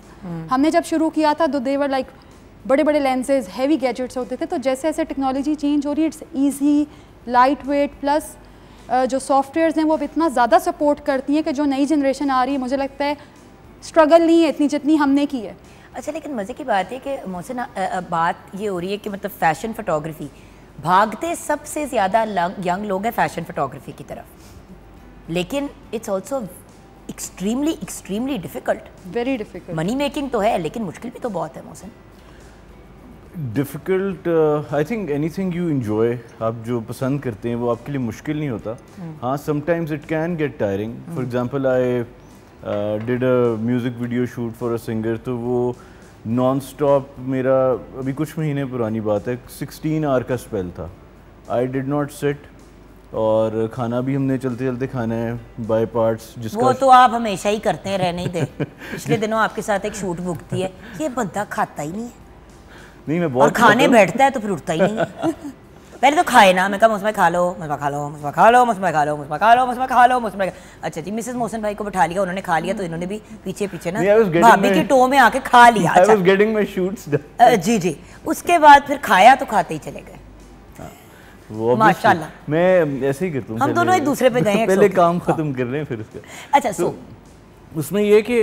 S6: हमने जब शुरू किया था तो देवर लाइक बड़े बड़े लेंसेज हैवी गैजेट्स होते थे तो जैसे जैसे टेक्नोलॉजी चेंज हो रही है it's easy lightweight plus जो सॉफ्टवेयर्स हैं वो अब इतना ज़्यादा सपोर्ट करती हैं कि जो नई जनरेशन आ रही है मुझे लगता है स्ट्रगल नहीं है इतनी जितनी हमने की है
S1: अच्छा लेकिन मज़े की बात है कि मोहसिन बात ये हो रही है कि मतलब फ़ैशन फ़ोटोग्राफी भागते सबसे ज़्यादा यंग लोग हैं फ़ैशन फ़ोटोग्राफी की तरफ लेकिन it's also extremely extremely difficult very difficult money making तो है लेकिन मुश्किल भी तो बहुत है Mohsin
S4: difficult I think anything you enjoy आप जो पसंद करते हैं वो आपके लिए मुश्किल नहीं होता hmm. हाँ sometimes it can get tiring for example I did a music video shoot for a singer तो वो नॉन स्टॉप मेरा अभी कुछ महीने पुरानी बात है सिक्सटीन आर का स्पेल था आई डिड नॉट सेट और खाना भी हमने चलते चलते खाना है बाय पार्ट्स जिसको वो तो
S1: आप हमेशा ही करते हैं रहने ही दे
S4: पिछले दिनों
S1: आपके साथ एक शूट भुगती है ये बंदा खाता ही नहीं है
S4: नहीं मैं बहुत और खाने मतलब बैठता है
S1: तो फिर उठता ही नहीं पहले तो खाए ना मैं कहा मौसम खा लो मौसम खा लो मौसम खा लो मौसम खा लो मौसम खा लो मौसम खा लो मौसम अच्छा जी मिसेस मोहसन भाई को बैठा लिया उन्होंने खा लिया तो इन्होंने भी पीछे पीछे ना भाभी के टो में आके खा लिया I was
S4: getting my shoots
S1: जी जी उसके बाद फिर खाया तो खाते ही चले गए
S4: हाँ, माशाल्लाह मैं ऐसे ही करता हूं हम दोनों एक दूसरे पे गए पहले काम खत्म कर रहे हैं फिर उसका अच्छा तो सो उसमें ये कि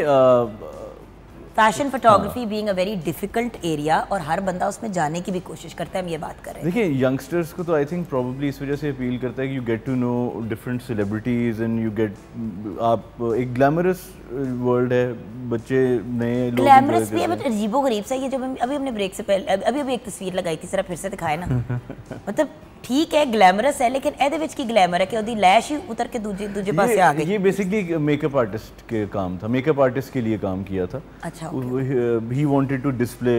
S1: fashion photography being a very difficult area और हर बंदा उसमें जाने की भी कोशिश करता है हम ये बात कर
S4: रहे हैं देखिए यंगस्टर्स को तो आई थिंक प्रोबेबली इस वजह से अपील करता है कि you get to know different celebrities and you get आप एक ग्लैमरस वर्ल्ड है बच्चे नए लोग ग्लैमरस भी है बट
S1: अजीबो सा ये जो अभी हमने ब्रेक से पहले अभी अभी एक तस्वीर लगाई थी जरा फिर से दिखाए ना मतलब ठीक है ग्लैमरस है लेकिन ए ਵਿੱਚ है कि ਹੈ ਕਿ ਉਹਦੀ ਲੈਸ਼ ਹੀ दूजे ਕੇ ਦੂਜੇ ਦੂਜੇ ਪਾਸੇ
S4: ये बेसिकली मेकअप आर्टिस्ट के काम था मेकअप आर्टिस्ट के लिए काम किया था he wanted to display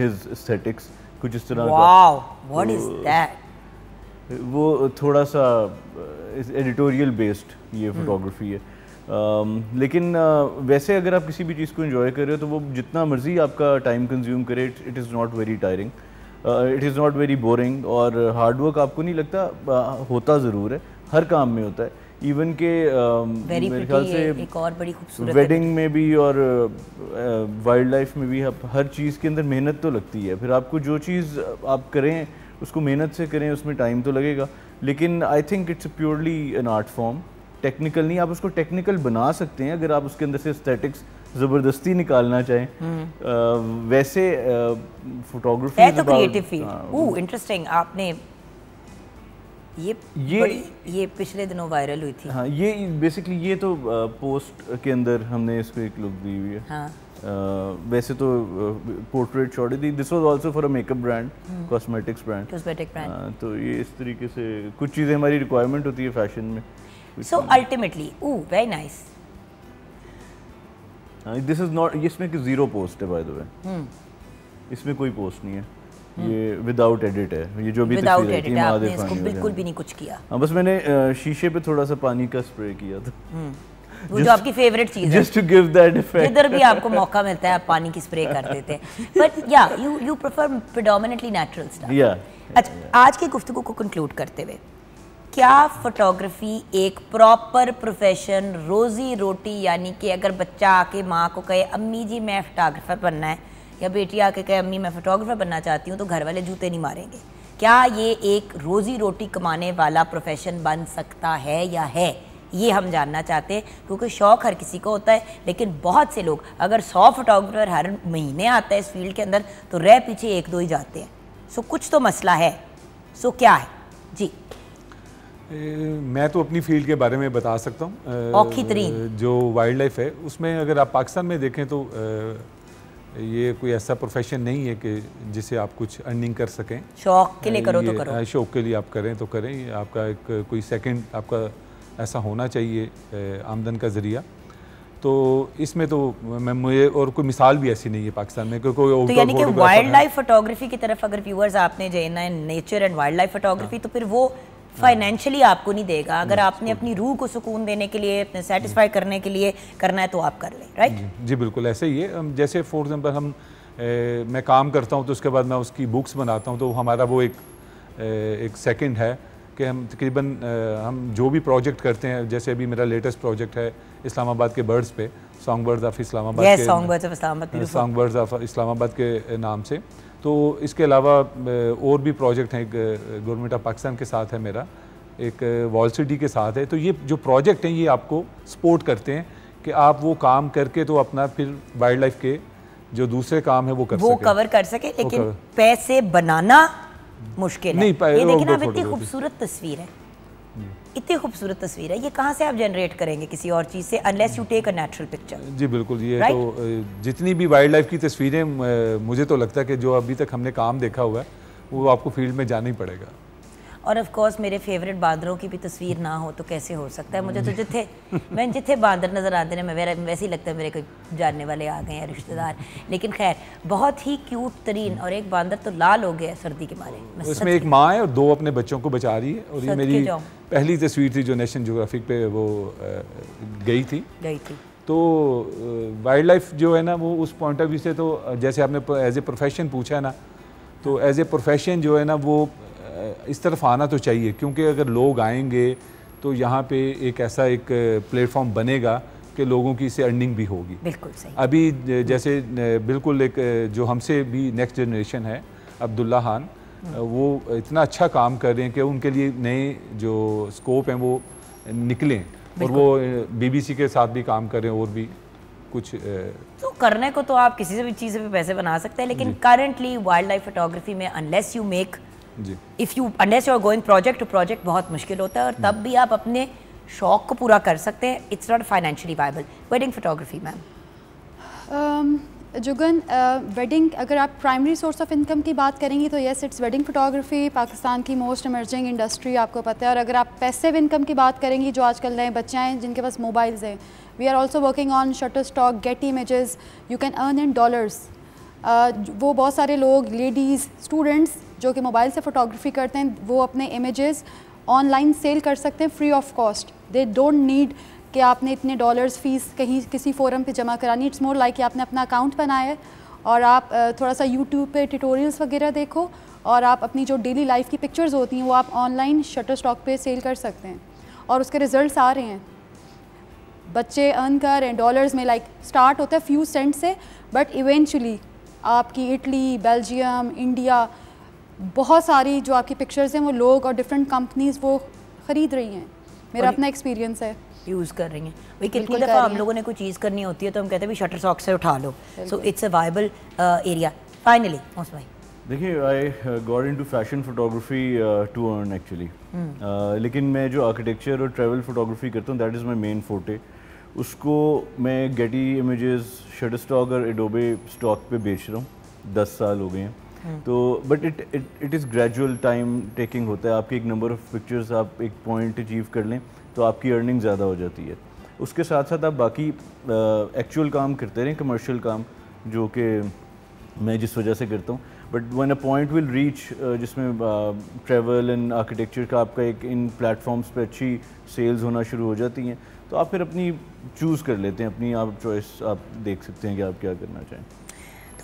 S4: his aesthetics कुछ इस तरह वाओ व्हाट इज
S6: दैट
S4: वो थोड़ा सा एडिटोरियल uh, बेस्ड ये फोटोग्राफी हम्म। है Uh, लेकिन uh, वैसे अगर आप किसी भी चीज़ को इन्जॉय कर रहे हो तो वो जितना मर्ज़ी आपका टाइम कंज्यूम करे it is not very tiring it is not very boring और हार्डवर्क आपको नहीं लगता uh, होता ज़रूर है हर काम में होता है इवन के um, मेरे ख्याल से एक और बड़ी खूबसूरत वेडिंग में भी और वाइल्ड uh, लाइफ में भी आप हर चीज़ के अंदर मेहनत तो लगती है फिर आपको जो चीज़ आप करें उसको मेहनत से करें उसमें टाइम तो लगेगा लेकिन I think it's purely an art form technical नहीं आप उसको टेक्निकल बना सकते हैं अगर आप उसके अंदर से एस्थेटिक्स ज़बरदस्ती निकालना चाहें uh, वैसे फोटोग्राफी तो क्रिएटिव फील्ड
S1: इंटरेस्टिंग आपने ये ये ये पिछले दिनों वायरल हुई थी हाँ
S4: ये बेसिकली ये तो आ, पोस्ट के अंदर हमने इसको एक लुक दी हुई है Uh, वैसे तो पोर्ट्रेट शॉट थी this was also for a makeup brand cosmetics brand cosmetic brand तो ये इस तरीके से कुछ चीज़ें हमारी रिक्वायरमेंट होती है फैशन में so
S1: ultimately oh very nice
S4: this is not इसमें कि जीरो पोस्ट है बाय द वे इसमें कोई पोस्ट नहीं है ये विदाउट एडिट है ये जो भी विदाउट एडिट है आपने इसको बिल्कुल भी नहीं कुछ किया हां बस मैंने शीशे पे थोड़ा सा पानी का स्प्रे किया था hmm. वो जो आपकी फेवरेट चीज है just to give that effect इधर भी आपको
S1: मौका मिलता है आप पानी की स्प्रे कर देते हैं बट या you you prefer predominantly natural stuff या अच्छा आज की गुफ्तगू को कंक्लूड करते हुए क्या फोटोग्राफी एक प्रॉपर प्रोफेशन रोज़ी रोटी यानी कि अगर बच्चा आके माँ को कहे अम्मी जी मैं फोटोग्राफर बनना है या बेटी आके कहे अम्मी मैं फोटोग्राफर बनना चाहती हूँ तो घर वाले जूते नहीं मारेंगे क्या ये एक रोज़ी रोटी कमाने वाला प्रोफेशन बन सकता है या है ये हम जानना चाहते हैं क्योंकि शौक़ हर किसी को होता है लेकिन बहुत से लोग अगर सौ फोटोग्राफर हर महीने आता है इस फील्ड के अंदर तो रह पीछे एक दो ही जाते हैं सो कुछ तो मसला है सो क्या है जी
S5: मैं तो अपनी फील्ड के बारे में बता सकता हूँ जो वाइल्ड लाइफ है उसमें अगर आप पाकिस्तान में देखें तो ये कोई ऐसा प्रोफेशन नहीं है कि जिसे आप कुछ अर्निंग कर सकें शौक के लिए करो तो करो शौक के लिए आप करें तो करें आपका एक कोई सेकंड आपका ऐसा होना चाहिए आमदन का ज़रिया तो इसमें तो मैं मुझे और कोई मिसाल भी ऐसी नहीं है पाकिस्तान में कोई तो, तो यानी कि वाइल्ड लाइफ
S1: फोटोग्राफी की तरफ अगर व्यूअर्स आपने जो है ना nature and wild life photography तो फिर वो फाइनेंशियली आपको नहीं देगा अगर आपने अपनी रूह को सुकून देने के लिए अपने सेटिस्फाई करने के लिए करना है तो आप कर लें राइट जी,
S5: जी बिल्कुल ऐसे ही है जैसे फॉर एग्जाम्पल हम ए, मैं काम करता हूँ तो उसके बाद मैं उसकी बुक्स बनाता हूँ तो हमारा वो एक ए, एक सेकेंड है कि हम तकरीबन हम जो भी प्रोजेक्ट करते हैं जैसे अभी मेरा लेटेस्ट प्रोजेक्ट है इस्लामाबाद के बर्ड्स पे song birds of Islamabad song birds of Islamabad के नाम से तो इसके अलावा और भी प्रोजेक्ट हैं गवर्नमेंट ऑफ पाकिस्तान के साथ है मेरा एक वॉल सिटी के साथ है तो ये जो प्रोजेक्ट हैं ये आपको सपोर्ट करते हैं कि आप वो काम करके तो अपना फिर वाइल्ड लाइफ के जो दूसरे काम है वो कर वो कवर
S1: कर सके लेकिन पैसे बनाना मुश्किल है नहीं ये आप इतनी खूबसूरत तस्वीर है इतनी खूबसूरत तस्वीर है ये कहाँ से आप जनरेट करेंगे किसी और चीज़ से unless you take a natural picture जी
S5: बिल्कुल ये right? तो जितनी भी वाइल्ड लाइफ की तस्वीरें मुझे तो लगता है कि जो अभी तक हमने काम देखा हुआ है वो आपको फील्ड में जाना ही पड़ेगा
S1: और ऑफ कोर्स मेरे फेवरेट बांदरों की भी तस्वीर ना हो तो कैसे हो सकता है मुझे तो जिथे मैं जिथे बांदर नज़र आते हैं मैं मेरा वैसे ही लगता है मेरे कोई जानने वाले आ गए हैं रिश्तेदार लेकिन खैर बहुत ही क्यूट तरीन और एक बांदर तो लाल हो गया है सर्दी के मारे उसमें
S5: एक माँ है और दो अपने बच्चों को बचा रही है और ये मेरी पहली तस्वीर थी जो नेशनल जोग्राफिक पे वो गई थी गई थी तो वाइल्ड लाइफ जो है ना वो उस पॉइंट ऑफ व्यू से तो जैसे आपने एज ए प्रोफेशन पूछा है ना तो एज ए प्रोफेशन जो है ना वो इस तरफ आना तो चाहिए क्योंकि अगर लोग आएंगे तो यहाँ पे एक ऐसा एक प्लेटफॉर्म बनेगा कि लोगों की इससे अर्निंग भी होगी बिल्कुल सही अभी जैसे बिल्कुल एक जो हमसे भी नेक्स्ट जनरेशन है अब्दुल्ला खान हम्म। वो इतना अच्छा काम कर रहे हैं कि उनके लिए नए जो स्कोप हैं वो निकलें और वो बीबीसी के साथ भी काम कर रहे हैं और भी कुछ
S1: तो करने को तो आप किसी से भी चीज़ पे पैसे बना सकते हैं लेकिन करंटली वाइल्ड लाइफ फोटोग्राफी में unless you make if you unless you're going project to project बहुत मुश्किल होता है और तब भी आप अपने शौक को पूरा कर सकते हैं it's not financially viable wedding photography
S6: ma'am जुगन वेडिंग uh, अगर आप प्राइमरी सोर्स ऑफ इनकम की बात करेंगी तो yes it's wedding photography Pakistan की मोस्ट इमर्जिंग इंडस्ट्री आपको पता है और अगर आप पैसिव इनकम की बात करेंगी जो आजकल नए बच्चे हैं जिनके पास मोबाइल्स हैं we are also working on Shutterstock get images you can earn in dollars वो बहुत सारे लोग लेडीज़ स्टूडेंट्स जो कि मोबाइल से फ़ोटोग्राफी करते हैं वो अपने इमेजेस ऑनलाइन सेल कर सकते हैं free of cost they don't need कि आपने इतने डॉलर्स फ़ीस कहीं किसी फोरम पे जमा करानी इट्स मोर लाइक कि आपने अपना अकाउंट बनाया है और आप थोड़ा सा यूट्यूब पे ट्यूटोरियल्स वगैरह देखो और आप अपनी जो डेली लाइफ की पिक्चर्स होती हैं वो आप ऑनलाइन शटर स्टॉक पर सेल कर सकते हैं और उसके रिज़ल्ट आ रहे हैं बच्चे अर्न कर रहे हैं डॉलर्स में लाइक स्टार्ट होता है फ्यू सेंट से बट इवेंचुअली आपकी इटली बेल्जियम इंडिया बहुत सारी जो आपकी पिक्चर्स हैं वो लोग और डिफरेंट कंपनीज वो ख़रीद रही हैं मेरा अपना एक्सपीरियंस है
S1: यूज़ कर रही हैं भाई कितनी दफ़ा हम लोगों ने कोई चीज़ करनी होती है तो हम कहते हैं शटर सॉक से उठा लो so it's a viable area finally भाई
S4: देखिए I got into fashion photography to earn actually लेकिन मैं जो आर्किटेक्चर और ट्रेवल फोटोग्राफी करता हूँ दैट इज़ माई मेन फोटे उसको मैं गेटी इमेजेस शटर स्टॉक और एडोबे स्टॉक पे बेच रहा हूँ दस साल हो गए हैं Hmm. तो but it it it is gradual time taking होता है आपकी एक नंबर ऑफ पिक्चर्स आप एक पॉइंट अचीव कर लें तो आपकी अर्निंग ज़्यादा हो जाती है उसके साथ साथ आप बाकी एक्चुअल काम करते रहें कमर्शियल काम जो कि मैं जिस वजह से करता हूँ but one a point will reach जिसमें ट्रेवल एंड आर्किटेक्चर का आपका एक इन प्लेटफॉर्म्स पे अच्छी सेल्स होना शुरू हो जाती हैं तो आप फिर अपनी चूज़ कर लेते हैं अपनी आप चॉइस आप देख सकते हैं कि आप क्या करना चाहें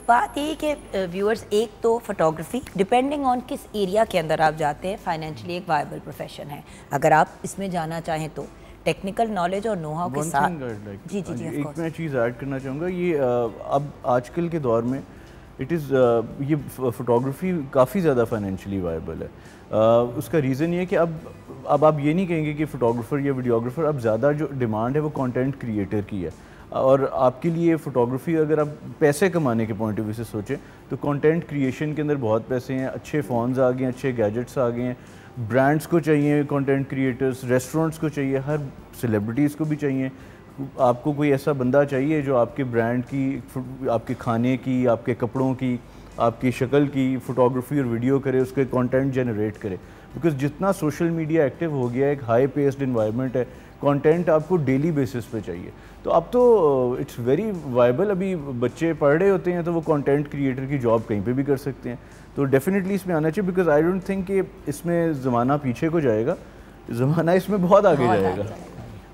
S1: बात ये कि व्यूअर्स एक तो फोटोग्राफी डिपेंडिंग ऑन किस एरिया के अंदर आप जाते हैं फाइनेंशियली एक वायबल प्रोफेशन है अगर आप इसमें जाना चाहें तो टेक्निकल नॉलेज और नोहा के साथ like, जी जी जी हाँ एक
S4: मैं चीज़ ऐड करना चाहूँगा ये अब आजकल के दौर में इट इज़ ये फोटोग्राफी काफ़ी ज़्यादा फाइनेंशियली वायबल है उसका रीज़न ये कि अब अब आप ये नहीं कहेंगे कि फ़ोटोग्राफ़र या वीडियोग्राफ़र अब ज़्यादा जो डिमांड है वो कंटेंट क्रिएटर की है और आपके लिए फ़ोटोग्राफी अगर आप पैसे कमाने के पॉइंट ऑफ व्यू से सोचें तो कंटेंट क्रिएशन के अंदर बहुत पैसे हैं अच्छे फ़ोन्स आ गए हैं अच्छे गैजेट्स आ गए हैं ब्रांड्स को चाहिए कंटेंट क्रिएटर्स रेस्टोरेंट्स को चाहिए हर सेलिब्रिटीज़ को भी चाहिए आपको कोई ऐसा बंदा चाहिए जो आपके ब्रांड की आपके खाने की आपके कपड़ों की आपकी शक्ल की फ़ोटोग्राफी और वीडियो करे उसके कंटेंट जनरेट करे बिकॉज जितना सोशल मीडिया एक्टिव हो गया है एक हाई पेस्ड इन्वायरमेंट है कंटेंट आपको डेली बेसिस पे चाहिए तो अब तो इट्स वेरी वाइबल अभी बच्चे पढ़ रहे होते हैं तो वो कंटेंट क्रिएटर की जॉब कहीं पे भी कर सकते हैं तो डेफिनेटली इसमें आना चाहिए बिकॉज आई डोंट थिंक कि इसमें ज़माना पीछे को जाएगा ज़माना इसमें बहुत आगे बहुत जाएगा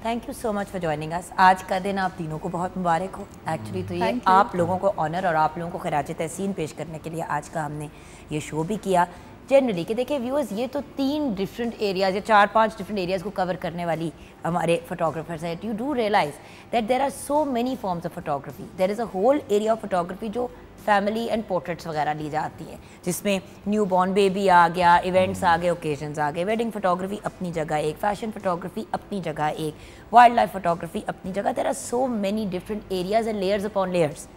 S1: thank you so much for joining us आज का दिन आप तीनों को बहुत मुबारक हो एक्चुअली तो ये आप लोगों को ऑनर और आप लोगों को खराज तहसीन पेश करने के लिए आज का हमने ये शो भी किया जनरली कि देखिए व्यूअर्स ये तो तीन डिफरेंट एरियाज या चार पांच डिफरेंट एरियाज को कवर करने वाली हमारे फोटोग्राफर्स हैं you do realise that there are so many forms of photography there is a whole area of photography जो फैमिली एंड पोर्ट्रेट्स वगैरह ली जाती हैं जिसमें न्यू बॉर्न बेबी आ गया इवेंट्स आ गए ओकेजन आ गए वेडिंग फोटोग्राफी अपनी जगह एक फैशन फोटोग्राफी अपनी जगह एक वाइल्ड लाइफ फोटोग्राफी अपनी जगह there are so many different areas and layers upon layers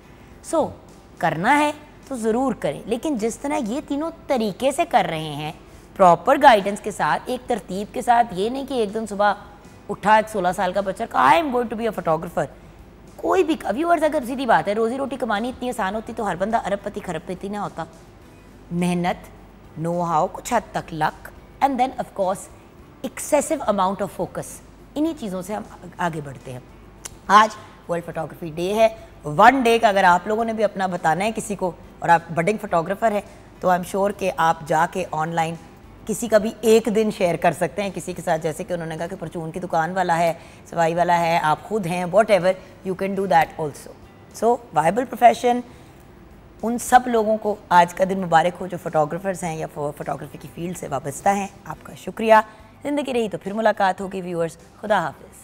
S1: so करना है तो ज़रूर करें लेकिन जिस तरह ये तीनों तरीके से कर रहे हैं प्रॉपर गाइडेंस के साथ एक तरतीब के साथ ये नहीं कि एकदम सुबह उठा एक सोलह साल का बच्चा कहा I am going to be a photographer कोई भी व्यूअर्स अगर सीधी बात है रोज़ी रोटी कमानी इतनी आसान होती तो हर बंदा अरब खरब खरबपति ना होता मेहनत नो हाउ कुछ हद तक luck and then of course excessive amount of focus इन्हीं चीज़ों से हम आगे बढ़ते हैं आज वर्ल्ड फोटोग्राफी डे है वन डे का अगर आप लोगों ने भी अपना बताना है किसी को और आप बडिंग फोटोग्राफर हैं तो आई एम श्योर कि आप जाके ऑनलाइन किसी का भी एक दिन शेयर कर सकते हैं किसी के साथ जैसे कि उन्होंने कहा कि परचून की दुकान वाला है सवाई वाला है आप खुद हैं whatever you can do that also so viable profession उन सब लोगों को आज का दिन मुबारक हो जो फोटोग्राफर्स हैं या फोटोग्राफी की फील्ड से वाबस्ता हैं आपका शुक्रिया ज़िंदगी रही तो फिर मुलाकात होगी व्यूअर्स खुदा हाफिज